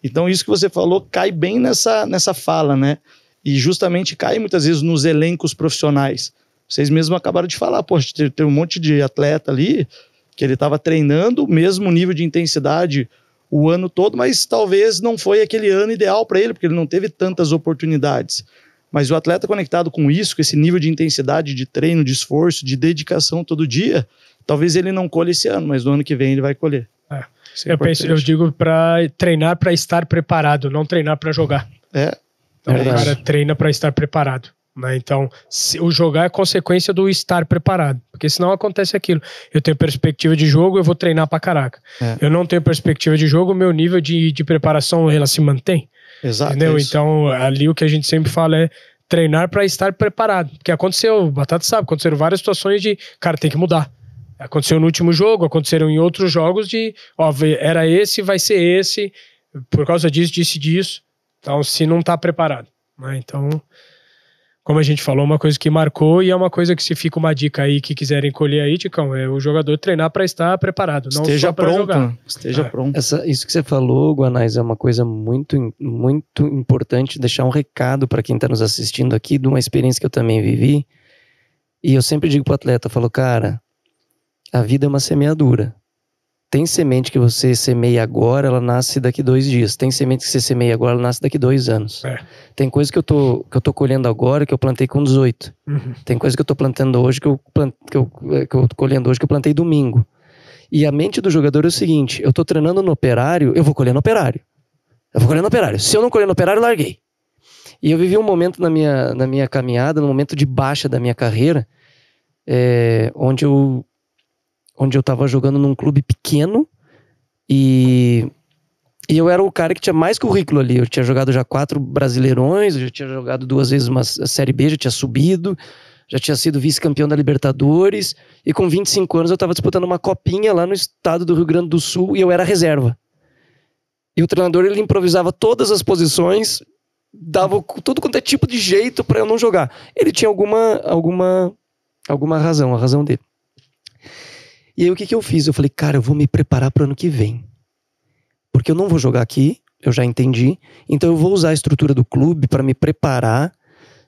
Então, isso que você falou cai bem nessa, nessa fala, né? E justamente cai muitas vezes nos elencos profissionais. Vocês mesmos acabaram de falar, poxa, tem, tem um monte de atleta ali que ele estava treinando, mesmo nível de intensidade, o ano todo, mas talvez não foi aquele ano ideal para ele, porque ele não teve tantas oportunidades. Mas o atleta conectado com isso, com esse nível de intensidade de treino, de esforço, de dedicação todo dia, talvez ele não colhe esse ano, mas no ano que vem ele vai colher. É. É eu, penso, eu, digo para treinar para estar preparado, não treinar para jogar. É. Então é o cara treina para estar preparado. Né? Então, o jogar é consequência do estar preparado, porque senão acontece aquilo. Eu tenho perspectiva de jogo, eu vou treinar pra caraca. É. Eu não tenho perspectiva de jogo, meu nível de, de preparação ela se mantém. Exato. Entendeu? então, ali o que a gente sempre fala é treinar para estar preparado. Porque aconteceu, Batata sabe, aconteceram várias situações de, cara, tem que mudar. Aconteceu no último jogo, aconteceram em outros jogos de, ó, era esse, vai ser esse, por causa disso, disse disso. Então, se não tá preparado. Né? Então como a gente falou, uma coisa que marcou e é uma coisa que se fica uma dica aí que quiserem colher aí, Ticão, é o jogador treinar para estar preparado, não Esteja só para jogar. Esteja é. pronto. Essa, isso que você falou, Guanais, é uma coisa muito, muito importante deixar um recado para quem está nos assistindo aqui de uma experiência que eu também vivi. E eu sempre digo para o atleta, falo, cara, a vida é uma semeadura. Tem semente que você semeia agora, ela nasce daqui dois dias. Tem semente que você semeia agora, ela nasce daqui dois anos. É. Tem coisa que eu, tô, que eu tô colhendo agora que eu plantei com 18. Uhum. Tem coisa que eu tô plantando hoje que eu, plant, que, eu, é, que eu tô colhendo hoje que eu plantei domingo. E a mente do jogador é o seguinte: eu tô treinando no operário, eu vou colher no operário. Eu vou colher no operário. Se eu não colher no operário, larguei. E eu vivi um momento na minha, na minha caminhada, um momento de baixa da minha carreira, é, onde eu onde eu tava jogando num clube pequeno e, e eu era o cara que tinha mais currículo ali. Eu tinha jogado já quatro brasileirões, eu já tinha jogado duas vezes uma Série B, já tinha subido, já tinha sido vice-campeão da Libertadores. E com 25 anos eu tava disputando uma copinha lá no estado do Rio Grande do Sul e eu era reserva. E o treinador ele improvisava todas as posições, dava tudo quanto é tipo de jeito para eu não jogar. Ele tinha alguma alguma alguma razão, a razão dele. E aí o que, que eu fiz? Eu falei, cara, eu vou me preparar para o ano que vem. Porque eu não vou jogar aqui, eu já entendi. Então eu vou usar a estrutura do clube para me preparar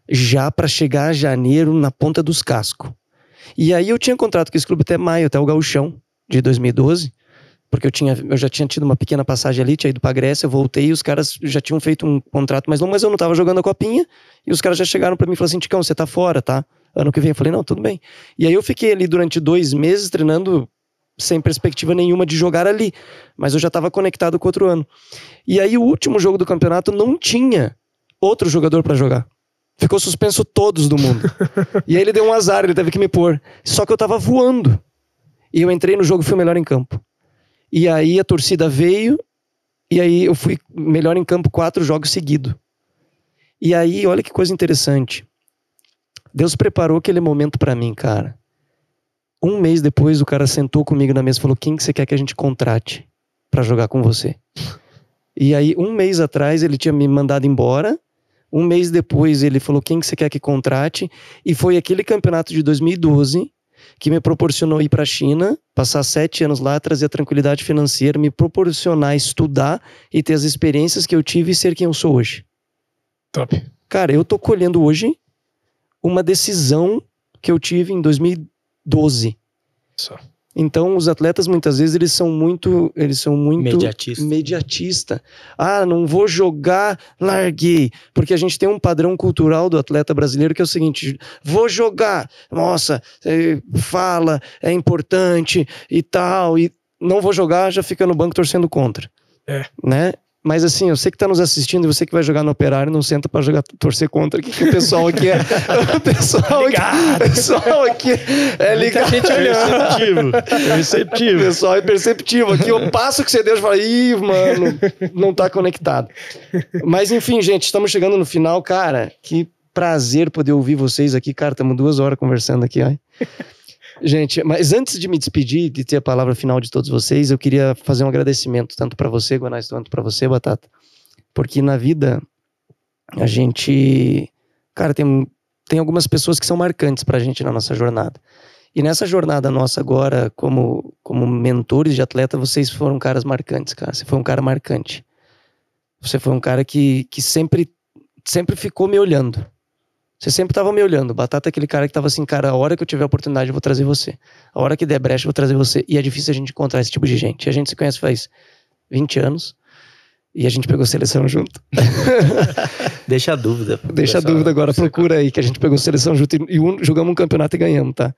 já para chegar a janeiro na ponta dos cascos. E aí eu tinha contrato com esse clube até maio, até o Gauchão de 2012 porque eu, tinha, eu já tinha tido uma pequena passagem ali, tinha ido pra Grécia, eu voltei e os caras já tinham feito um contrato mais longo, mas eu não tava jogando a copinha, e os caras já chegaram para mim e falaram assim, Ticão, você tá fora, tá? ano que vem. Eu falei, não, tudo bem. E aí eu fiquei ali durante dois meses treinando sem perspectiva nenhuma de jogar ali. Mas eu já estava conectado com outro ano. E aí o último jogo do campeonato não tinha outro jogador para jogar. Ficou suspenso todos do mundo. e aí ele deu um azar, ele teve que me pôr. Só que eu tava voando. E eu entrei no jogo fui o melhor em campo. E aí a torcida veio, e aí eu fui melhor em campo quatro jogos seguidos. E aí, olha que coisa interessante. Deus preparou aquele momento para mim, cara. Um mês depois, o cara sentou comigo na mesa e falou: Quem que você quer que a gente contrate para jogar com você? E aí, um mês atrás, ele tinha me mandado embora. Um mês depois, ele falou: Quem que você quer que contrate? E foi aquele campeonato de 2012 que me proporcionou ir para a China, passar sete anos lá, trazer a tranquilidade financeira, me proporcionar estudar e ter as experiências que eu tive e ser quem eu sou hoje. Top. Cara, eu tô colhendo hoje uma decisão que eu tive em 2012. Então os atletas muitas vezes eles são muito, eles são muito mediatista. mediatista. Ah, não vou jogar, larguei, porque a gente tem um padrão cultural do atleta brasileiro que é o seguinte: vou jogar, nossa, é, fala, é importante e tal, e não vou jogar, já fica no banco torcendo contra. É. Né? Mas assim, eu sei que está nos assistindo e você que vai jogar no Operário, não senta para jogar torcer contra aqui, que o pessoal aqui é o pessoal, aqui, tá pessoal aqui é ligado. A gente perceptivo. Perceptivo. O pessoal é perceptivo aqui. O passo que você deixa fala, ih, mano, não está conectado. Mas enfim, gente, estamos chegando no final, cara. Que prazer poder ouvir vocês aqui, cara. Estamos duas horas conversando aqui, ó. Gente, mas antes de me despedir, de ter a palavra final de todos vocês, eu queria fazer um agradecimento tanto para você, Guanais, quanto para você, Batata. Porque na vida, a gente. Cara, tem, tem algumas pessoas que são marcantes para a gente na nossa jornada. E nessa jornada nossa agora, como, como mentores de atleta, vocês foram caras marcantes, cara. Você foi um cara marcante. Você foi um cara que, que sempre, sempre ficou me olhando. Você sempre estava me olhando. Batata é aquele cara que estava assim, cara, a hora que eu tiver a oportunidade eu vou trazer você. A hora que der brecha eu vou trazer você. E é difícil a gente encontrar esse tipo de gente. A gente se conhece faz 20 anos e a gente pegou seleção junto. Deixa a dúvida. Deixa a dúvida agora, procura aí que a gente pegou seleção junto e, e um, jogamos um campeonato e ganhamos, tá?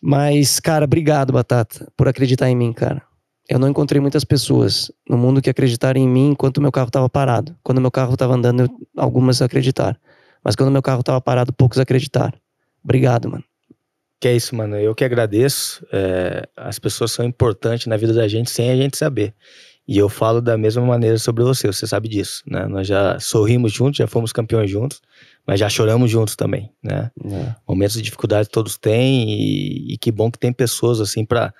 Mas, cara, obrigado, Batata, por acreditar em mim, cara. Eu não encontrei muitas pessoas no mundo que acreditaram em mim enquanto meu carro estava parado. Quando meu carro estava andando, eu, algumas acreditaram. Mas quando meu carro estava parado, poucos acreditaram. Obrigado, mano. Que é isso, mano. Eu que agradeço. É, as pessoas são importantes na vida da gente sem a gente saber. E eu falo da mesma maneira sobre você, você sabe disso, né? Nós já sorrimos juntos, já fomos campeões juntos, mas já choramos juntos também, né? É. Momentos de dificuldade todos têm e, e que bom que tem pessoas assim para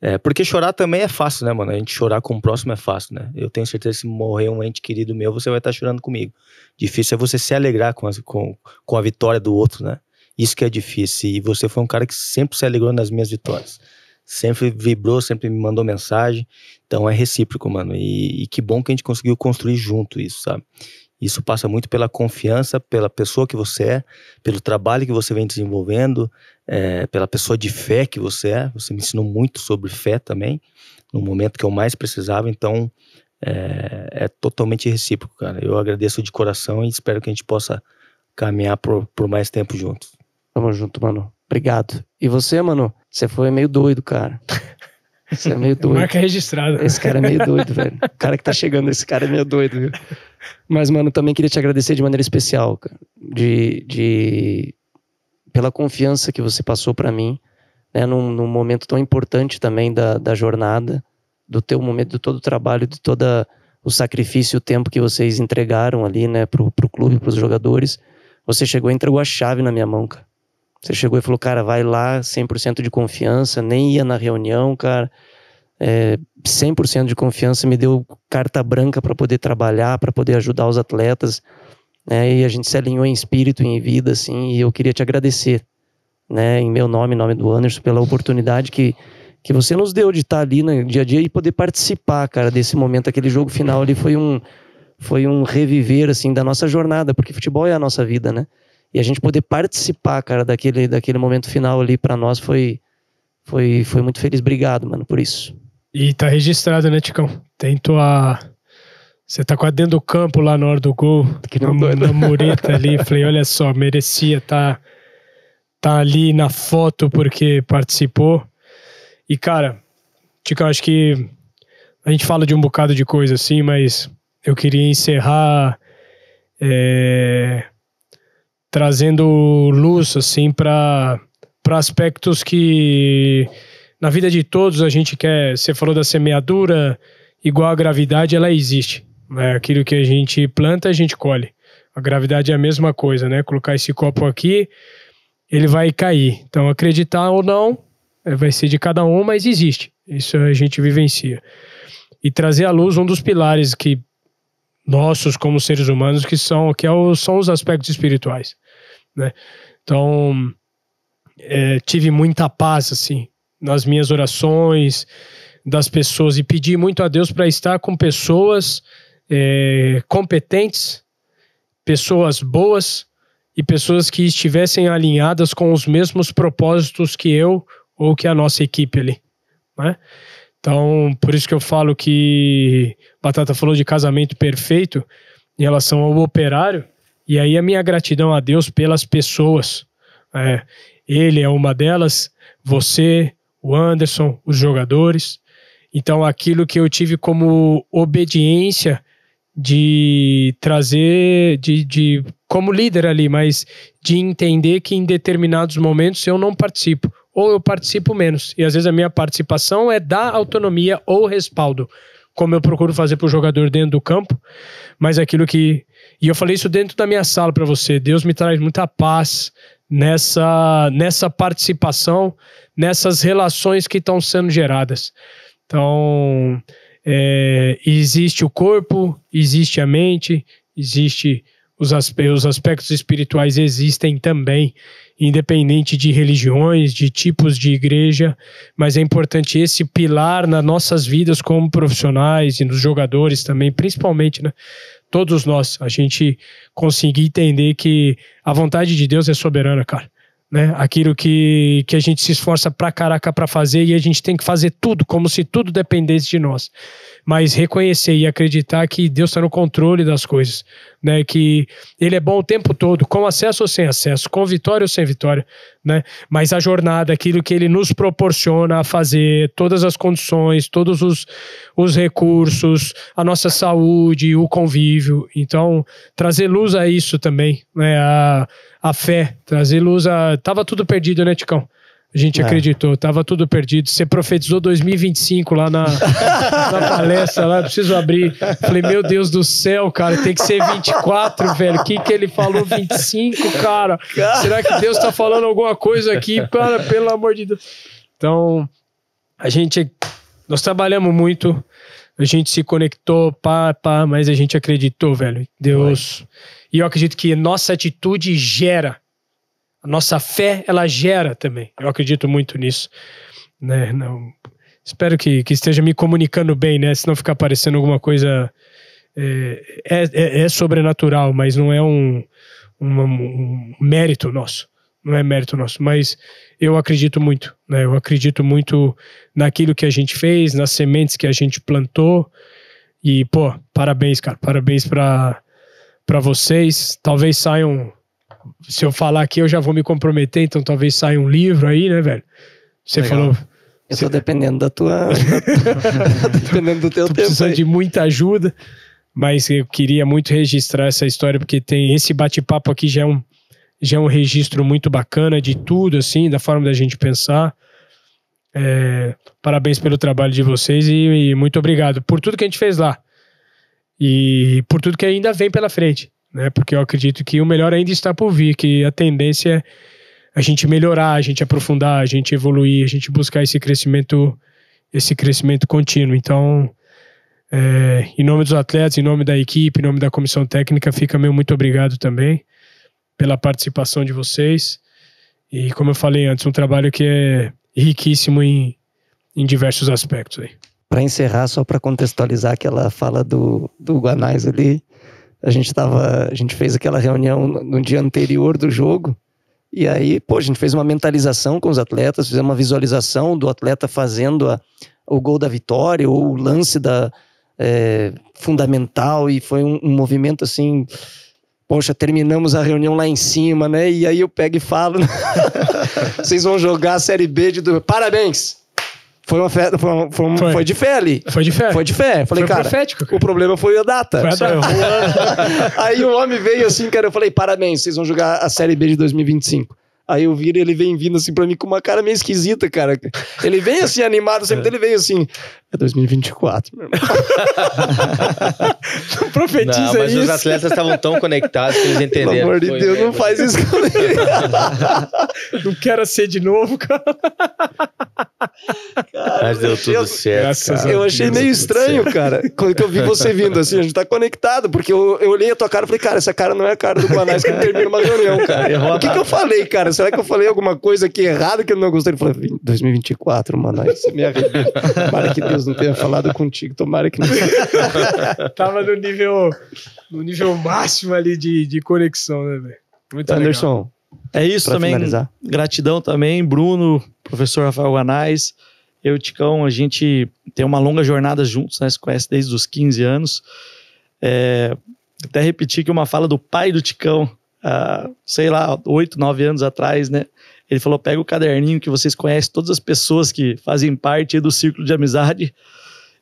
é, porque chorar também é fácil, né, mano? A gente chorar com o próximo é fácil, né? Eu tenho certeza que se morrer um ente querido meu, você vai estar chorando comigo. Difícil é você se alegrar com, as, com, com a vitória do outro, né? Isso que é difícil. E você foi um cara que sempre se alegrou nas minhas vitórias. Sempre vibrou, sempre me mandou mensagem. Então é recíproco, mano. E, e que bom que a gente conseguiu construir junto isso, sabe? Isso passa muito pela confiança, pela pessoa que você é, pelo trabalho que você vem desenvolvendo, é, pela pessoa de fé que você é. Você me ensinou muito sobre fé também, no momento que eu mais precisava. Então, é, é totalmente recíproco, cara. Eu agradeço de coração e espero que a gente possa caminhar por, por mais tempo juntos. Tamo junto, mano. Obrigado. E você, mano? Você foi meio doido, cara. Você é meio doido. Marca registrada. Esse cara é meio doido, velho. O cara que tá chegando, esse cara é meio doido, viu? Mas, mano, também queria te agradecer de maneira especial, cara. De, de pela confiança que você passou para mim, né, num, num, momento tão importante também da, da jornada, do teu momento, de todo o trabalho, de toda o sacrifício, o tempo que vocês entregaram ali, né, pro, pro clube, pros jogadores. Você chegou e entregou a chave na minha mão, cara. Você chegou e falou, cara, vai lá, 100% de confiança, nem ia na reunião, cara. É, 100% de confiança, me deu carta branca para poder trabalhar, para poder ajudar os atletas né? E a gente se alinhou em espírito, em vida, assim. E eu queria te agradecer, né? Em meu nome, em nome do Anderson, pela oportunidade que que você nos deu de estar ali no dia a dia e poder participar, cara, desse momento, aquele jogo final ali foi um foi um reviver assim da nossa jornada, porque futebol é a nossa vida, né? E a gente poder participar, cara, daquele daquele momento final ali para nós foi foi foi muito feliz, obrigado, mano, por isso. E tá registrado, né, Ticão? Tem tua você tá quase dentro do campo lá na hora do gol. Que na, na mureta ali. Falei, olha só, merecia tá, tá ali na foto porque participou. E, cara, Tico, acho que a gente fala de um bocado de coisa assim, mas eu queria encerrar é, trazendo luz, assim, para aspectos que na vida de todos a gente quer. Você falou da semeadura, igual a gravidade, ela existe é Aquilo que a gente planta, a gente colhe. A gravidade é a mesma coisa, né? Colocar esse copo aqui, ele vai cair. Então, acreditar ou não, é, vai ser de cada um, mas existe. Isso a gente vivencia. E trazer à luz um dos pilares que nossos como seres humanos que são que é o, são os aspectos espirituais, né? Então é, tive muita paz assim nas minhas orações das pessoas e pedi muito a Deus para estar com pessoas é, competentes, pessoas boas e pessoas que estivessem alinhadas com os mesmos propósitos que eu ou que a nossa equipe ali, né? Então, por isso que eu falo que Batata falou de casamento perfeito em relação ao operário, e aí a minha gratidão a Deus pelas pessoas. É, ele é uma delas, você, o Anderson, os jogadores. Então, aquilo que eu tive como obediência de trazer, de, de como líder ali, mas de entender que em determinados momentos eu não participo ou eu participo menos. E às vezes a minha participação é dar autonomia ou respaldo, como eu procuro fazer para o jogador dentro do campo, mas é aquilo que. E eu falei isso dentro da minha sala para você. Deus me traz muita paz nessa, nessa participação, nessas relações que estão sendo geradas. Então, é, existe o corpo, existe a mente, existe os, aspe os aspectos espirituais existem também, independente de religiões, de tipos de igreja, mas é importante esse pilar nas nossas vidas como profissionais e nos jogadores também, principalmente, né? Todos nós, a gente conseguir entender que a vontade de Deus é soberana, cara né? Aquilo que, que a gente se esforça pra caraca para fazer e a gente tem que fazer tudo como se tudo dependesse de nós mas reconhecer e acreditar que Deus está no controle das coisas, né? Que Ele é bom o tempo todo, com acesso ou sem acesso, com vitória ou sem vitória, né? Mas a jornada, aquilo que Ele nos proporciona a fazer, todas as condições, todos os, os recursos, a nossa saúde, o convívio. Então, trazer luz a isso também, né? A, a fé, trazer luz a. Tava tudo perdido, né, Ticão? A gente é. acreditou, estava tudo perdido. Você profetizou 2025 lá na, na palestra, lá, preciso abrir. Falei, meu Deus do céu, cara, tem que ser 24, velho. O que, que ele falou 25, cara? Será que Deus está falando alguma coisa aqui? Cara, pelo amor de Deus. Então, a gente. Nós trabalhamos muito, a gente se conectou, pá, pá, mas a gente acreditou, velho. Deus. E eu acredito que nossa atitude gera a nossa fé, ela gera também. Eu acredito muito nisso. Né? Não, espero que, que esteja me comunicando bem, né? Se não ficar parecendo alguma coisa. É, é, é, é sobrenatural, mas não é um, um, um mérito nosso não é mérito nosso, mas eu acredito muito, né? Eu acredito muito naquilo que a gente fez, nas sementes que a gente plantou. E, pô, parabéns, cara. Parabéns para para vocês. Talvez saiam se eu falar aqui, eu já vou me comprometer, então talvez saia um livro aí, né, velho? Você Legal. falou. Eu tô dependendo da tua. dependendo do teu tô tempo. Precisando aí. de muita ajuda, mas eu queria muito registrar essa história, porque tem esse bate-papo aqui já é, um, já é um registro muito bacana de tudo, assim, da forma da gente pensar. É, parabéns pelo trabalho de vocês e, e muito obrigado por tudo que a gente fez lá. E por tudo que ainda vem pela frente né? Porque eu acredito que o melhor ainda está por vir, que a tendência é a gente melhorar, a gente aprofundar, a gente evoluir, a gente buscar esse crescimento, esse crescimento contínuo. Então, é, em nome dos atletas, em nome da equipe, em nome da comissão técnica, fica meu muito obrigado também pela participação de vocês. E como eu falei antes, um trabalho que é riquíssimo em, em diversos aspectos. Para encerrar, só para contextualizar aquela fala do, do Guanais ali, a gente tava, a gente fez aquela reunião no dia anterior do jogo. E aí, pô, a gente fez uma mentalização com os atletas, fizemos uma visualização do atleta fazendo a, o gol da vitória ou o lance da é, fundamental e foi um, um, movimento assim. Poxa, terminamos a reunião lá em cima, né? E aí eu pego e falo: vocês vão jogar a Série B de. Do... Parabéns! Foi uma fé, foi, uma, foi, uma, foi. foi, de fé ali. Foi de fé. Foi de fé. Falei, cara, profético, cara. o problema foi a data. Foi a data. aí o homem veio assim, cara, eu falei, parabéns, vocês vão jogar a Série B de 2025. Aí eu viro ele vem vindo assim pra mim com uma cara meio esquisita, cara. Ele vem assim animado, sempre é. ele veio assim. É 2024, meu irmão. não profetiza mas isso. os atletas estavam tão conectados que eles entenderam. Pelo amor de Deus, mesmo. não faz isso comigo. não quero ser de novo, cara. cara mas deu tudo eu, certo, cara. Eu achei meio estranho, cara. Quando eu vi você vindo assim, a gente tá conectado, porque eu, eu olhei a tua cara e falei, cara, essa cara não é a cara do Guanais que termina uma reunião, cara. O que, que eu falei, cara? Será que eu falei alguma coisa aqui errada que eu não gostei? Ele falou, 2024, mano. Aí você me arrependeu. Para que Deus não tenha falado contigo, tomara que não. Tava no nível, no nível máximo ali de, de conexão, né, velho? Muito Anderson, legal. é isso também. Finalizar. Gratidão também, Bruno, professor Rafael Guanais eu, Ticão, a gente tem uma longa jornada juntos, né? Se conhece desde os 15 anos. É, até repetir que uma fala do pai do Ticão, sei lá, oito, nove anos atrás, né? Ele falou: pega o caderninho que vocês conhecem, todas as pessoas que fazem parte do círculo de amizade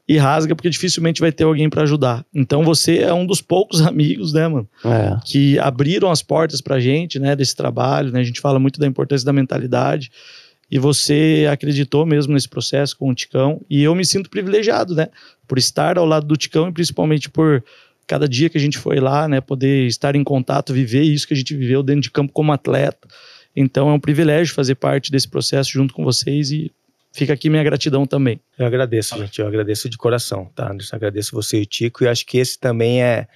e rasga, porque dificilmente vai ter alguém para ajudar. Então você é um dos poucos amigos, né, mano? É. Que abriram as portas pra gente, né, desse trabalho, né? A gente fala muito da importância da mentalidade. E você acreditou mesmo nesse processo com o Ticão. E eu me sinto privilegiado, né? Por estar ao lado do Ticão e principalmente por cada dia que a gente foi lá, né? Poder estar em contato, viver isso que a gente viveu dentro de campo como atleta. Então é um privilégio fazer parte desse processo junto com vocês e fica aqui minha gratidão também. Eu agradeço, gente. Eu agradeço de coração, tá, Eu Agradeço você e o Tico. E acho que esse também é,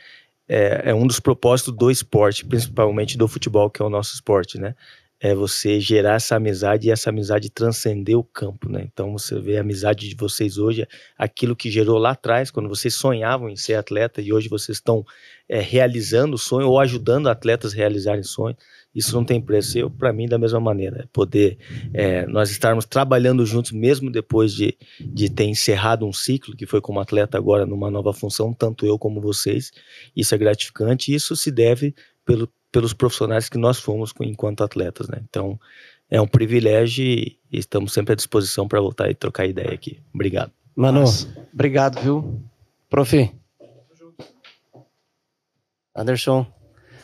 é, é, um dos propósitos do esporte, principalmente do futebol, que é o nosso esporte, né? É você gerar essa amizade e essa amizade transcender o campo, né? Então você vê a amizade de vocês hoje, aquilo que gerou lá atrás, quando vocês sonhavam em ser atleta e hoje vocês estão é, realizando o sonho ou ajudando atletas a realizarem sonhos isso não tem preço. Eu, para mim, da mesma maneira, poder é, nós estarmos trabalhando juntos, mesmo depois de, de ter encerrado um ciclo, que foi como atleta agora numa nova função, tanto eu como vocês, isso é gratificante. E isso se deve pelo, pelos profissionais que nós fomos enquanto atletas, né? Então, é um privilégio e estamos sempre à disposição para voltar e trocar ideia aqui. Obrigado. Manu, obrigado, viu? Profi. Anderson.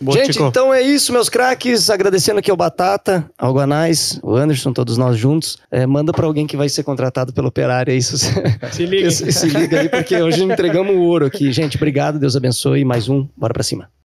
Boa, Gente, Chico. então é isso, meus craques. Agradecendo aqui ao Batata, ao Guanais, o Anderson, todos nós juntos. É, manda para alguém que vai ser contratado pelo Operário, isso. Se liga. se, se liga aí, porque hoje entregamos o ouro aqui. Gente, obrigado, Deus abençoe. Mais um, bora para cima.